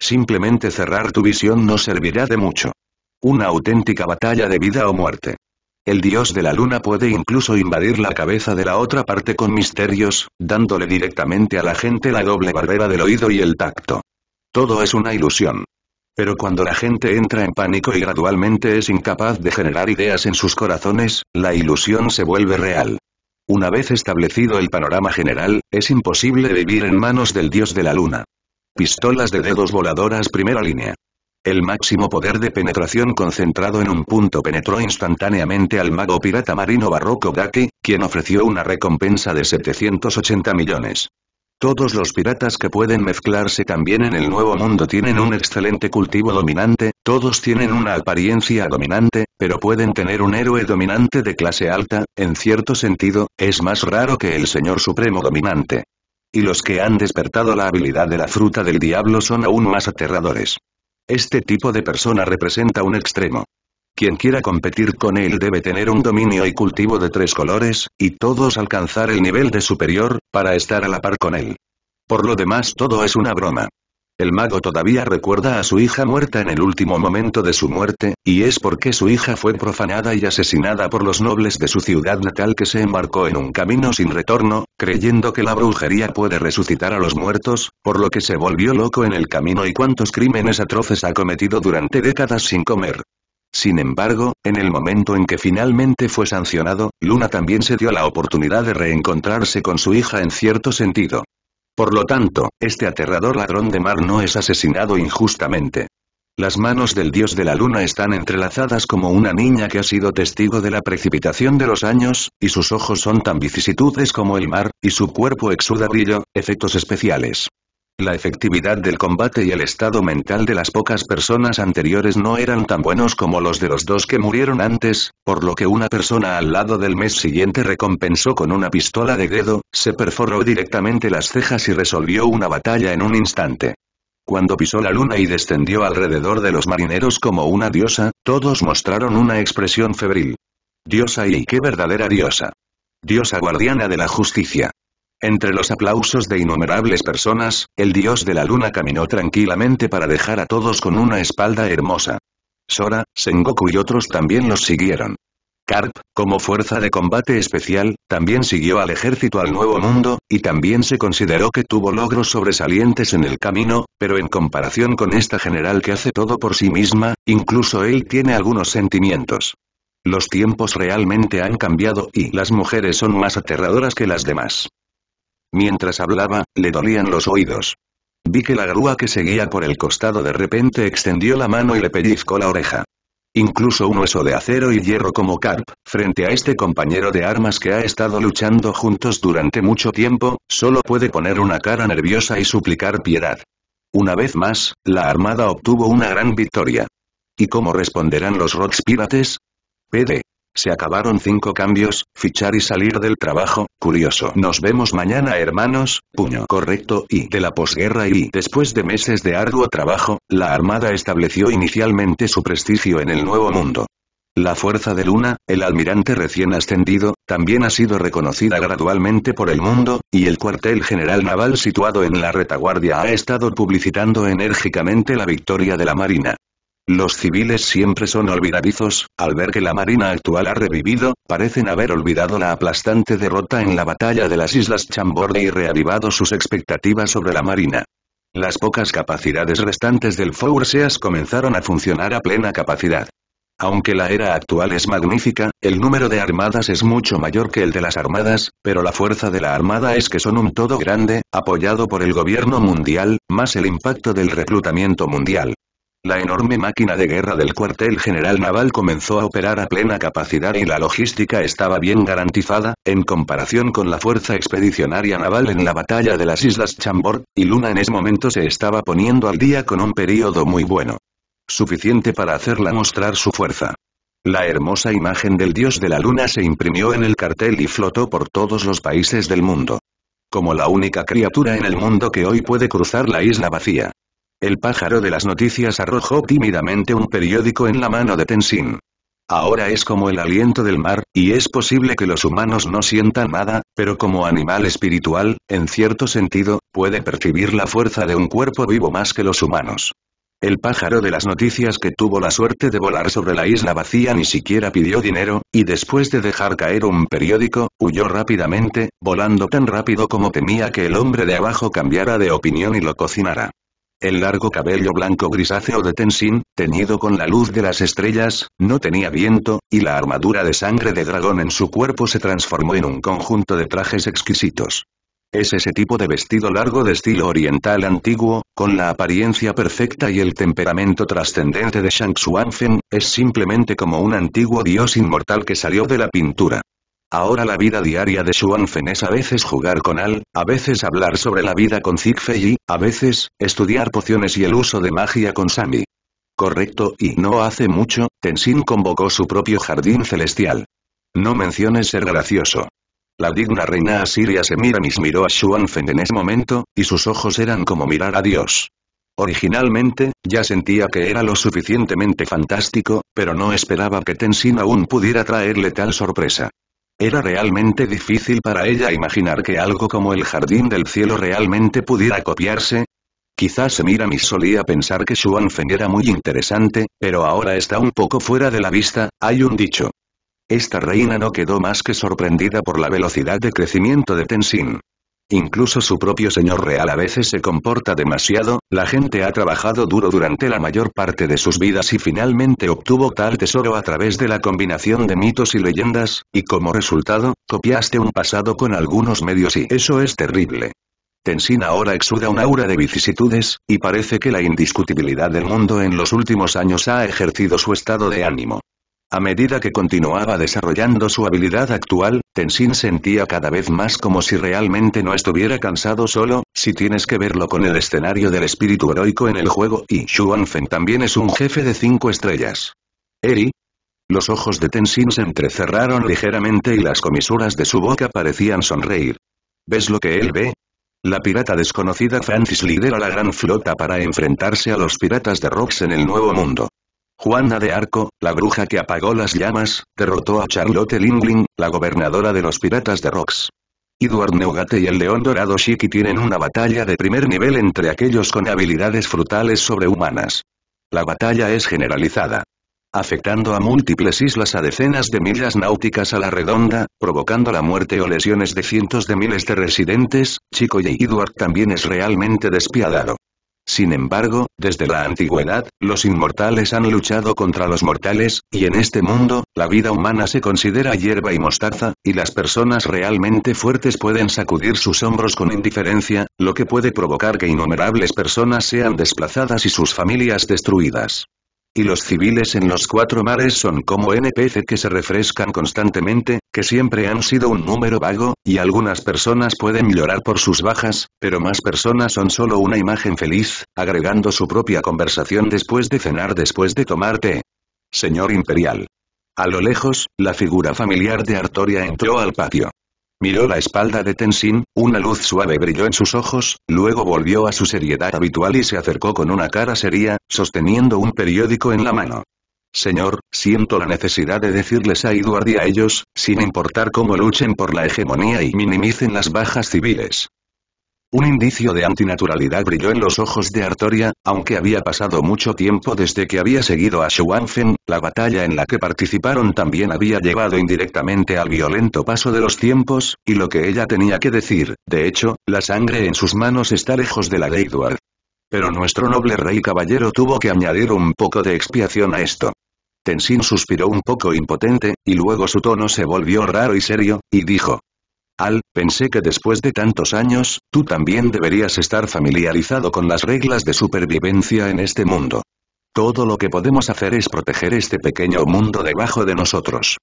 Simplemente cerrar tu visión no servirá de mucho. Una auténtica batalla de vida o muerte. El dios de la luna puede incluso invadir la cabeza de la otra parte con misterios, dándole directamente a la gente la doble barrera del oído y el tacto. Todo es una ilusión. Pero cuando la gente entra en pánico y gradualmente es incapaz de generar ideas en sus corazones, la ilusión se vuelve real. Una vez establecido el panorama general, es imposible vivir en manos del dios de la luna. Pistolas de dedos voladoras primera línea. El máximo poder de penetración concentrado en un punto penetró instantáneamente al mago pirata marino barroco Gaki, quien ofreció una recompensa de 780 millones. Todos los piratas que pueden mezclarse también en el Nuevo Mundo tienen un excelente cultivo dominante, todos tienen una apariencia dominante, pero pueden tener un héroe dominante de clase alta, en cierto sentido, es más raro que el Señor Supremo Dominante. Y los que han despertado la habilidad de la fruta del diablo son aún más aterradores. Este tipo de persona representa un extremo. Quien quiera competir con él debe tener un dominio y cultivo de tres colores, y todos alcanzar el nivel de superior, para estar a la par con él. Por lo demás todo es una broma. El mago todavía recuerda a su hija muerta en el último momento de su muerte, y es porque su hija fue profanada y asesinada por los nobles de su ciudad natal que se embarcó en un camino sin retorno, creyendo que la brujería puede resucitar a los muertos, por lo que se volvió loco en el camino y cuántos crímenes atroces ha cometido durante décadas sin comer. Sin embargo, en el momento en que finalmente fue sancionado, Luna también se dio la oportunidad de reencontrarse con su hija en cierto sentido. Por lo tanto, este aterrador ladrón de mar no es asesinado injustamente. Las manos del dios de la luna están entrelazadas como una niña que ha sido testigo de la precipitación de los años, y sus ojos son tan vicisitudes como el mar, y su cuerpo exuda brillo, efectos especiales. La efectividad del combate y el estado mental de las pocas personas anteriores no eran tan buenos como los de los dos que murieron antes, por lo que una persona al lado del mes siguiente recompensó con una pistola de dedo, se perforó directamente las cejas y resolvió una batalla en un instante. Cuando pisó la luna y descendió alrededor de los marineros como una diosa, todos mostraron una expresión febril. Diosa y qué verdadera diosa. Diosa guardiana de la justicia. Entre los aplausos de innumerables personas, el dios de la luna caminó tranquilamente para dejar a todos con una espalda hermosa. Sora, Sengoku y otros también los siguieron. Karp, como fuerza de combate especial, también siguió al ejército al Nuevo Mundo, y también se consideró que tuvo logros sobresalientes en el camino, pero en comparación con esta general que hace todo por sí misma, incluso él tiene algunos sentimientos. Los tiempos realmente han cambiado y las mujeres son más aterradoras que las demás. Mientras hablaba, le dolían los oídos. Vi que la grúa que seguía por el costado de repente extendió la mano y le pellizcó la oreja. Incluso un hueso de acero y hierro como Carp, frente a este compañero de armas que ha estado luchando juntos durante mucho tiempo, solo puede poner una cara nerviosa y suplicar piedad. Una vez más, la armada obtuvo una gran victoria. ¿Y cómo responderán los Rocks Pirates? PD. Se acabaron cinco cambios, fichar y salir del trabajo, curioso. Nos vemos mañana hermanos, puño correcto y de la posguerra y después de meses de arduo trabajo, la Armada estableció inicialmente su prestigio en el Nuevo Mundo. La fuerza de Luna, el almirante recién ascendido, también ha sido reconocida gradualmente por el mundo, y el cuartel general naval situado en la retaguardia ha estado publicitando enérgicamente la victoria de la Marina. Los civiles siempre son olvidadizos, al ver que la marina actual ha revivido, parecen haber olvidado la aplastante derrota en la batalla de las Islas Chambord y reavivado sus expectativas sobre la marina. Las pocas capacidades restantes del Seas comenzaron a funcionar a plena capacidad. Aunque la era actual es magnífica, el número de armadas es mucho mayor que el de las armadas, pero la fuerza de la armada es que son un todo grande, apoyado por el gobierno mundial, más el impacto del reclutamiento mundial. La enorme máquina de guerra del cuartel general naval comenzó a operar a plena capacidad y la logística estaba bien garantizada, en comparación con la fuerza expedicionaria naval en la batalla de las Islas Chambord, y Luna en ese momento se estaba poniendo al día con un período muy bueno. Suficiente para hacerla mostrar su fuerza. La hermosa imagen del dios de la luna se imprimió en el cartel y flotó por todos los países del mundo. Como la única criatura en el mundo que hoy puede cruzar la isla vacía. El pájaro de las noticias arrojó tímidamente un periódico en la mano de Tenzin. Ahora es como el aliento del mar, y es posible que los humanos no sientan nada, pero como animal espiritual, en cierto sentido, puede percibir la fuerza de un cuerpo vivo más que los humanos. El pájaro de las noticias que tuvo la suerte de volar sobre la isla vacía ni siquiera pidió dinero, y después de dejar caer un periódico, huyó rápidamente, volando tan rápido como temía que el hombre de abajo cambiara de opinión y lo cocinara. El largo cabello blanco grisáceo de Tenzin, teñido con la luz de las estrellas, no tenía viento, y la armadura de sangre de dragón en su cuerpo se transformó en un conjunto de trajes exquisitos. Es ese tipo de vestido largo de estilo oriental antiguo, con la apariencia perfecta y el temperamento trascendente de Shang Xuanfen, es simplemente como un antiguo dios inmortal que salió de la pintura. Ahora la vida diaria de Xuanfen es a veces jugar con Al, a veces hablar sobre la vida con Zigfei a veces, estudiar pociones y el uso de magia con Sami. Correcto y no hace mucho, Tenzin convocó su propio jardín celestial. No menciones ser gracioso. La digna reina asiria Semiramis miró a Xuanfen en ese momento, y sus ojos eran como mirar a Dios. Originalmente, ya sentía que era lo suficientemente fantástico, pero no esperaba que Tenzin aún pudiera traerle tal sorpresa. Era realmente difícil para ella imaginar que algo como el jardín del cielo realmente pudiera copiarse. Quizás y solía pensar que Feng era muy interesante, pero ahora está un poco fuera de la vista, hay un dicho. Esta reina no quedó más que sorprendida por la velocidad de crecimiento de Tenzin. Incluso su propio señor real a veces se comporta demasiado, la gente ha trabajado duro durante la mayor parte de sus vidas y finalmente obtuvo tal tesoro a través de la combinación de mitos y leyendas, y como resultado, copiaste un pasado con algunos medios y eso es terrible. Tenzin ahora exuda un aura de vicisitudes, y parece que la indiscutibilidad del mundo en los últimos años ha ejercido su estado de ánimo. A medida que continuaba desarrollando su habilidad actual, Tensin sentía cada vez más como si realmente no estuviera cansado solo, si tienes que verlo con el escenario del espíritu heroico en el juego y Xuanfen también es un jefe de cinco estrellas. ¿Eri? Los ojos de Tensin se entrecerraron ligeramente y las comisuras de su boca parecían sonreír. ¿Ves lo que él ve? La pirata desconocida Francis lidera la gran flota para enfrentarse a los piratas de rocks en el Nuevo Mundo. Juana de Arco, la bruja que apagó las llamas, derrotó a Charlotte Lingling, la gobernadora de los piratas de Rox. Edward Neugate y el león dorado Shiki tienen una batalla de primer nivel entre aquellos con habilidades frutales sobrehumanas. La batalla es generalizada. Afectando a múltiples islas a decenas de millas náuticas a la redonda, provocando la muerte o lesiones de cientos de miles de residentes, Chico y Edward también es realmente despiadado. Sin embargo, desde la antigüedad, los inmortales han luchado contra los mortales, y en este mundo, la vida humana se considera hierba y mostaza, y las personas realmente fuertes pueden sacudir sus hombros con indiferencia, lo que puede provocar que innumerables personas sean desplazadas y sus familias destruidas. Y los civiles en los cuatro mares son como NPC que se refrescan constantemente, que siempre han sido un número vago, y algunas personas pueden llorar por sus bajas, pero más personas son solo una imagen feliz, agregando su propia conversación después de cenar después de tomar té. Señor Imperial. A lo lejos, la figura familiar de Artoria entró al patio. Miró la espalda de Tenzin, una luz suave brilló en sus ojos, luego volvió a su seriedad habitual y se acercó con una cara seria, sosteniendo un periódico en la mano. Señor, siento la necesidad de decirles a Edward y a ellos, sin importar cómo luchen por la hegemonía y minimicen las bajas civiles. Un indicio de antinaturalidad brilló en los ojos de Artoria, aunque había pasado mucho tiempo desde que había seguido a Xuanfen, la batalla en la que participaron también había llevado indirectamente al violento paso de los tiempos, y lo que ella tenía que decir, de hecho, la sangre en sus manos está lejos de la de Edward. Pero nuestro noble rey caballero tuvo que añadir un poco de expiación a esto. Tenzin suspiró un poco impotente, y luego su tono se volvió raro y serio, y dijo, al, pensé que después de tantos años, tú también deberías estar familiarizado con las reglas de supervivencia en este mundo. Todo lo que podemos hacer es proteger este pequeño mundo debajo de nosotros.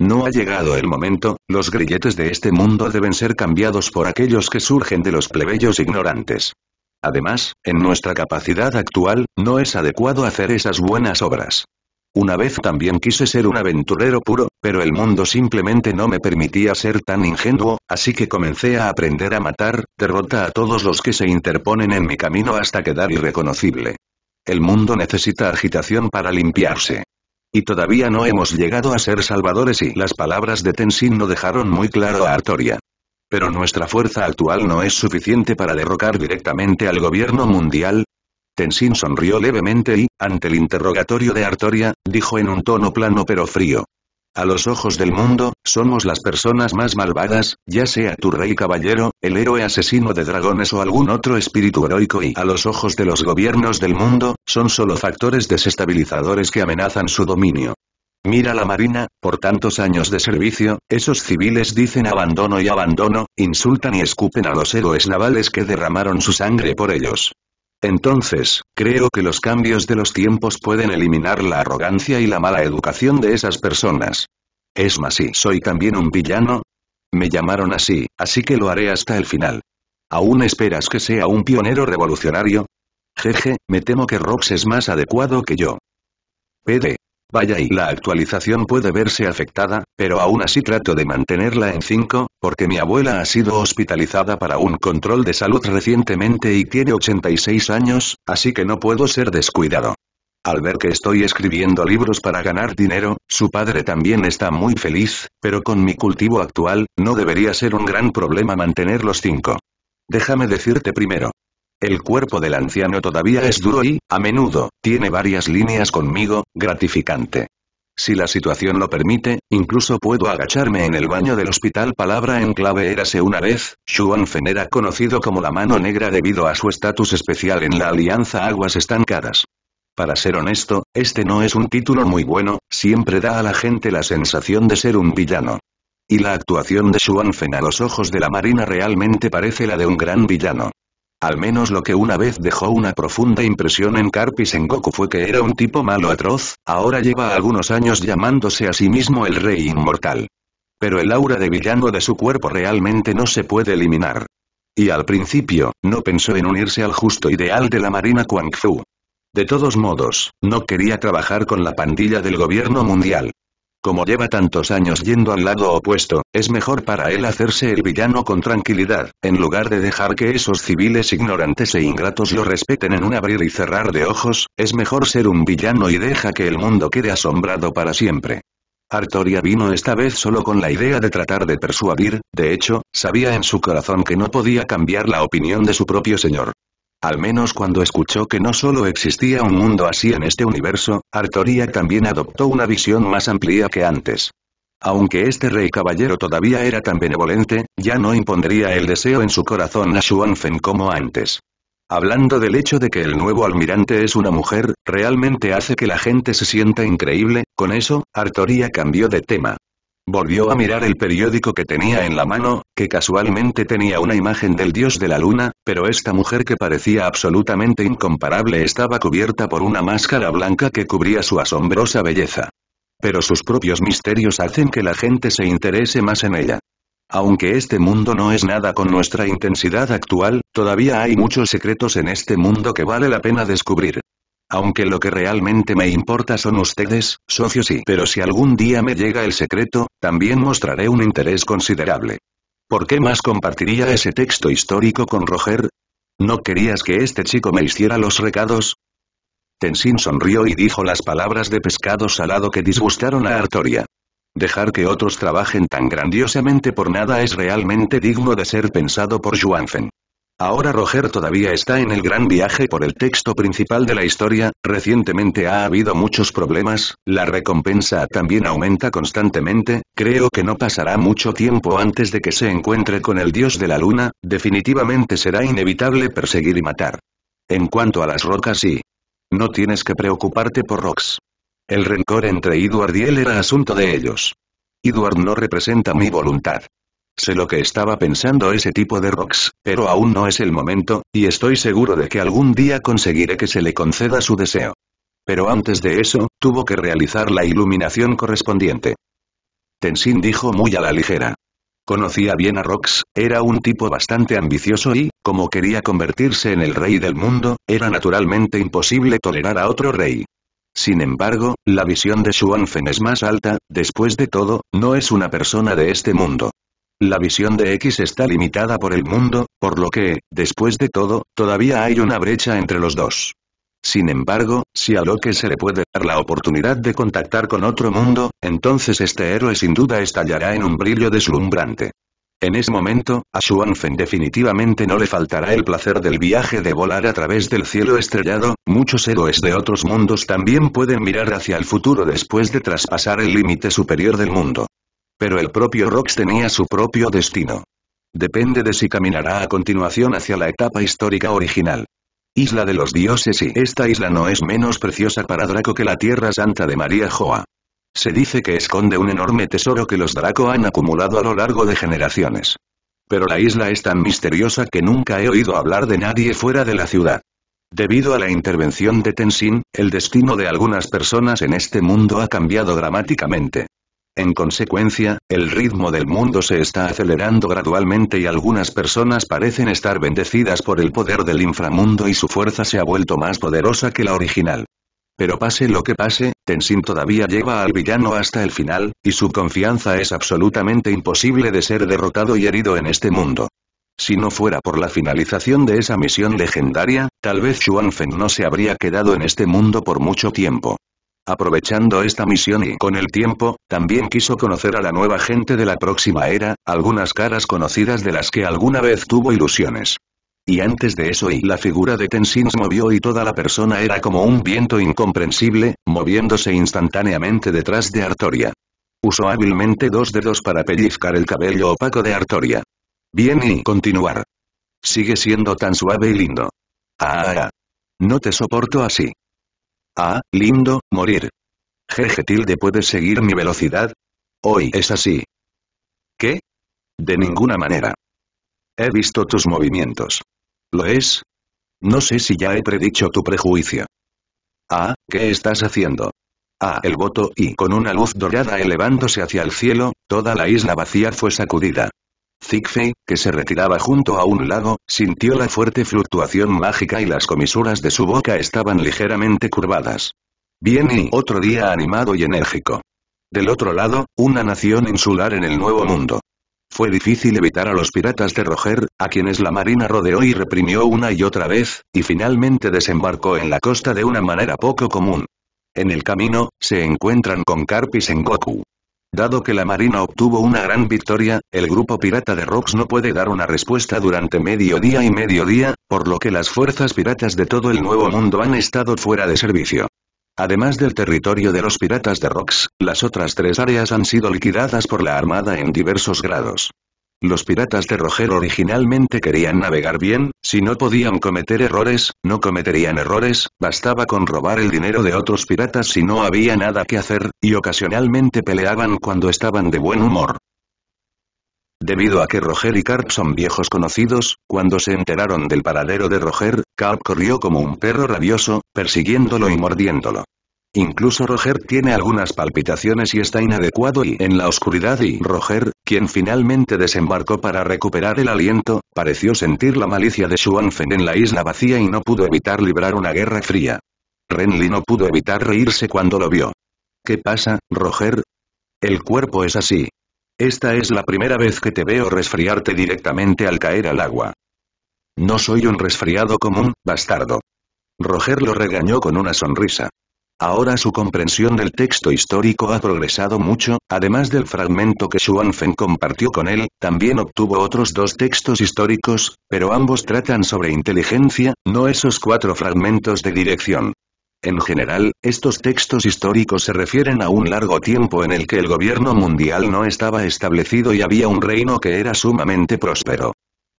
No ha llegado el momento, los grilletes de este mundo deben ser cambiados por aquellos que surgen de los plebeyos ignorantes. Además, en nuestra capacidad actual, no es adecuado hacer esas buenas obras. Una vez también quise ser un aventurero puro, pero el mundo simplemente no me permitía ser tan ingenuo, así que comencé a aprender a matar, derrota a todos los que se interponen en mi camino hasta quedar irreconocible. El mundo necesita agitación para limpiarse. Y todavía no hemos llegado a ser salvadores y las palabras de Tenzin no dejaron muy claro a Artoria. Pero nuestra fuerza actual no es suficiente para derrocar directamente al gobierno mundial, Tenzin sonrió levemente y, ante el interrogatorio de Artoria, dijo en un tono plano pero frío. A los ojos del mundo, somos las personas más malvadas, ya sea tu rey caballero, el héroe asesino de dragones o algún otro espíritu heroico y a los ojos de los gobiernos del mundo, son solo factores desestabilizadores que amenazan su dominio. Mira la marina, por tantos años de servicio, esos civiles dicen abandono y abandono, insultan y escupen a los héroes navales que derramaron su sangre por ellos. Entonces, creo que los cambios de los tiempos pueden eliminar la arrogancia y la mala educación de esas personas. Es más, si soy también un villano. Me llamaron así, así que lo haré hasta el final. ¿Aún esperas que sea un pionero revolucionario? Jeje, me temo que Rox es más adecuado que yo. PD, Vaya y la actualización puede verse afectada, pero aún así trato de mantenerla en 5, porque mi abuela ha sido hospitalizada para un control de salud recientemente y tiene 86 años, así que no puedo ser descuidado. Al ver que estoy escribiendo libros para ganar dinero, su padre también está muy feliz, pero con mi cultivo actual, no debería ser un gran problema mantener los 5. Déjame decirte primero, el cuerpo del anciano todavía es duro y, a menudo, tiene varias líneas conmigo, gratificante. Si la situación lo permite, incluso puedo agacharme en el baño del hospital. Palabra en clave érase una vez, Xuanfen era conocido como la mano negra debido a su estatus especial en la Alianza Aguas Estancadas. Para ser honesto, este no es un título muy bueno, siempre da a la gente la sensación de ser un villano. Y la actuación de Xuanfen a los ojos de la Marina realmente parece la de un gran villano. Al menos lo que una vez dejó una profunda impresión en en Goku fue que era un tipo malo atroz, ahora lleva algunos años llamándose a sí mismo el rey inmortal. Pero el aura de villano de su cuerpo realmente no se puede eliminar. Y al principio, no pensó en unirse al justo ideal de la marina Fu. De todos modos, no quería trabajar con la pandilla del gobierno mundial. Como lleva tantos años yendo al lado opuesto, es mejor para él hacerse el villano con tranquilidad, en lugar de dejar que esos civiles ignorantes e ingratos lo respeten en un abrir y cerrar de ojos, es mejor ser un villano y deja que el mundo quede asombrado para siempre. Artoria vino esta vez solo con la idea de tratar de persuadir, de hecho, sabía en su corazón que no podía cambiar la opinión de su propio señor, al menos cuando escuchó que no solo existía un mundo así en este universo, Artoria también adoptó una visión más amplia que antes. Aunque este rey caballero todavía era tan benevolente, ya no impondría el deseo en su corazón a Xuanfen como antes. Hablando del hecho de que el nuevo almirante es una mujer, realmente hace que la gente se sienta increíble, con eso, Artoria cambió de tema. Volvió a mirar el periódico que tenía en la mano, que casualmente tenía una imagen del dios de la luna, pero esta mujer que parecía absolutamente incomparable estaba cubierta por una máscara blanca que cubría su asombrosa belleza. Pero sus propios misterios hacen que la gente se interese más en ella. Aunque este mundo no es nada con nuestra intensidad actual, todavía hay muchos secretos en este mundo que vale la pena descubrir. Aunque lo que realmente me importa son ustedes, socios y... Pero si algún día me llega el secreto, también mostraré un interés considerable. ¿Por qué más compartiría ese texto histórico con Roger? ¿No querías que este chico me hiciera los recados? Tenzin sonrió y dijo las palabras de pescado salado que disgustaron a Artoria. Dejar que otros trabajen tan grandiosamente por nada es realmente digno de ser pensado por Juanfen. Ahora Roger todavía está en el gran viaje por el texto principal de la historia, recientemente ha habido muchos problemas, la recompensa también aumenta constantemente, creo que no pasará mucho tiempo antes de que se encuentre con el dios de la luna, definitivamente será inevitable perseguir y matar. En cuanto a las rocas sí. No tienes que preocuparte por Rox. El rencor entre Edward y él era asunto de ellos. Edward no representa mi voluntad. Sé lo que estaba pensando ese tipo de Rox, pero aún no es el momento, y estoy seguro de que algún día conseguiré que se le conceda su deseo. Pero antes de eso, tuvo que realizar la iluminación correspondiente. Tenzin dijo muy a la ligera. Conocía bien a Rox, era un tipo bastante ambicioso y, como quería convertirse en el rey del mundo, era naturalmente imposible tolerar a otro rey. Sin embargo, la visión de Xuanfen es más alta, después de todo, no es una persona de este mundo. La visión de X está limitada por el mundo, por lo que, después de todo, todavía hay una brecha entre los dos. Sin embargo, si a Loki se le puede dar la oportunidad de contactar con otro mundo, entonces este héroe sin duda estallará en un brillo deslumbrante. En ese momento, a Xuanfen definitivamente no le faltará el placer del viaje de volar a través del cielo estrellado, muchos héroes de otros mundos también pueden mirar hacia el futuro después de traspasar el límite superior del mundo. Pero el propio Rox tenía su propio destino. Depende de si caminará a continuación hacia la etapa histórica original. Isla de los dioses y esta isla no es menos preciosa para Draco que la Tierra Santa de María Joa. Se dice que esconde un enorme tesoro que los Draco han acumulado a lo largo de generaciones. Pero la isla es tan misteriosa que nunca he oído hablar de nadie fuera de la ciudad. Debido a la intervención de Tenzin, el destino de algunas personas en este mundo ha cambiado dramáticamente. En consecuencia, el ritmo del mundo se está acelerando gradualmente y algunas personas parecen estar bendecidas por el poder del inframundo y su fuerza se ha vuelto más poderosa que la original. Pero pase lo que pase, Tenzin todavía lleva al villano hasta el final, y su confianza es absolutamente imposible de ser derrotado y herido en este mundo. Si no fuera por la finalización de esa misión legendaria, tal vez Feng no se habría quedado en este mundo por mucho tiempo. Aprovechando esta misión y con el tiempo, también quiso conocer a la nueva gente de la próxima era, algunas caras conocidas de las que alguna vez tuvo ilusiones. Y antes de eso y la figura de Tenzin se movió y toda la persona era como un viento incomprensible, moviéndose instantáneamente detrás de Artoria. Usó hábilmente dos dedos para pellizcar el cabello opaco de Artoria. Bien y continuar. Sigue siendo tan suave y lindo. ah, ah. ah. No te soporto así. Ah, lindo, morir. Jeje tilde puedes seguir mi velocidad. Hoy es así. ¿Qué? De ninguna manera. He visto tus movimientos. ¿Lo es? No sé si ya he predicho tu prejuicio. Ah, ¿qué estás haciendo? Ah, el voto y con una luz dorada elevándose hacia el cielo, toda la isla vacía fue sacudida. Zigfei, que se retiraba junto a un lago, sintió la fuerte fluctuación mágica y las comisuras de su boca estaban ligeramente curvadas. Bien y otro día animado y enérgico. Del otro lado, una nación insular en el Nuevo Mundo. Fue difícil evitar a los piratas de Roger, a quienes la marina rodeó y reprimió una y otra vez, y finalmente desembarcó en la costa de una manera poco común. En el camino, se encuentran con en goku Dado que la Marina obtuvo una gran victoria, el grupo pirata de Rocks no puede dar una respuesta durante mediodía y mediodía, por lo que las fuerzas piratas de todo el Nuevo Mundo han estado fuera de servicio. Además del territorio de los piratas de Rocks, las otras tres áreas han sido liquidadas por la Armada en diversos grados. Los piratas de Roger originalmente querían navegar bien, si no podían cometer errores, no cometerían errores, bastaba con robar el dinero de otros piratas si no había nada que hacer, y ocasionalmente peleaban cuando estaban de buen humor. Debido a que Roger y Carp son viejos conocidos, cuando se enteraron del paradero de Roger, Carp corrió como un perro rabioso, persiguiéndolo y mordiéndolo. Incluso Roger tiene algunas palpitaciones y está inadecuado y en la oscuridad y Roger, quien finalmente desembarcó para recuperar el aliento, pareció sentir la malicia de Xuanfen en la isla vacía y no pudo evitar librar una guerra fría. Renly no pudo evitar reírse cuando lo vio. ¿Qué pasa, Roger? El cuerpo es así. Esta es la primera vez que te veo resfriarte directamente al caer al agua. No soy un resfriado común, bastardo. Roger lo regañó con una sonrisa. Ahora su comprensión del texto histórico ha progresado mucho, además del fragmento que Xuanfen compartió con él, también obtuvo otros dos textos históricos, pero ambos tratan sobre inteligencia, no esos cuatro fragmentos de dirección. En general, estos textos históricos se refieren a un largo tiempo en el que el gobierno mundial no estaba establecido y había un reino que era sumamente próspero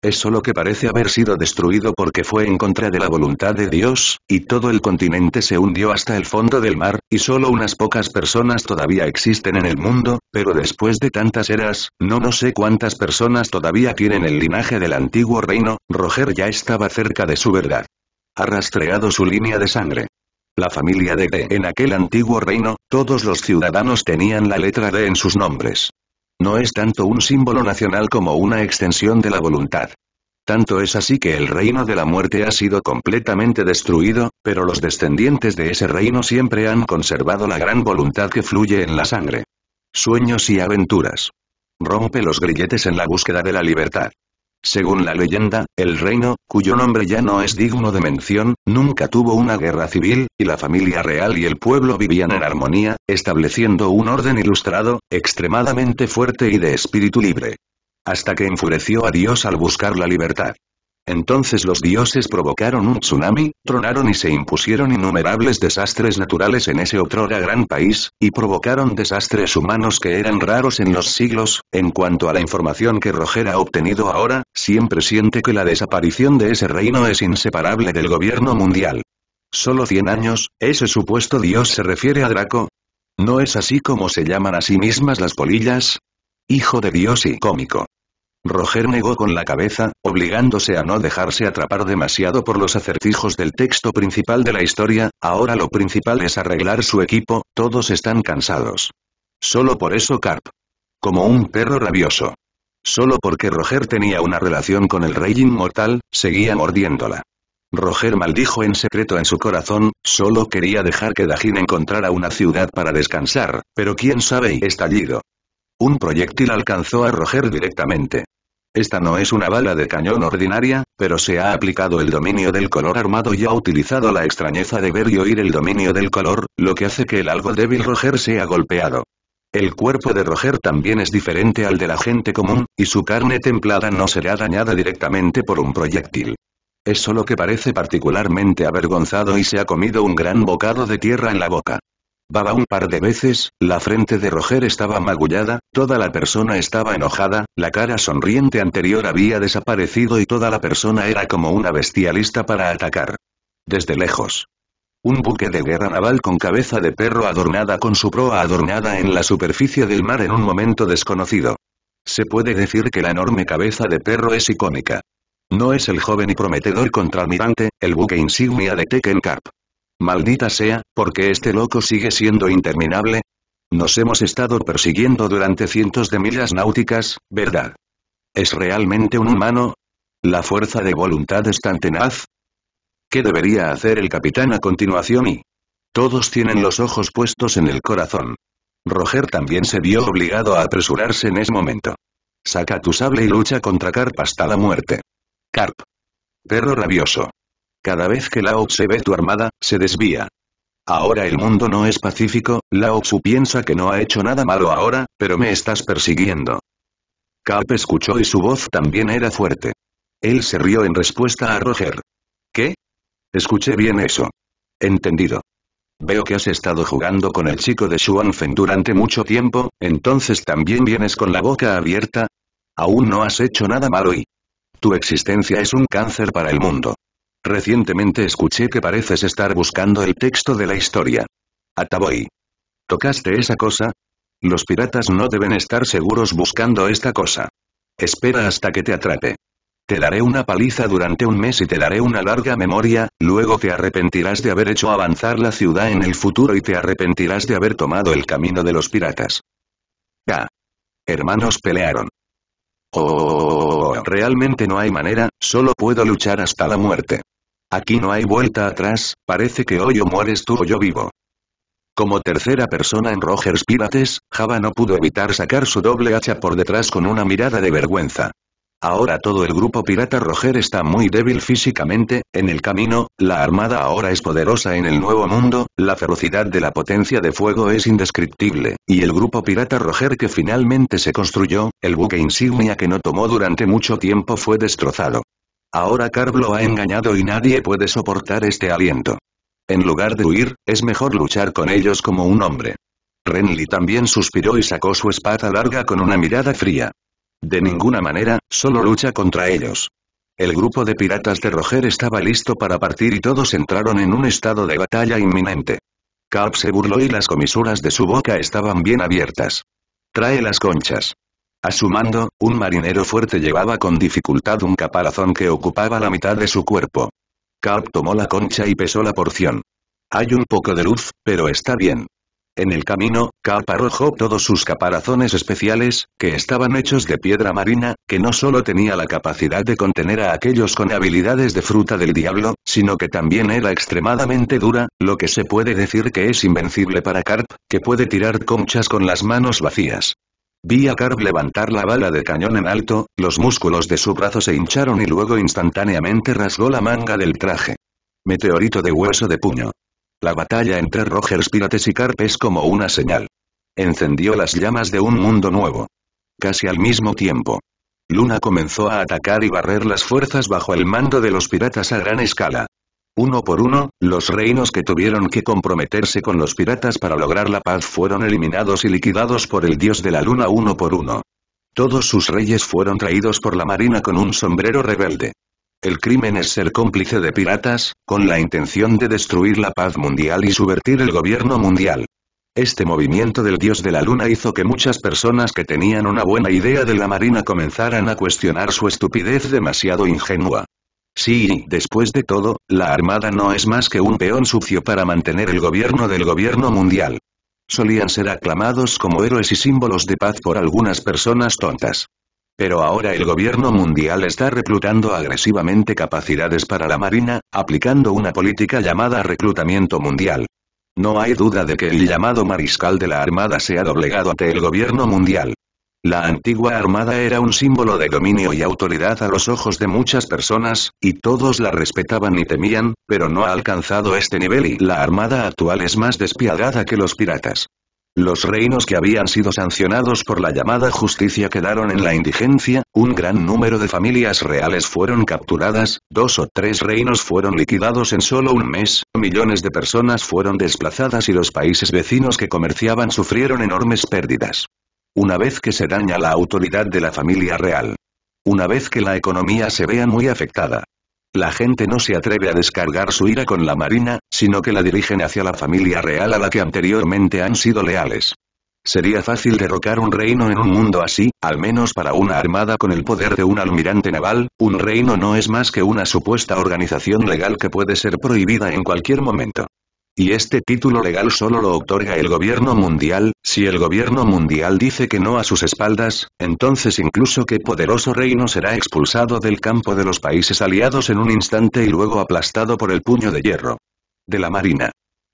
es solo que parece haber sido destruido porque fue en contra de la voluntad de Dios, y todo el continente se hundió hasta el fondo del mar, y solo unas pocas personas todavía existen en el mundo, pero después de tantas eras, no no sé cuántas personas todavía tienen el linaje del antiguo reino, Roger ya estaba cerca de su verdad. Ha rastreado su línea de sangre. La familia de D. En aquel antiguo reino, todos los ciudadanos tenían la letra D en sus nombres. No es tanto un símbolo nacional como una extensión de la voluntad. Tanto es así que el reino de la muerte ha sido completamente destruido, pero los descendientes de ese reino siempre han conservado la gran voluntad que fluye en la sangre. Sueños y aventuras. Rompe los grilletes en la búsqueda de la libertad. Según la leyenda, el reino, cuyo nombre ya no es digno de mención, nunca tuvo una guerra civil, y la familia real y el pueblo vivían en armonía, estableciendo un orden ilustrado, extremadamente fuerte y de espíritu libre. Hasta que enfureció a Dios al buscar la libertad. Entonces los dioses provocaron un tsunami, tronaron y se impusieron innumerables desastres naturales en ese otro gran país, y provocaron desastres humanos que eran raros en los siglos, en cuanto a la información que Roger ha obtenido ahora, siempre siente que la desaparición de ese reino es inseparable del gobierno mundial. Solo 100 años, ese supuesto dios se refiere a Draco. ¿No es así como se llaman a sí mismas las polillas? Hijo de dios y cómico. Roger negó con la cabeza, obligándose a no dejarse atrapar demasiado por los acertijos del texto principal de la historia, ahora lo principal es arreglar su equipo, todos están cansados. Solo por eso Carp. Como un perro rabioso. Solo porque Roger tenía una relación con el rey inmortal, seguía mordiéndola. Roger maldijo en secreto en su corazón, solo quería dejar que Dajin encontrara una ciudad para descansar, pero quién sabe y estallido. Un proyectil alcanzó a Roger directamente. Esta no es una bala de cañón ordinaria, pero se ha aplicado el dominio del color armado y ha utilizado la extrañeza de ver y oír el dominio del color, lo que hace que el algo débil Roger sea golpeado. El cuerpo de Roger también es diferente al de la gente común, y su carne templada no será dañada directamente por un proyectil. Es solo que parece particularmente avergonzado y se ha comido un gran bocado de tierra en la boca. Baba un par de veces, la frente de Roger estaba magullada, toda la persona estaba enojada, la cara sonriente anterior había desaparecido y toda la persona era como una bestialista para atacar. Desde lejos. Un buque de guerra naval con cabeza de perro adornada con su proa adornada en la superficie del mar en un momento desconocido. Se puede decir que la enorme cabeza de perro es icónica. No es el joven y prometedor contraalmirante, el buque insignia de Tekken Carp. Maldita sea, porque este loco sigue siendo interminable. Nos hemos estado persiguiendo durante cientos de millas náuticas, ¿verdad? ¿Es realmente un humano? ¿La fuerza de voluntad es tan tenaz? ¿Qué debería hacer el capitán a continuación y...? Todos tienen los ojos puestos en el corazón. Roger también se vio obligado a apresurarse en ese momento. Saca tu sable y lucha contra Carp hasta la muerte. Carp. Perro rabioso. Cada vez que Lao se ve tu armada, se desvía. Ahora el mundo no es pacífico, Lao Tzu piensa que no ha hecho nada malo ahora, pero me estás persiguiendo. Cap escuchó y su voz también era fuerte. Él se rió en respuesta a Roger. ¿Qué? Escuché bien eso. Entendido. Veo que has estado jugando con el chico de Xuanfen durante mucho tiempo, entonces también vienes con la boca abierta. Aún no has hecho nada malo y... Tu existencia es un cáncer para el mundo. Recientemente escuché que pareces estar buscando el texto de la historia. Ataboy. ¿Tocaste esa cosa? Los piratas no deben estar seguros buscando esta cosa. Espera hasta que te atrape. Te daré una paliza durante un mes y te daré una larga memoria, luego te arrepentirás de haber hecho avanzar la ciudad en el futuro y te arrepentirás de haber tomado el camino de los piratas. Ah. Hermanos pelearon. Oh, realmente no hay manera, solo puedo luchar hasta la muerte. Aquí no hay vuelta atrás, parece que hoy o mueres tú o yo vivo. Como tercera persona en Rogers Pirates, Java no pudo evitar sacar su doble hacha por detrás con una mirada de vergüenza. Ahora todo el grupo pirata Roger está muy débil físicamente, en el camino, la armada ahora es poderosa en el nuevo mundo, la ferocidad de la potencia de fuego es indescriptible, y el grupo pirata Roger que finalmente se construyó, el buque insignia que no tomó durante mucho tiempo fue destrozado. Ahora Carl lo ha engañado y nadie puede soportar este aliento. En lugar de huir, es mejor luchar con ellos como un hombre. Renly también suspiró y sacó su espada larga con una mirada fría. De ninguna manera, solo lucha contra ellos. El grupo de piratas de Roger estaba listo para partir y todos entraron en un estado de batalla inminente. Carl se burló y las comisuras de su boca estaban bien abiertas. Trae las conchas. A su mando, un marinero fuerte llevaba con dificultad un caparazón que ocupaba la mitad de su cuerpo. Carp tomó la concha y pesó la porción. Hay un poco de luz, pero está bien. En el camino, Carp arrojó todos sus caparazones especiales, que estaban hechos de piedra marina, que no solo tenía la capacidad de contener a aquellos con habilidades de fruta del diablo, sino que también era extremadamente dura, lo que se puede decir que es invencible para Carp, que puede tirar conchas con las manos vacías. Vi a Karp levantar la bala de cañón en alto, los músculos de su brazo se hincharon y luego instantáneamente rasgó la manga del traje. Meteorito de hueso de puño. La batalla entre Rogers Pirates y Carp es como una señal. Encendió las llamas de un mundo nuevo. Casi al mismo tiempo. Luna comenzó a atacar y barrer las fuerzas bajo el mando de los piratas a gran escala. Uno por uno, los reinos que tuvieron que comprometerse con los piratas para lograr la paz fueron eliminados y liquidados por el dios de la luna uno por uno. Todos sus reyes fueron traídos por la marina con un sombrero rebelde. El crimen es ser cómplice de piratas, con la intención de destruir la paz mundial y subvertir el gobierno mundial. Este movimiento del dios de la luna hizo que muchas personas que tenían una buena idea de la marina comenzaran a cuestionar su estupidez demasiado ingenua. Sí después de todo, la Armada no es más que un peón sucio para mantener el gobierno del gobierno mundial. Solían ser aclamados como héroes y símbolos de paz por algunas personas tontas. Pero ahora el gobierno mundial está reclutando agresivamente capacidades para la Marina, aplicando una política llamada reclutamiento mundial. No hay duda de que el llamado mariscal de la Armada se ha doblegado ante el gobierno mundial. La antigua armada era un símbolo de dominio y autoridad a los ojos de muchas personas, y todos la respetaban y temían, pero no ha alcanzado este nivel y la armada actual es más despiadada que los piratas. Los reinos que habían sido sancionados por la llamada justicia quedaron en la indigencia, un gran número de familias reales fueron capturadas, dos o tres reinos fueron liquidados en solo un mes, millones de personas fueron desplazadas y los países vecinos que comerciaban sufrieron enormes pérdidas. Una vez que se daña la autoridad de la familia real. Una vez que la economía se vea muy afectada. La gente no se atreve a descargar su ira con la marina, sino que la dirigen hacia la familia real a la que anteriormente han sido leales. Sería fácil derrocar un reino en un mundo así, al menos para una armada con el poder de un almirante naval, un reino no es más que una supuesta organización legal que puede ser prohibida en cualquier momento y este título legal solo lo otorga el gobierno mundial, si el gobierno mundial dice que no a sus espaldas, entonces incluso qué poderoso reino será expulsado del campo de los países aliados en un instante y luego aplastado por el puño de hierro. De la marina.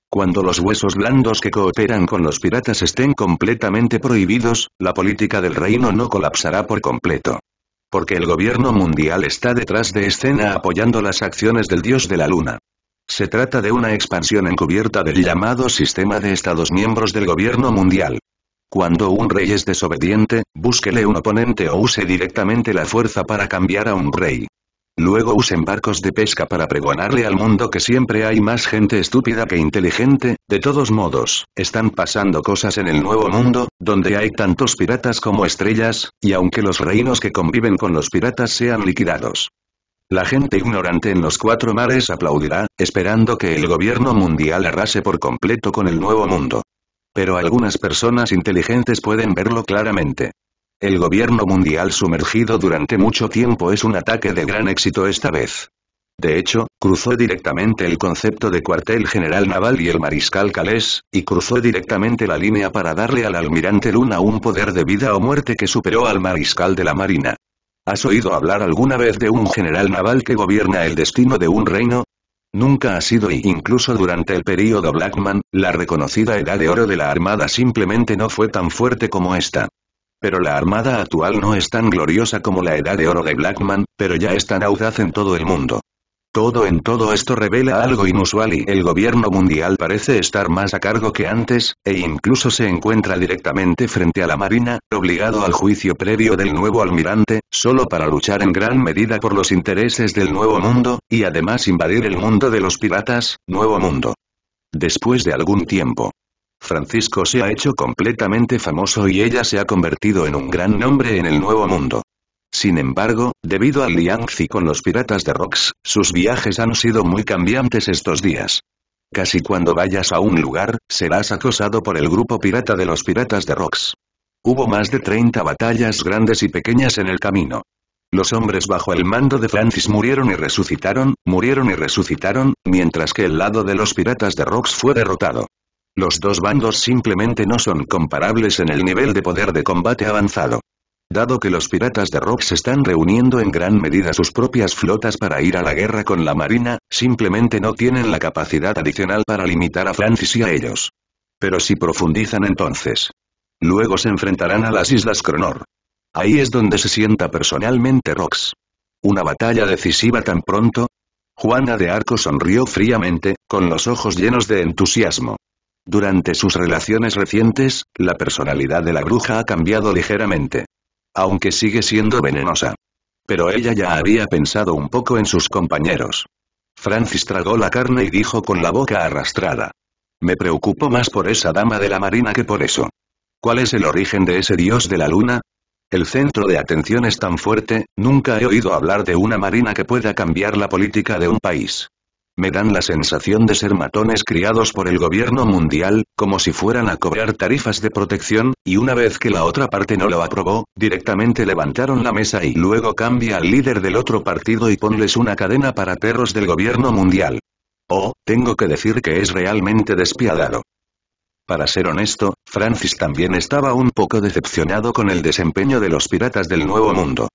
Cuando los huesos blandos que cooperan con los piratas estén completamente prohibidos, la política del reino no colapsará por completo. Porque el gobierno mundial está detrás de escena apoyando las acciones del dios de la luna. Se trata de una expansión encubierta del llamado sistema de Estados miembros del gobierno mundial. Cuando un rey es desobediente, búsquele un oponente o use directamente la fuerza para cambiar a un rey. Luego usen barcos de pesca para pregonarle al mundo que siempre hay más gente estúpida que inteligente, de todos modos, están pasando cosas en el nuevo mundo, donde hay tantos piratas como estrellas, y aunque los reinos que conviven con los piratas sean liquidados, la gente ignorante en los cuatro mares aplaudirá, esperando que el gobierno mundial arrase por completo con el nuevo mundo. Pero algunas personas inteligentes pueden verlo claramente. El gobierno mundial sumergido durante mucho tiempo es un ataque de gran éxito esta vez. De hecho, cruzó directamente el concepto de cuartel general naval y el mariscal Calés, y cruzó directamente la línea para darle al almirante Luna un poder de vida o muerte que superó al mariscal de la marina. ¿Has oído hablar alguna vez de un general naval que gobierna el destino de un reino? Nunca ha sido y incluso durante el período Blackman, la reconocida edad de oro de la Armada simplemente no fue tan fuerte como esta. Pero la Armada actual no es tan gloriosa como la edad de oro de Blackman, pero ya es tan audaz en todo el mundo. Todo en todo esto revela algo inusual y el gobierno mundial parece estar más a cargo que antes, e incluso se encuentra directamente frente a la Marina, obligado al juicio previo del nuevo almirante, solo para luchar en gran medida por los intereses del Nuevo Mundo, y además invadir el mundo de los piratas, Nuevo Mundo. Después de algún tiempo, Francisco se ha hecho completamente famoso y ella se ha convertido en un gran nombre en el Nuevo Mundo. Sin embargo, debido al Liangzi con los piratas de Rox, sus viajes han sido muy cambiantes estos días. Casi cuando vayas a un lugar, serás acosado por el grupo pirata de los piratas de Rox. Hubo más de 30 batallas grandes y pequeñas en el camino. Los hombres bajo el mando de Francis murieron y resucitaron, murieron y resucitaron, mientras que el lado de los piratas de Rox fue derrotado. Los dos bandos simplemente no son comparables en el nivel de poder de combate avanzado. Dado que los piratas de Rox están reuniendo en gran medida sus propias flotas para ir a la guerra con la marina, simplemente no tienen la capacidad adicional para limitar a Francis y a ellos. Pero si profundizan entonces. Luego se enfrentarán a las Islas Cronor. Ahí es donde se sienta personalmente Rox. ¿Una batalla decisiva tan pronto? Juana de Arco sonrió fríamente, con los ojos llenos de entusiasmo. Durante sus relaciones recientes, la personalidad de la bruja ha cambiado ligeramente. Aunque sigue siendo venenosa. Pero ella ya había pensado un poco en sus compañeros. Francis tragó la carne y dijo con la boca arrastrada. Me preocupo más por esa dama de la marina que por eso. ¿Cuál es el origen de ese dios de la luna? El centro de atención es tan fuerte, nunca he oído hablar de una marina que pueda cambiar la política de un país. Me dan la sensación de ser matones criados por el gobierno mundial, como si fueran a cobrar tarifas de protección, y una vez que la otra parte no lo aprobó, directamente levantaron la mesa y luego cambia al líder del otro partido y ponles una cadena para perros del gobierno mundial. Oh, tengo que decir que es realmente despiadado. Para ser honesto, Francis también estaba un poco decepcionado con el desempeño de los piratas del Nuevo Mundo.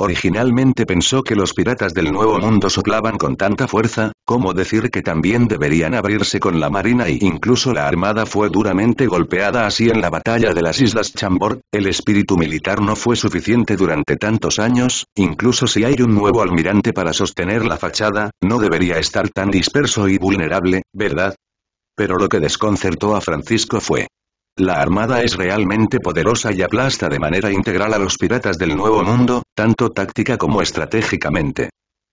Originalmente pensó que los piratas del Nuevo Mundo soplaban con tanta fuerza, como decir que también deberían abrirse con la marina e incluso la armada fue duramente golpeada así en la batalla de las Islas Chambord, el espíritu militar no fue suficiente durante tantos años, incluso si hay un nuevo almirante para sostener la fachada, no debería estar tan disperso y vulnerable, ¿verdad? Pero lo que desconcertó a Francisco fue, la armada es realmente poderosa y aplasta de manera integral a los piratas del Nuevo Mundo, tanto táctica como estratégicamente.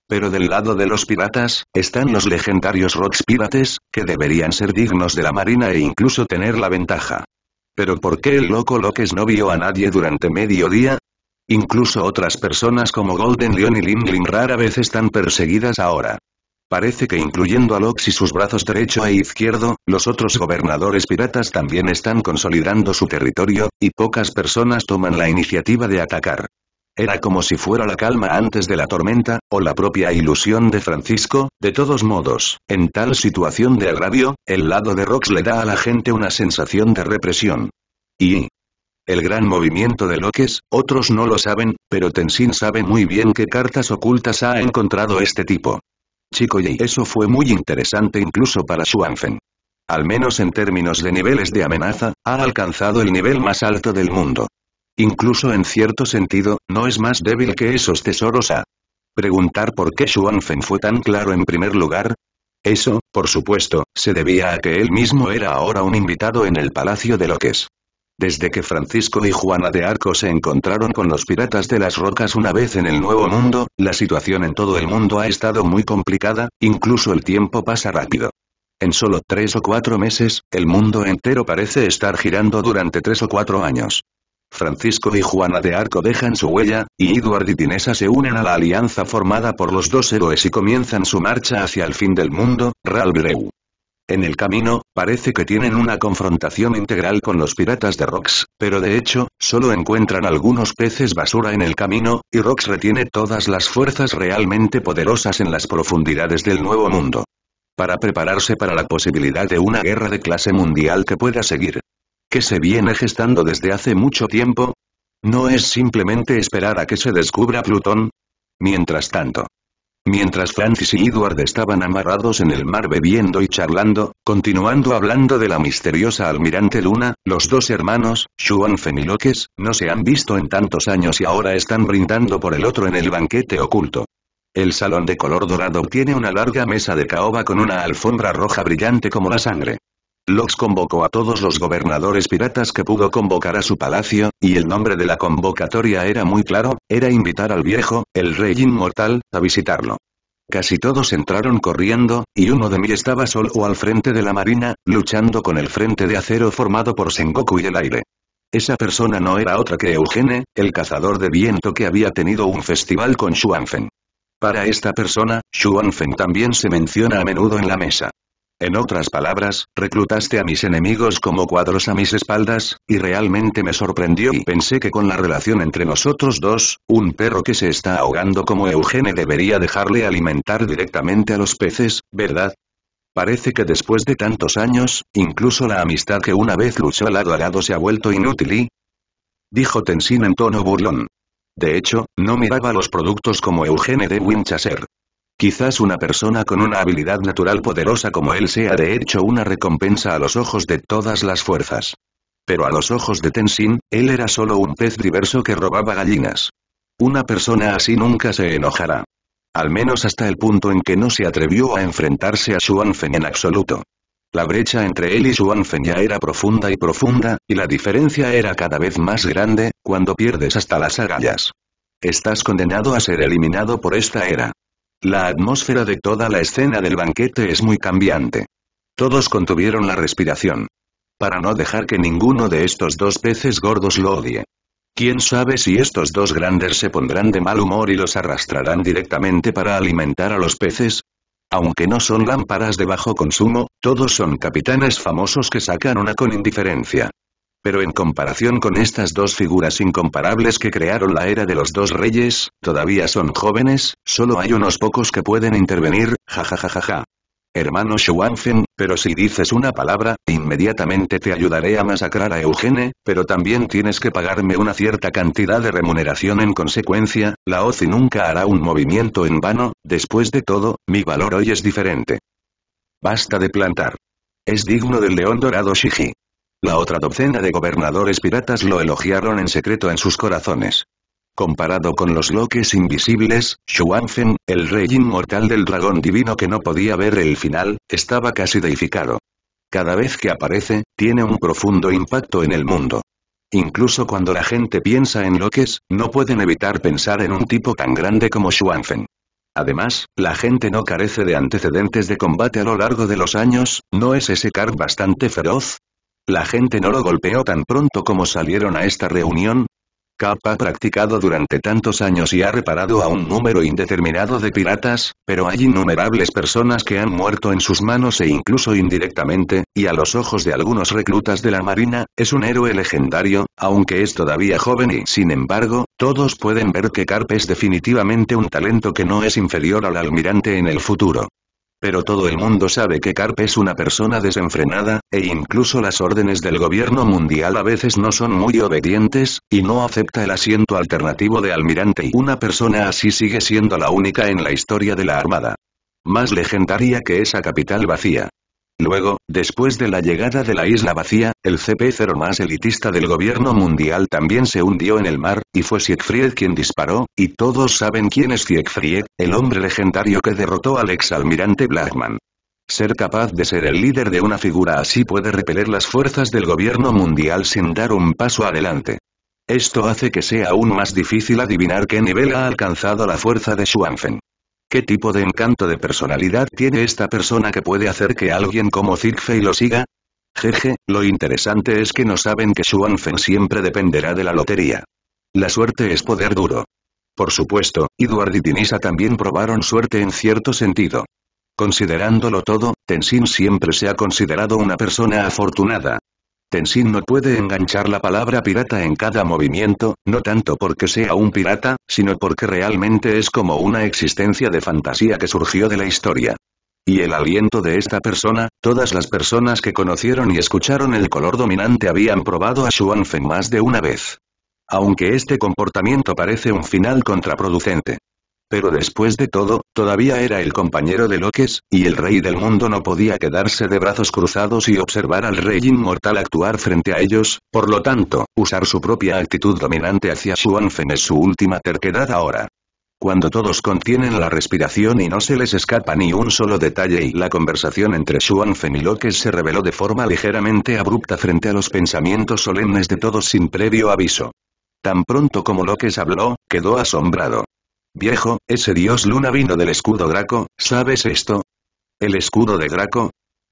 Pero del lado de los piratas, están los legendarios Rocks Pirates, que deberían ser dignos de la marina e incluso tener la ventaja. ¿Pero por qué el loco Lokes no vio a nadie durante medio día? Incluso otras personas como Golden Leon y Lim Lim rara vez están perseguidas ahora. Parece que incluyendo a Lox y sus brazos derecho e izquierdo, los otros gobernadores piratas también están consolidando su territorio, y pocas personas toman la iniciativa de atacar. Era como si fuera la calma antes de la tormenta, o la propia ilusión de Francisco, de todos modos, en tal situación de agravio, el lado de Rox le da a la gente una sensación de represión. Y... El gran movimiento de Loques, otros no lo saben, pero Tenzin sabe muy bien qué cartas ocultas ha encontrado este tipo. Chico y eso fue muy interesante incluso para Xuanfen. Al menos en términos de niveles de amenaza, ha alcanzado el nivel más alto del mundo. Incluso en cierto sentido, no es más débil que esos tesoros a. Preguntar por qué Xuanfen fue tan claro en primer lugar, eso, por supuesto, se debía a que él mismo era ahora un invitado en el Palacio de Loques. Desde que Francisco y Juana de Arco se encontraron con los piratas de las rocas una vez en el Nuevo Mundo, la situación en todo el mundo ha estado muy complicada, incluso el tiempo pasa rápido. En solo tres o cuatro meses, el mundo entero parece estar girando durante tres o cuatro años. Francisco y Juana de Arco dejan su huella, y Edward y Tinesa se unen a la alianza formada por los dos héroes y comienzan su marcha hacia el fin del mundo, Ralbreu. En el camino, parece que tienen una confrontación integral con los piratas de Rox, pero de hecho, solo encuentran algunos peces basura en el camino, y Rox retiene todas las fuerzas realmente poderosas en las profundidades del Nuevo Mundo. Para prepararse para la posibilidad de una guerra de clase mundial que pueda seguir. Que se viene gestando desde hace mucho tiempo? ¿No es simplemente esperar a que se descubra Plutón? Mientras tanto, Mientras Francis y Edward estaban amarrados en el mar bebiendo y charlando, continuando hablando de la misteriosa almirante Luna, los dos hermanos, Xuanfen y no se han visto en tantos años y ahora están brindando por el otro en el banquete oculto. El salón de color dorado tiene una larga mesa de caoba con una alfombra roja brillante como la sangre. Lox convocó a todos los gobernadores piratas que pudo convocar a su palacio, y el nombre de la convocatoria era muy claro, era invitar al viejo, el rey inmortal, a visitarlo. Casi todos entraron corriendo, y uno de mí estaba solo al frente de la marina, luchando con el frente de acero formado por Sengoku y el aire. Esa persona no era otra que Eugene, el cazador de viento que había tenido un festival con Xuanfen. Para esta persona, Xuanfen también se menciona a menudo en la mesa. En otras palabras, reclutaste a mis enemigos como cuadros a mis espaldas, y realmente me sorprendió y pensé que con la relación entre nosotros dos, un perro que se está ahogando como Eugene debería dejarle alimentar directamente a los peces, ¿verdad? Parece que después de tantos años, incluso la amistad que una vez luchó lado a lado se ha vuelto inútil y... Dijo Tenzin en tono burlón. De hecho, no miraba los productos como Eugene de Winchester. Quizás una persona con una habilidad natural poderosa como él sea de hecho una recompensa a los ojos de todas las fuerzas. Pero a los ojos de Tenzin, él era solo un pez diverso que robaba gallinas. Una persona así nunca se enojará. Al menos hasta el punto en que no se atrevió a enfrentarse a Xuanfen en absoluto. La brecha entre él y Xuanfen ya era profunda y profunda, y la diferencia era cada vez más grande, cuando pierdes hasta las agallas. Estás condenado a ser eliminado por esta era. La atmósfera de toda la escena del banquete es muy cambiante. Todos contuvieron la respiración. Para no dejar que ninguno de estos dos peces gordos lo odie. ¿Quién sabe si estos dos grandes se pondrán de mal humor y los arrastrarán directamente para alimentar a los peces? Aunque no son lámparas de bajo consumo, todos son capitanes famosos que sacan una con indiferencia. Pero en comparación con estas dos figuras incomparables que crearon la era de los dos reyes, todavía son jóvenes, solo hay unos pocos que pueden intervenir, jajajajaja. Hermano Shuanfen, pero si dices una palabra, inmediatamente te ayudaré a masacrar a Eugene, pero también tienes que pagarme una cierta cantidad de remuneración en consecuencia, la OCI nunca hará un movimiento en vano, después de todo, mi valor hoy es diferente. Basta de plantar. Es digno del león dorado Shiji. La otra docena de gobernadores piratas lo elogiaron en secreto en sus corazones. Comparado con los loques invisibles, Xuanfen, el rey inmortal del dragón divino que no podía ver el final, estaba casi deificado. Cada vez que aparece, tiene un profundo impacto en el mundo. Incluso cuando la gente piensa en loques, no pueden evitar pensar en un tipo tan grande como Xuanfen. Además, la gente no carece de antecedentes de combate a lo largo de los años, ¿no es ese card bastante feroz? La gente no lo golpeó tan pronto como salieron a esta reunión. Cap ha practicado durante tantos años y ha reparado a un número indeterminado de piratas, pero hay innumerables personas que han muerto en sus manos e incluso indirectamente, y a los ojos de algunos reclutas de la marina, es un héroe legendario, aunque es todavía joven y sin embargo, todos pueden ver que Carp es definitivamente un talento que no es inferior al almirante en el futuro. Pero todo el mundo sabe que Carpe es una persona desenfrenada, e incluso las órdenes del gobierno mundial a veces no son muy obedientes, y no acepta el asiento alternativo de almirante y una persona así sigue siendo la única en la historia de la Armada. Más legendaria que esa capital vacía. Luego, después de la llegada de la isla vacía, el CP0 más elitista del gobierno mundial también se hundió en el mar, y fue Siegfried quien disparó, y todos saben quién es Siegfried, el hombre legendario que derrotó al exalmirante Blackman. Ser capaz de ser el líder de una figura así puede repeler las fuerzas del gobierno mundial sin dar un paso adelante. Esto hace que sea aún más difícil adivinar qué nivel ha alcanzado la fuerza de Schwanfen. ¿Qué tipo de encanto de personalidad tiene esta persona que puede hacer que alguien como Zigfei lo siga? Jeje, lo interesante es que no saben que Xuanfen siempre dependerá de la lotería. La suerte es poder duro. Por supuesto, Edward y Tinisa también probaron suerte en cierto sentido. Considerándolo todo, Tenzin siempre se ha considerado una persona afortunada. Tenzin no puede enganchar la palabra pirata en cada movimiento, no tanto porque sea un pirata, sino porque realmente es como una existencia de fantasía que surgió de la historia. Y el aliento de esta persona, todas las personas que conocieron y escucharon el color dominante habían probado a Xuanfen más de una vez. Aunque este comportamiento parece un final contraproducente. Pero después de todo, todavía era el compañero de Loques, y el rey del mundo no podía quedarse de brazos cruzados y observar al rey inmortal actuar frente a ellos, por lo tanto, usar su propia actitud dominante hacia Xuanfen es su última terquedad ahora. Cuando todos contienen la respiración y no se les escapa ni un solo detalle y la conversación entre Xuanfen y Loques se reveló de forma ligeramente abrupta frente a los pensamientos solemnes de todos sin previo aviso. Tan pronto como Loques habló, quedó asombrado. Viejo, ese dios Luna vino del escudo Draco, ¿sabes esto? ¿El escudo de Draco?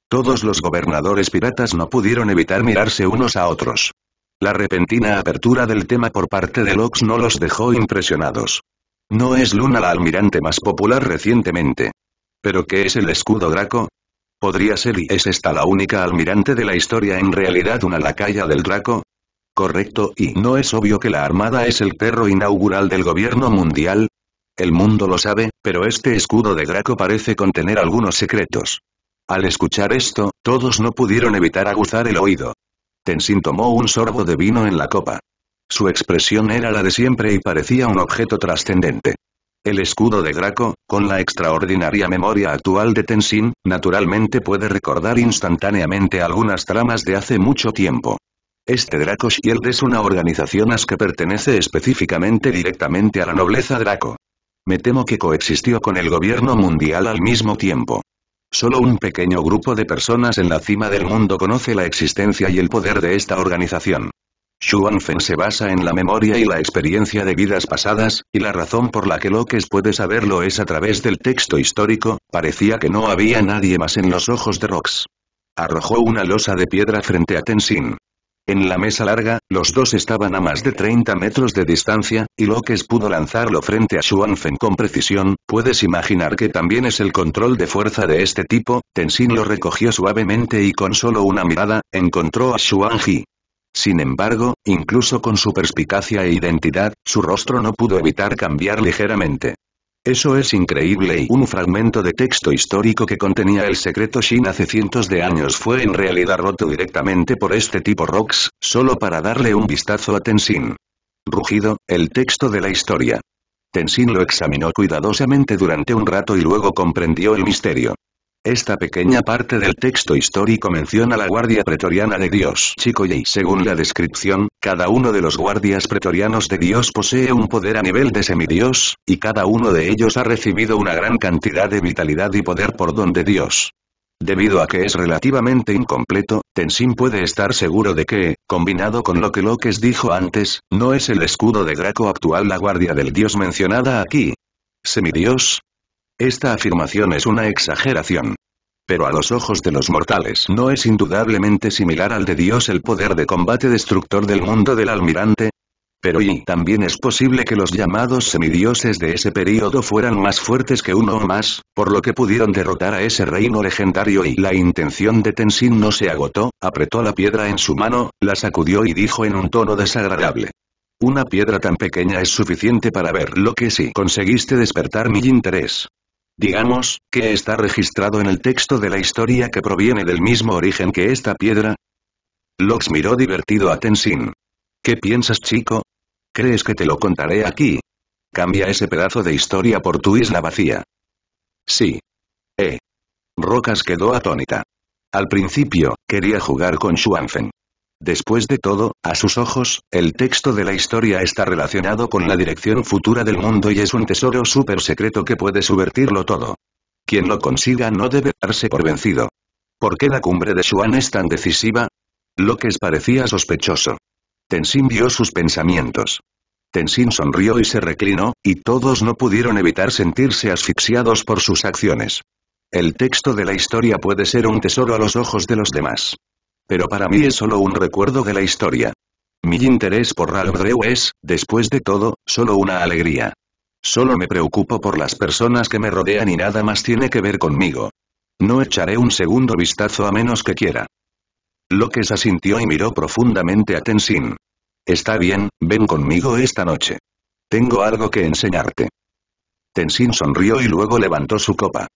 Todos los gobernadores piratas no pudieron evitar mirarse unos a otros. La repentina apertura del tema por parte de Locke no los dejó impresionados. No es Luna la almirante más popular recientemente. ¿Pero qué es el escudo Draco? ¿Podría ser y es esta la única almirante de la historia en realidad una lacaya del Draco? Correcto, y no es obvio que la Armada es el perro inaugural del gobierno mundial, el mundo lo sabe, pero este escudo de Draco parece contener algunos secretos. Al escuchar esto, todos no pudieron evitar aguzar el oído. Tenzin tomó un sorbo de vino en la copa. Su expresión era la de siempre y parecía un objeto trascendente. El escudo de Draco, con la extraordinaria memoria actual de Tenzin, naturalmente puede recordar instantáneamente algunas tramas de hace mucho tiempo. Este Draco Shield es una organización a que pertenece específicamente directamente a la nobleza Draco. Me temo que coexistió con el gobierno mundial al mismo tiempo. Solo un pequeño grupo de personas en la cima del mundo conoce la existencia y el poder de esta organización. Xuanfen se basa en la memoria y la experiencia de vidas pasadas, y la razón por la que Lokes puede saberlo es a través del texto histórico, parecía que no había nadie más en los ojos de Rox. Arrojó una losa de piedra frente a Tenzin. En la mesa larga, los dos estaban a más de 30 metros de distancia, y Lokes pudo lanzarlo frente a Xuanfen con precisión, puedes imaginar que también es el control de fuerza de este tipo, Tenzin lo recogió suavemente y con solo una mirada, encontró a Xuanji. Sin embargo, incluso con su perspicacia e identidad, su rostro no pudo evitar cambiar ligeramente. Eso es increíble y un fragmento de texto histórico que contenía el secreto Shin hace cientos de años fue en realidad roto directamente por este tipo Rox, solo para darle un vistazo a Tenzin. Rugido, el texto de la historia. Tenzin lo examinó cuidadosamente durante un rato y luego comprendió el misterio. Esta pequeña parte del texto histórico menciona la Guardia Pretoriana de Dios chico y Según la descripción, cada uno de los guardias pretorianos de Dios posee un poder a nivel de semidios, y cada uno de ellos ha recibido una gran cantidad de vitalidad y poder por don de Dios. Debido a que es relativamente incompleto, Tenzin puede estar seguro de que, combinado con lo que López dijo antes, no es el escudo de Graco actual la guardia del dios mencionada aquí. Semidios, esta afirmación es una exageración. Pero a los ojos de los mortales no es indudablemente similar al de Dios el poder de combate destructor del mundo del almirante. Pero y también es posible que los llamados semidioses de ese período fueran más fuertes que uno o más, por lo que pudieron derrotar a ese reino legendario y la intención de Tenzin no se agotó, apretó la piedra en su mano, la sacudió y dijo en un tono desagradable. Una piedra tan pequeña es suficiente para ver lo que sí, conseguiste despertar mi interés digamos, que está registrado en el texto de la historia que proviene del mismo origen que esta piedra? Lox miró divertido a Tenzin. ¿Qué piensas chico? ¿Crees que te lo contaré aquí? Cambia ese pedazo de historia por tu isla vacía. Sí. Eh. Rocas quedó atónita. Al principio, quería jugar con Xuanfen. Después de todo, a sus ojos, el texto de la historia está relacionado con la dirección futura del mundo y es un tesoro súper secreto que puede subvertirlo todo. Quien lo consiga no debe darse por vencido. ¿Por qué la cumbre de Xuan es tan decisiva? es parecía sospechoso. Tensin vio sus pensamientos. Tensin sonrió y se reclinó, y todos no pudieron evitar sentirse asfixiados por sus acciones. El texto de la historia puede ser un tesoro a los ojos de los demás. Pero para mí es solo un recuerdo de la historia. Mi interés por Ralph es, después de todo, solo una alegría. Solo me preocupo por las personas que me rodean y nada más tiene que ver conmigo. No echaré un segundo vistazo a menos que quiera. Locke asintió y miró profundamente a Tenzin. Está bien, ven conmigo esta noche. Tengo algo que enseñarte. Tenzin sonrió y luego levantó su copa.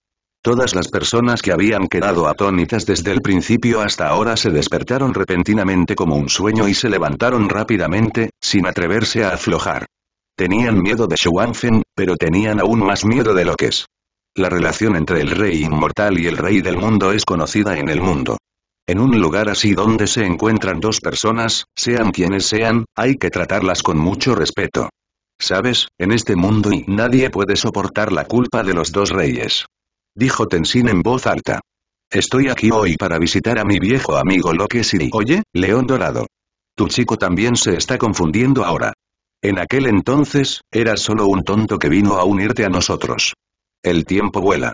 Todas las personas que habían quedado atónitas desde el principio hasta ahora se despertaron repentinamente como un sueño y se levantaron rápidamente, sin atreverse a aflojar. Tenían miedo de Xuanfen, pero tenían aún más miedo de lo que es. La relación entre el rey inmortal y el rey del mundo es conocida en el mundo. En un lugar así donde se encuentran dos personas, sean quienes sean, hay que tratarlas con mucho respeto. Sabes, en este mundo y nadie puede soportar la culpa de los dos reyes. Dijo Tenzin en voz alta. Estoy aquí hoy para visitar a mi viejo amigo Loki Siri. Oye, León Dorado. Tu chico también se está confundiendo ahora. En aquel entonces, eras solo un tonto que vino a unirte a nosotros. El tiempo vuela.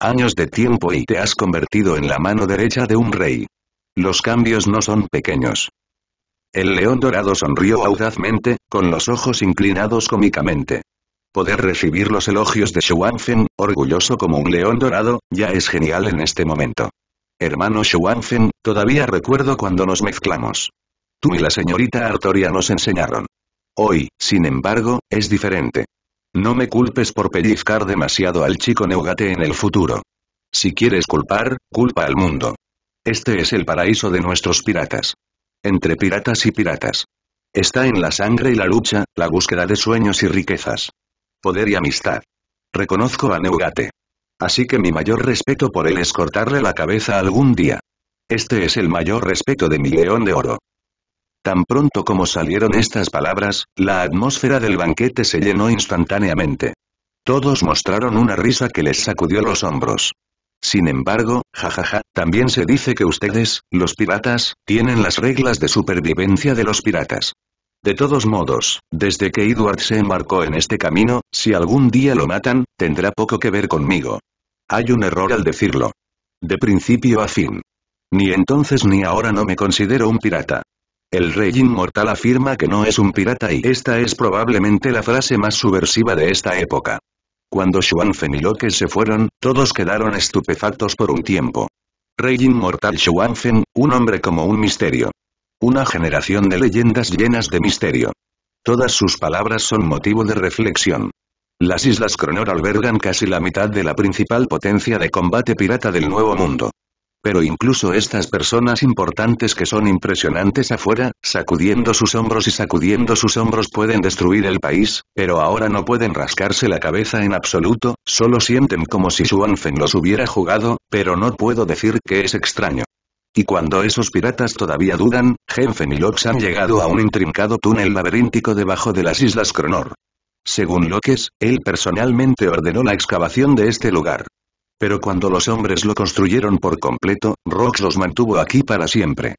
Años de tiempo y te has convertido en la mano derecha de un rey. Los cambios no son pequeños. El león dorado sonrió audazmente, con los ojos inclinados cómicamente. Poder recibir los elogios de Shuanfen, orgulloso como un león dorado, ya es genial en este momento. Hermano Shuanfen, todavía recuerdo cuando nos mezclamos. Tú y la señorita Artoria nos enseñaron. Hoy, sin embargo, es diferente. No me culpes por pellizcar demasiado al chico Neugate en el futuro. Si quieres culpar, culpa al mundo. Este es el paraíso de nuestros piratas. Entre piratas y piratas. Está en la sangre y la lucha, la búsqueda de sueños y riquezas poder y amistad. Reconozco a Neugate. Así que mi mayor respeto por él es cortarle la cabeza algún día. Este es el mayor respeto de mi león de oro. Tan pronto como salieron estas palabras, la atmósfera del banquete se llenó instantáneamente. Todos mostraron una risa que les sacudió los hombros. Sin embargo, jajaja, también se dice que ustedes, los piratas, tienen las reglas de supervivencia de los piratas. De todos modos, desde que Edward se embarcó en este camino, si algún día lo matan, tendrá poco que ver conmigo. Hay un error al decirlo. De principio a fin. Ni entonces ni ahora no me considero un pirata. El rey inmortal afirma que no es un pirata y esta es probablemente la frase más subversiva de esta época. Cuando Xuanfen y Loke se fueron, todos quedaron estupefactos por un tiempo. Rey inmortal Xuanfen, un hombre como un misterio. Una generación de leyendas llenas de misterio. Todas sus palabras son motivo de reflexión. Las Islas Cronor albergan casi la mitad de la principal potencia de combate pirata del Nuevo Mundo. Pero incluso estas personas importantes que son impresionantes afuera, sacudiendo sus hombros y sacudiendo sus hombros pueden destruir el país, pero ahora no pueden rascarse la cabeza en absoluto, solo sienten como si su los hubiera jugado, pero no puedo decir que es extraño. Y cuando esos piratas todavía dudan, Genfen y Lox han llegado a un intrincado túnel laberíntico debajo de las Islas Cronor. Según Lox, él personalmente ordenó la excavación de este lugar. Pero cuando los hombres lo construyeron por completo, Rox los mantuvo aquí para siempre.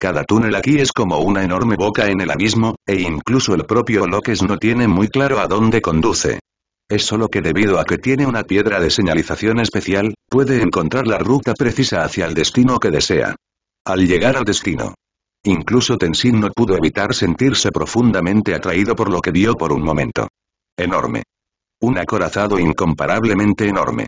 Cada túnel aquí es como una enorme boca en el abismo, e incluso el propio Lox no tiene muy claro a dónde conduce. Es solo que debido a que tiene una piedra de señalización especial, puede encontrar la ruta precisa hacia el destino que desea. Al llegar al destino, incluso Tenzin no pudo evitar sentirse profundamente atraído por lo que vio por un momento. Enorme. Un acorazado incomparablemente enorme.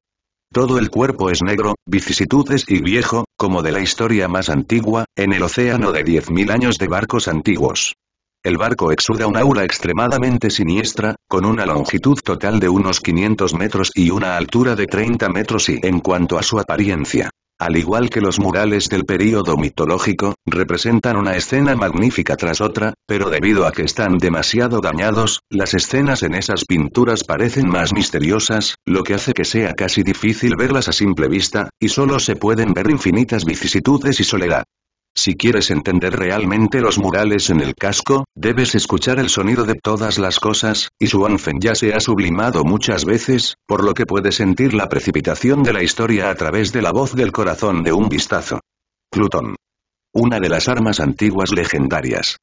Todo el cuerpo es negro, vicisitudes y viejo, como de la historia más antigua, en el océano de 10.000 años de barcos antiguos. El barco exuda un aura extremadamente siniestra, con una longitud total de unos 500 metros y una altura de 30 metros y en cuanto a su apariencia. Al igual que los murales del período mitológico, representan una escena magnífica tras otra, pero debido a que están demasiado dañados, las escenas en esas pinturas parecen más misteriosas, lo que hace que sea casi difícil verlas a simple vista, y solo se pueden ver infinitas vicisitudes y soledad. Si quieres entender realmente los murales en el casco, debes escuchar el sonido de todas las cosas, y su anfen ya se ha sublimado muchas veces, por lo que puedes sentir la precipitación de la historia a través de la voz del corazón de un vistazo. Plutón. Una de las armas antiguas legendarias.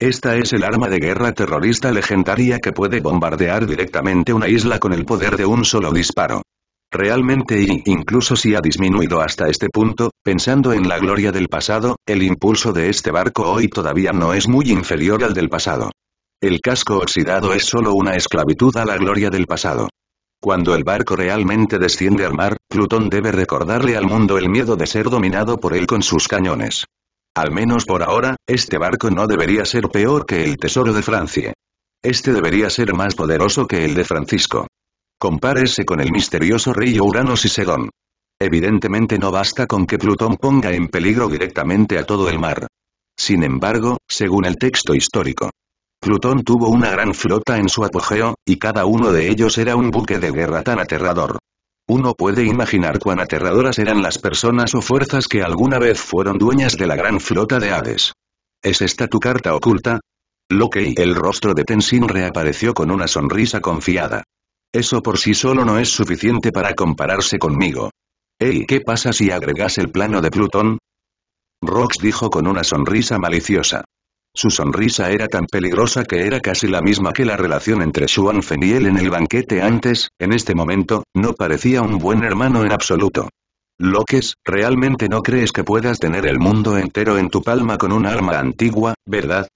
Esta es el arma de guerra terrorista legendaria que puede bombardear directamente una isla con el poder de un solo disparo. Realmente y, incluso si ha disminuido hasta este punto, pensando en la gloria del pasado, el impulso de este barco hoy todavía no es muy inferior al del pasado. El casco oxidado es solo una esclavitud a la gloria del pasado. Cuando el barco realmente desciende al mar, Plutón debe recordarle al mundo el miedo de ser dominado por él con sus cañones. Al menos por ahora, este barco no debería ser peor que el tesoro de Francia. Este debería ser más poderoso que el de Francisco. Compárese con el misterioso rey Urano y Segón. Evidentemente no basta con que Plutón ponga en peligro directamente a todo el mar. Sin embargo, según el texto histórico, Plutón tuvo una gran flota en su apogeo, y cada uno de ellos era un buque de guerra tan aterrador. Uno puede imaginar cuán aterradoras eran las personas o fuerzas que alguna vez fueron dueñas de la gran flota de Hades. ¿Es esta tu carta oculta? Loki, el rostro de Tenzin reapareció con una sonrisa confiada. Eso por sí solo no es suficiente para compararse conmigo. Ey, ¿qué pasa si agregas el plano de Plutón? Rox dijo con una sonrisa maliciosa. Su sonrisa era tan peligrosa que era casi la misma que la relación entre Xuanfen y él en el banquete antes, en este momento, no parecía un buen hermano en absoluto. Loques, ¿realmente no crees que puedas tener el mundo entero en tu palma con un arma antigua, verdad?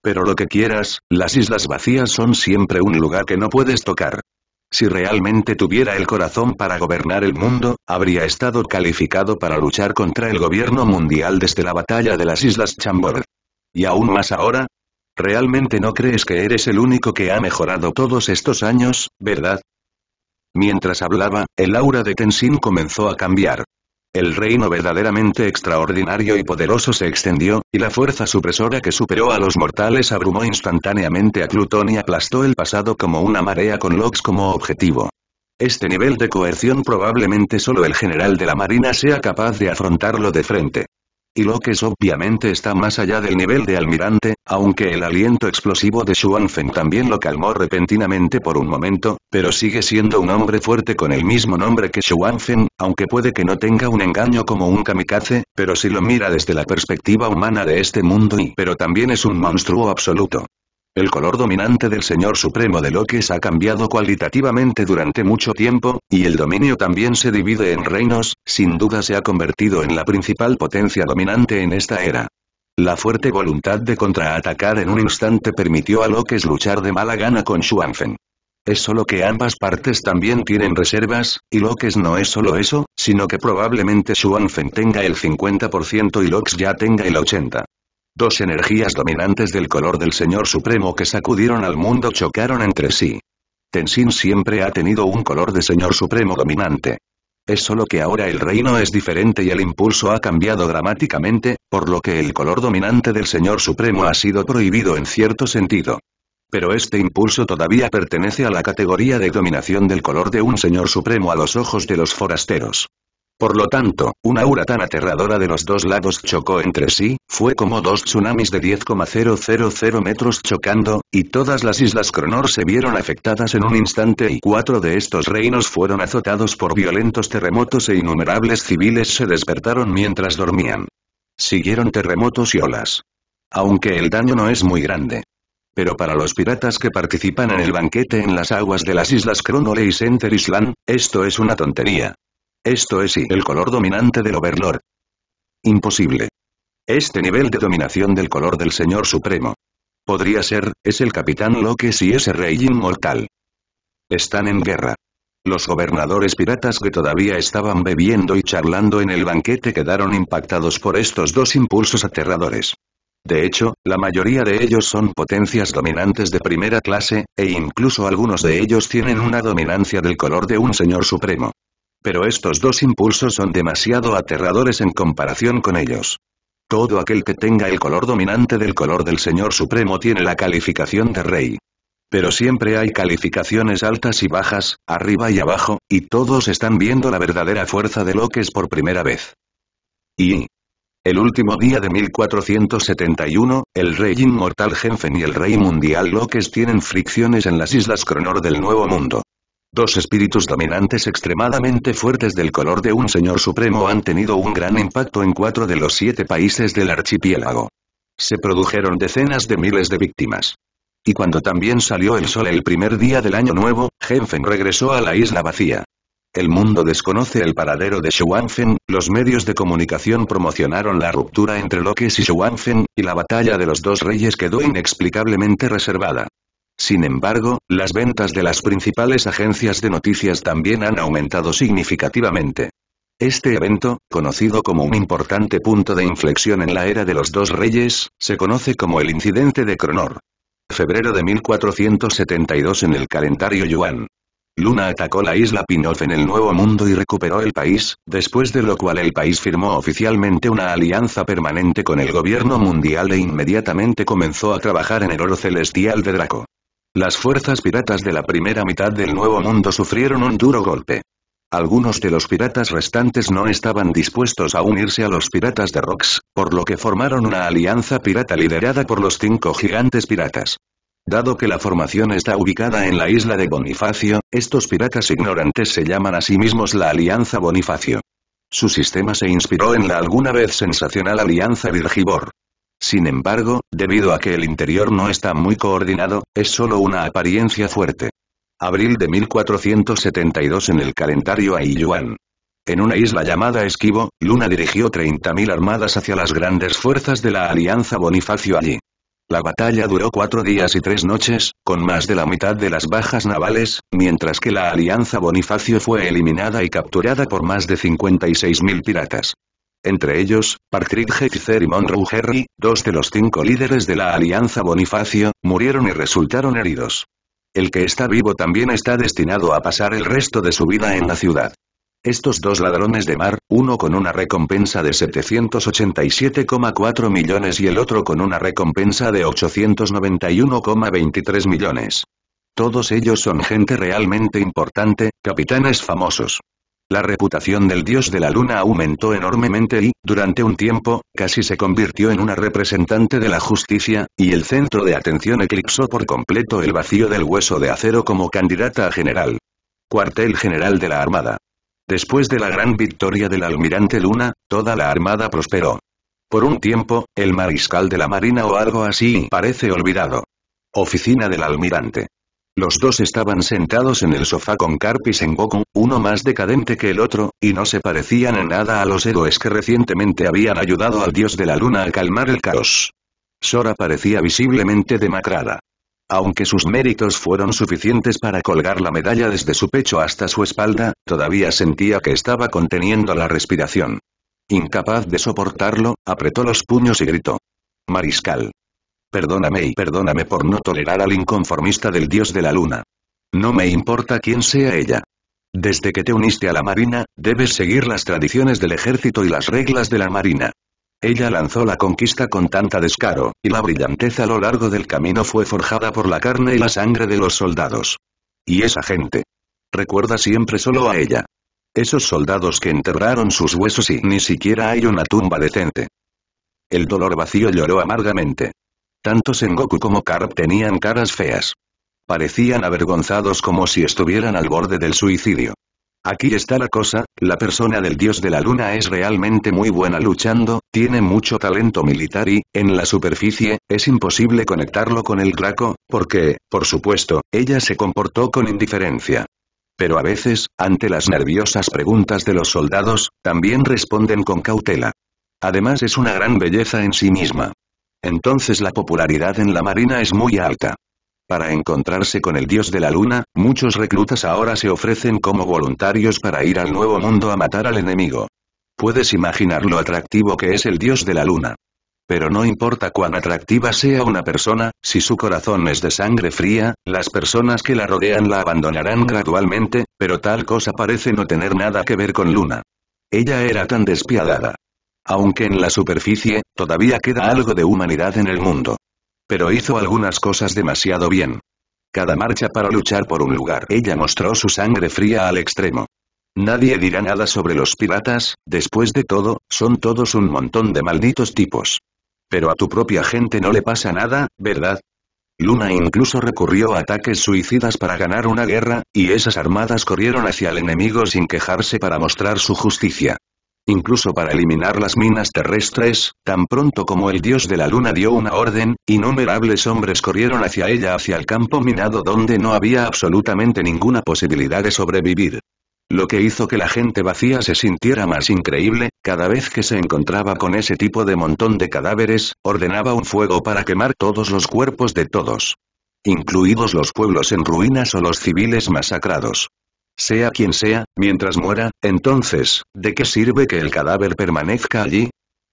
Pero lo que quieras, las islas vacías son siempre un lugar que no puedes tocar. Si realmente tuviera el corazón para gobernar el mundo, habría estado calificado para luchar contra el gobierno mundial desde la batalla de las Islas Chambord. Y aún más ahora, ¿Realmente no crees que eres el único que ha mejorado todos estos años, verdad? Mientras hablaba, el aura de Tenzin comenzó a cambiar. El reino verdaderamente extraordinario y poderoso se extendió, y la fuerza supresora que superó a los mortales abrumó instantáneamente a Plutón y aplastó el pasado como una marea con Lox como objetivo. Este nivel de coerción probablemente solo el general de la marina sea capaz de afrontarlo de frente. Y es obviamente está más allá del nivel de almirante, aunque el aliento explosivo de Shuanfen también lo calmó repentinamente por un momento, pero sigue siendo un hombre fuerte con el mismo nombre que Shuanfen, aunque puede que no tenga un engaño como un kamikaze, pero si lo mira desde la perspectiva humana de este mundo y pero también es un monstruo absoluto. El color dominante del Señor Supremo de Lokes ha cambiado cualitativamente durante mucho tiempo, y el dominio también se divide en reinos, sin duda se ha convertido en la principal potencia dominante en esta era. La fuerte voluntad de contraatacar en un instante permitió a Lokes luchar de mala gana con Xuanfen. Es solo que ambas partes también tienen reservas, y Lokes no es solo eso, sino que probablemente Xuanfen tenga el 50% y Lokes ya tenga el 80%. Dos energías dominantes del color del Señor Supremo que sacudieron al mundo chocaron entre sí. Tenzin siempre ha tenido un color de Señor Supremo dominante. Es solo que ahora el reino es diferente y el impulso ha cambiado dramáticamente, por lo que el color dominante del Señor Supremo ha sido prohibido en cierto sentido. Pero este impulso todavía pertenece a la categoría de dominación del color de un Señor Supremo a los ojos de los forasteros. Por lo tanto, una aura tan aterradora de los dos lados chocó entre sí, fue como dos tsunamis de 10,000 metros chocando, y todas las islas Cronor se vieron afectadas en un instante y cuatro de estos reinos fueron azotados por violentos terremotos e innumerables civiles se despertaron mientras dormían. Siguieron terremotos y olas. Aunque el daño no es muy grande. Pero para los piratas que participan en el banquete en las aguas de las islas Cronor y Center Island, esto es una tontería. Esto es y el color dominante del Overlord. Imposible. Este nivel de dominación del color del Señor Supremo. Podría ser, es el Capitán Locke y es Rey Inmortal. Están en guerra. Los gobernadores piratas que todavía estaban bebiendo y charlando en el banquete quedaron impactados por estos dos impulsos aterradores. De hecho, la mayoría de ellos son potencias dominantes de primera clase, e incluso algunos de ellos tienen una dominancia del color de un señor supremo. Pero estos dos impulsos son demasiado aterradores en comparación con ellos. Todo aquel que tenga el color dominante del color del Señor Supremo tiene la calificación de rey. Pero siempre hay calificaciones altas y bajas, arriba y abajo, y todos están viendo la verdadera fuerza de Lokes por primera vez. Y... El último día de 1471, el rey inmortal Genfen y el rey mundial Lokes tienen fricciones en las islas Cronor del Nuevo Mundo. Dos espíritus dominantes extremadamente fuertes del color de un señor supremo han tenido un gran impacto en cuatro de los siete países del archipiélago. Se produjeron decenas de miles de víctimas. Y cuando también salió el sol el primer día del año nuevo, Genfen regresó a la isla vacía. El mundo desconoce el paradero de Xuanfen, los medios de comunicación promocionaron la ruptura entre Lokes y Xuanfen, y la batalla de los dos reyes quedó inexplicablemente reservada. Sin embargo, las ventas de las principales agencias de noticias también han aumentado significativamente. Este evento, conocido como un importante punto de inflexión en la era de los dos reyes, se conoce como el incidente de Cronor. Febrero de 1472 en el calendario Yuan. Luna atacó la isla Pinoff en el Nuevo Mundo y recuperó el país, después de lo cual el país firmó oficialmente una alianza permanente con el gobierno mundial e inmediatamente comenzó a trabajar en el oro celestial de Draco. Las fuerzas piratas de la primera mitad del Nuevo Mundo sufrieron un duro golpe. Algunos de los piratas restantes no estaban dispuestos a unirse a los piratas de Rox, por lo que formaron una alianza pirata liderada por los cinco gigantes piratas. Dado que la formación está ubicada en la isla de Bonifacio, estos piratas ignorantes se llaman a sí mismos la Alianza Bonifacio. Su sistema se inspiró en la alguna vez sensacional Alianza Virgibor. Sin embargo, debido a que el interior no está muy coordinado, es solo una apariencia fuerte. Abril de 1472 en el calendario Aiyuan. En una isla llamada Esquivo, Luna dirigió 30.000 armadas hacia las grandes fuerzas de la Alianza Bonifacio allí. La batalla duró cuatro días y tres noches, con más de la mitad de las bajas navales, mientras que la Alianza Bonifacio fue eliminada y capturada por más de 56.000 piratas entre ellos, Partridge Fisher y Monroe Harry, dos de los cinco líderes de la Alianza Bonifacio, murieron y resultaron heridos. El que está vivo también está destinado a pasar el resto de su vida en la ciudad. Estos dos ladrones de mar, uno con una recompensa de 787,4 millones y el otro con una recompensa de 891,23 millones. Todos ellos son gente realmente importante, capitanes famosos. La reputación del dios de la luna aumentó enormemente y, durante un tiempo, casi se convirtió en una representante de la justicia, y el centro de atención eclipsó por completo el vacío del hueso de acero como candidata a general. Cuartel General de la Armada. Después de la gran victoria del almirante Luna, toda la armada prosperó. Por un tiempo, el mariscal de la marina o algo así parece olvidado. Oficina del almirante. Los dos estaban sentados en el sofá con en Goku, uno más decadente que el otro, y no se parecían en nada a los héroes que recientemente habían ayudado al dios de la luna a calmar el caos. Sora parecía visiblemente demacrada. Aunque sus méritos fueron suficientes para colgar la medalla desde su pecho hasta su espalda, todavía sentía que estaba conteniendo la respiración. Incapaz de soportarlo, apretó los puños y gritó. Mariscal. Perdóname y perdóname por no tolerar al inconformista del dios de la luna. No me importa quién sea ella. Desde que te uniste a la marina, debes seguir las tradiciones del ejército y las reglas de la marina. Ella lanzó la conquista con tanta descaro, y la brillantez a lo largo del camino fue forjada por la carne y la sangre de los soldados. Y esa gente. Recuerda siempre solo a ella. Esos soldados que enterraron sus huesos y ni siquiera hay una tumba decente. El dolor vacío lloró amargamente. Tanto Sengoku como Karp tenían caras feas. Parecían avergonzados como si estuvieran al borde del suicidio. Aquí está la cosa, la persona del dios de la luna es realmente muy buena luchando, tiene mucho talento militar y, en la superficie, es imposible conectarlo con el Draco, porque, por supuesto, ella se comportó con indiferencia. Pero a veces, ante las nerviosas preguntas de los soldados, también responden con cautela. Además es una gran belleza en sí misma. Entonces la popularidad en la marina es muy alta. Para encontrarse con el dios de la luna, muchos reclutas ahora se ofrecen como voluntarios para ir al nuevo mundo a matar al enemigo. Puedes imaginar lo atractivo que es el dios de la luna. Pero no importa cuán atractiva sea una persona, si su corazón es de sangre fría, las personas que la rodean la abandonarán gradualmente, pero tal cosa parece no tener nada que ver con Luna. Ella era tan despiadada. Aunque en la superficie, todavía queda algo de humanidad en el mundo. Pero hizo algunas cosas demasiado bien. Cada marcha para luchar por un lugar. Ella mostró su sangre fría al extremo. Nadie dirá nada sobre los piratas, después de todo, son todos un montón de malditos tipos. Pero a tu propia gente no le pasa nada, ¿verdad? Luna incluso recurrió a ataques suicidas para ganar una guerra, y esas armadas corrieron hacia el enemigo sin quejarse para mostrar su justicia incluso para eliminar las minas terrestres, tan pronto como el dios de la luna dio una orden, innumerables hombres corrieron hacia ella hacia el campo minado donde no había absolutamente ninguna posibilidad de sobrevivir. Lo que hizo que la gente vacía se sintiera más increíble, cada vez que se encontraba con ese tipo de montón de cadáveres, ordenaba un fuego para quemar todos los cuerpos de todos incluidos los pueblos en ruinas o los civiles masacrados sea quien sea, mientras muera, entonces, ¿de qué sirve que el cadáver permanezca allí?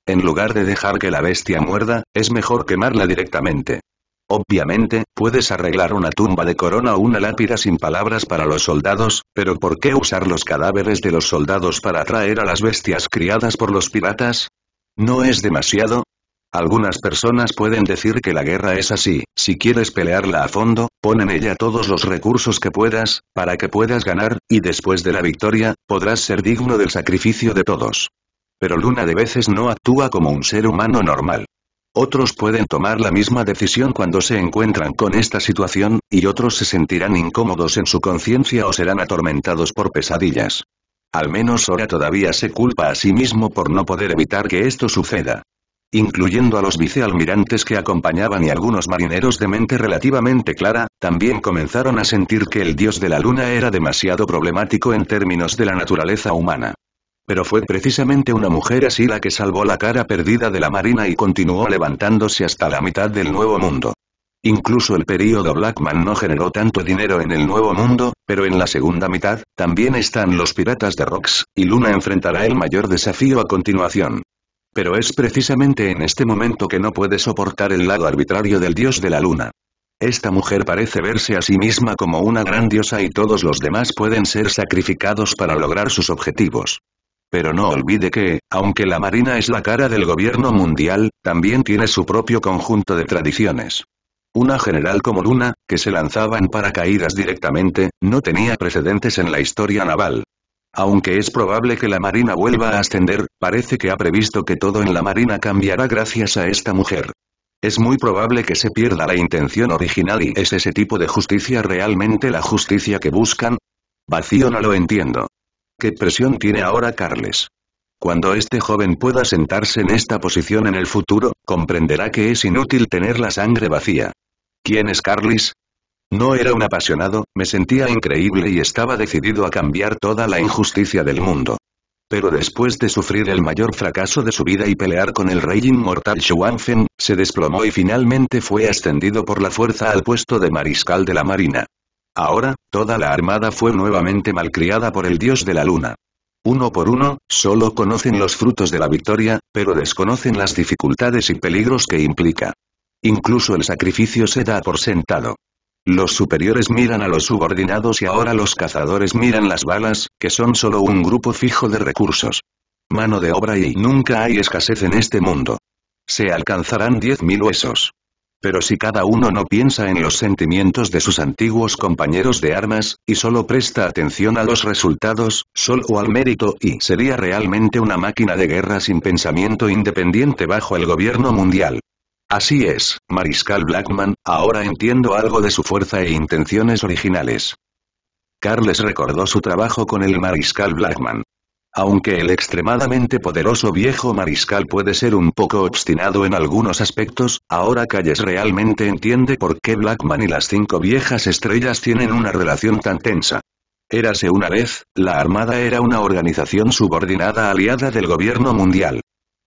En lugar de dejar que la bestia muerda, es mejor quemarla directamente. Obviamente, puedes arreglar una tumba de corona o una lápida sin palabras para los soldados, pero ¿por qué usar los cadáveres de los soldados para atraer a las bestias criadas por los piratas? ¿No es demasiado? Algunas personas pueden decir que la guerra es así, si quieres pelearla a fondo, pon en ella todos los recursos que puedas, para que puedas ganar, y después de la victoria, podrás ser digno del sacrificio de todos. Pero Luna de veces no actúa como un ser humano normal. Otros pueden tomar la misma decisión cuando se encuentran con esta situación, y otros se sentirán incómodos en su conciencia o serán atormentados por pesadillas. Al menos ahora todavía se culpa a sí mismo por no poder evitar que esto suceda incluyendo a los vicealmirantes que acompañaban y algunos marineros de mente relativamente clara, también comenzaron a sentir que el dios de la luna era demasiado problemático en términos de la naturaleza humana. Pero fue precisamente una mujer así la que salvó la cara perdida de la marina y continuó levantándose hasta la mitad del Nuevo Mundo. Incluso el período Blackman no generó tanto dinero en el Nuevo Mundo, pero en la segunda mitad, también están los piratas de rocks y Luna enfrentará el mayor desafío a continuación. Pero es precisamente en este momento que no puede soportar el lado arbitrario del dios de la luna. Esta mujer parece verse a sí misma como una gran diosa y todos los demás pueden ser sacrificados para lograr sus objetivos. Pero no olvide que, aunque la Marina es la cara del gobierno mundial, también tiene su propio conjunto de tradiciones. Una general como Luna, que se lanzaba en paracaídas directamente, no tenía precedentes en la historia naval. Aunque es probable que la Marina vuelva a ascender, parece que ha previsto que todo en la Marina cambiará gracias a esta mujer. Es muy probable que se pierda la intención original y es ese tipo de justicia realmente la justicia que buscan. Vacío no lo entiendo. ¿Qué presión tiene ahora Carles? Cuando este joven pueda sentarse en esta posición en el futuro, comprenderá que es inútil tener la sangre vacía. ¿Quién es Carles? No era un apasionado, me sentía increíble y estaba decidido a cambiar toda la injusticia del mundo. Pero después de sufrir el mayor fracaso de su vida y pelear con el rey inmortal Xuanfen, se desplomó y finalmente fue ascendido por la fuerza al puesto de mariscal de la marina. Ahora, toda la armada fue nuevamente malcriada por el dios de la luna. Uno por uno, solo conocen los frutos de la victoria, pero desconocen las dificultades y peligros que implica. Incluso el sacrificio se da por sentado. Los superiores miran a los subordinados y ahora los cazadores miran las balas, que son solo un grupo fijo de recursos. Mano de obra y nunca hay escasez en este mundo. Se alcanzarán 10.000 huesos. Pero si cada uno no piensa en los sentimientos de sus antiguos compañeros de armas, y solo presta atención a los resultados, solo al mérito y sería realmente una máquina de guerra sin pensamiento independiente bajo el gobierno mundial. Así es, Mariscal Blackman, ahora entiendo algo de su fuerza e intenciones originales. Carles recordó su trabajo con el Mariscal Blackman. Aunque el extremadamente poderoso viejo mariscal puede ser un poco obstinado en algunos aspectos, ahora Calles realmente entiende por qué Blackman y las cinco viejas estrellas tienen una relación tan tensa. Érase una vez, la Armada era una organización subordinada aliada del gobierno mundial.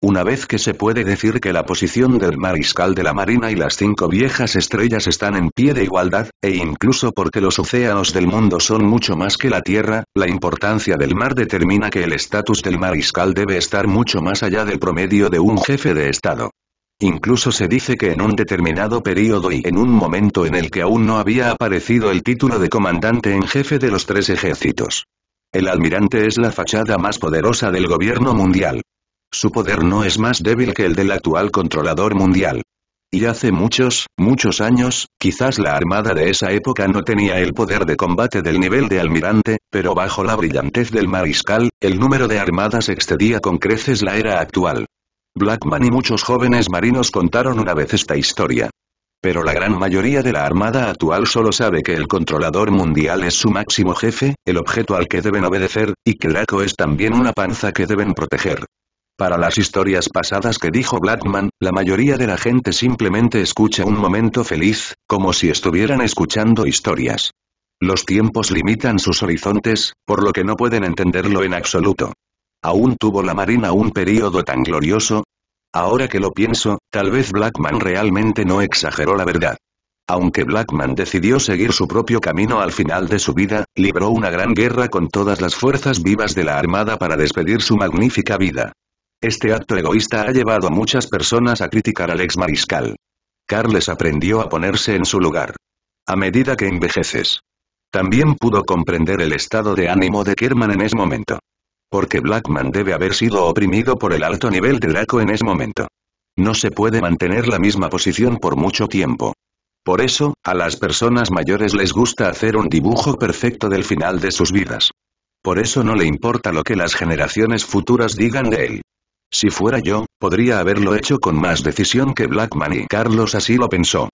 Una vez que se puede decir que la posición del mariscal de la marina y las cinco viejas estrellas están en pie de igualdad, e incluso porque los océanos del mundo son mucho más que la Tierra, la importancia del mar determina que el estatus del mariscal debe estar mucho más allá del promedio de un jefe de Estado. Incluso se dice que en un determinado periodo y en un momento en el que aún no había aparecido el título de comandante en jefe de los tres ejércitos. El almirante es la fachada más poderosa del gobierno mundial. Su poder no es más débil que el del actual controlador mundial. Y hace muchos, muchos años, quizás la armada de esa época no tenía el poder de combate del nivel de almirante, pero bajo la brillantez del mariscal, el número de armadas excedía con creces la era actual. Blackman y muchos jóvenes marinos contaron una vez esta historia. Pero la gran mayoría de la armada actual solo sabe que el controlador mundial es su máximo jefe, el objeto al que deben obedecer, y que Laco es también una panza que deben proteger. Para las historias pasadas que dijo Blackman, la mayoría de la gente simplemente escucha un momento feliz, como si estuvieran escuchando historias. Los tiempos limitan sus horizontes, por lo que no pueden entenderlo en absoluto. ¿Aún tuvo la Marina un período tan glorioso? Ahora que lo pienso, tal vez Blackman realmente no exageró la verdad. Aunque Blackman decidió seguir su propio camino al final de su vida, libró una gran guerra con todas las fuerzas vivas de la Armada para despedir su magnífica vida. Este acto egoísta ha llevado a muchas personas a criticar al ex mariscal. Carles aprendió a ponerse en su lugar. A medida que envejeces. También pudo comprender el estado de ánimo de Kerman en ese momento. Porque Blackman debe haber sido oprimido por el alto nivel de Draco en ese momento. No se puede mantener la misma posición por mucho tiempo. Por eso, a las personas mayores les gusta hacer un dibujo perfecto del final de sus vidas. Por eso no le importa lo que las generaciones futuras digan de él. Si fuera yo, podría haberlo hecho con más decisión que Blackman y Carlos así lo pensó.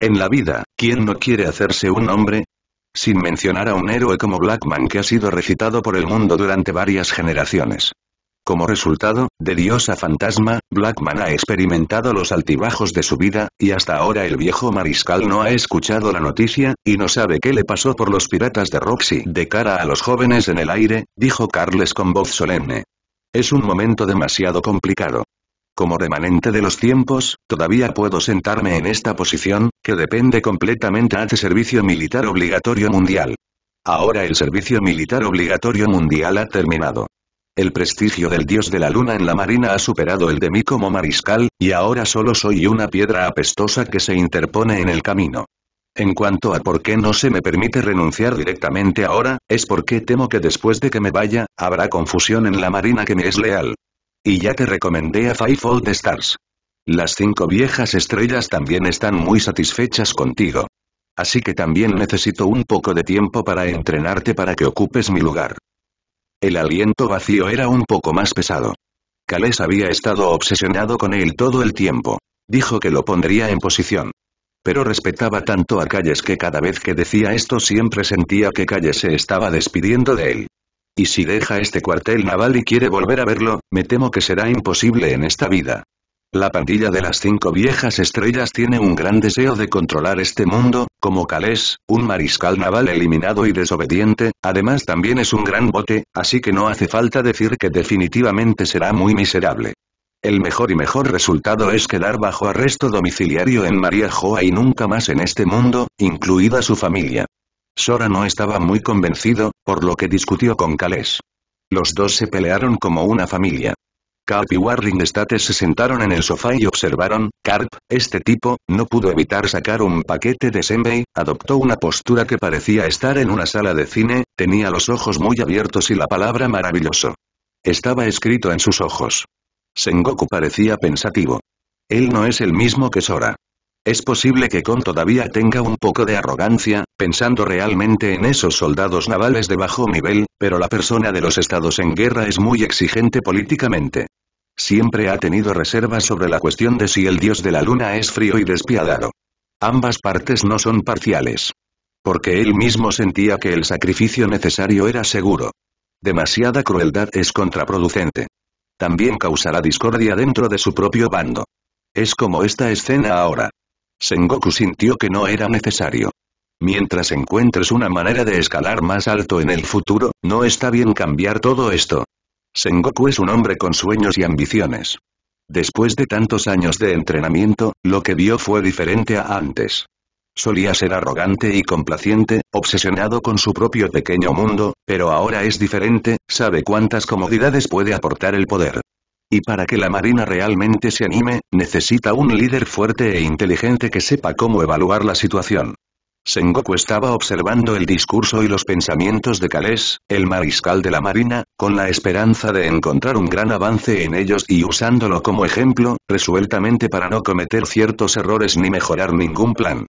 En la vida, ¿quién no quiere hacerse un hombre? Sin mencionar a un héroe como Blackman que ha sido recitado por el mundo durante varias generaciones. Como resultado, de diosa fantasma, Blackman ha experimentado los altibajos de su vida, y hasta ahora el viejo mariscal no ha escuchado la noticia, y no sabe qué le pasó por los piratas de Roxy. De cara a los jóvenes en el aire, dijo Carles con voz solemne. Es un momento demasiado complicado. Como remanente de los tiempos, todavía puedo sentarme en esta posición, que depende completamente de servicio militar obligatorio mundial. Ahora el servicio militar obligatorio mundial ha terminado. El prestigio del dios de la luna en la marina ha superado el de mí como mariscal, y ahora solo soy una piedra apestosa que se interpone en el camino. En cuanto a por qué no se me permite renunciar directamente ahora, es porque temo que después de que me vaya, habrá confusión en la marina que me es leal. Y ya te recomendé a Five Old Stars. Las cinco viejas estrellas también están muy satisfechas contigo. Así que también necesito un poco de tiempo para entrenarte para que ocupes mi lugar. El aliento vacío era un poco más pesado. Kales había estado obsesionado con él todo el tiempo. Dijo que lo pondría en posición. Pero respetaba tanto a Calles que cada vez que decía esto siempre sentía que Calles se estaba despidiendo de él. Y si deja este cuartel naval y quiere volver a verlo, me temo que será imposible en esta vida. La pandilla de las cinco viejas estrellas tiene un gran deseo de controlar este mundo, como Calés, un mariscal naval eliminado y desobediente, además también es un gran bote, así que no hace falta decir que definitivamente será muy miserable. El mejor y mejor resultado es quedar bajo arresto domiciliario en María Joa y nunca más en este mundo, incluida su familia. Sora no estaba muy convencido, por lo que discutió con Calés. Los dos se pelearon como una familia. Carp y Warring se sentaron en el sofá y observaron, Carp, este tipo, no pudo evitar sacar un paquete de Senbei, adoptó una postura que parecía estar en una sala de cine, tenía los ojos muy abiertos y la palabra maravilloso. Estaba escrito en sus ojos. Sengoku parecía pensativo. Él no es el mismo que Sora. Es posible que Kon todavía tenga un poco de arrogancia, pensando realmente en esos soldados navales de bajo nivel, pero la persona de los estados en guerra es muy exigente políticamente. Siempre ha tenido reservas sobre la cuestión de si el dios de la luna es frío y despiadado. Ambas partes no son parciales. Porque él mismo sentía que el sacrificio necesario era seguro. Demasiada crueldad es contraproducente también causará discordia dentro de su propio bando. Es como esta escena ahora. Sengoku sintió que no era necesario. Mientras encuentres una manera de escalar más alto en el futuro, no está bien cambiar todo esto. Sengoku es un hombre con sueños y ambiciones. Después de tantos años de entrenamiento, lo que vio fue diferente a antes. Solía ser arrogante y complaciente, obsesionado con su propio pequeño mundo, pero ahora es diferente, sabe cuántas comodidades puede aportar el poder. Y para que la Marina realmente se anime, necesita un líder fuerte e inteligente que sepa cómo evaluar la situación. Sengoku estaba observando el discurso y los pensamientos de Kales, el mariscal de la Marina, con la esperanza de encontrar un gran avance en ellos y usándolo como ejemplo, resueltamente para no cometer ciertos errores ni mejorar ningún plan.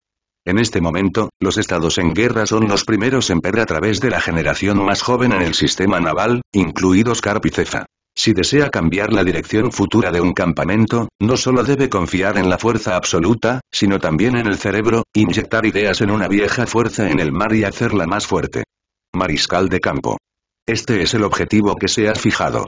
En este momento, los estados en guerra son los primeros en perder a través de la generación más joven en el sistema naval, incluidos Carpicefa. Si desea cambiar la dirección futura de un campamento, no solo debe confiar en la fuerza absoluta, sino también en el cerebro, inyectar ideas en una vieja fuerza en el mar y hacerla más fuerte. Mariscal de campo. Este es el objetivo que se ha fijado.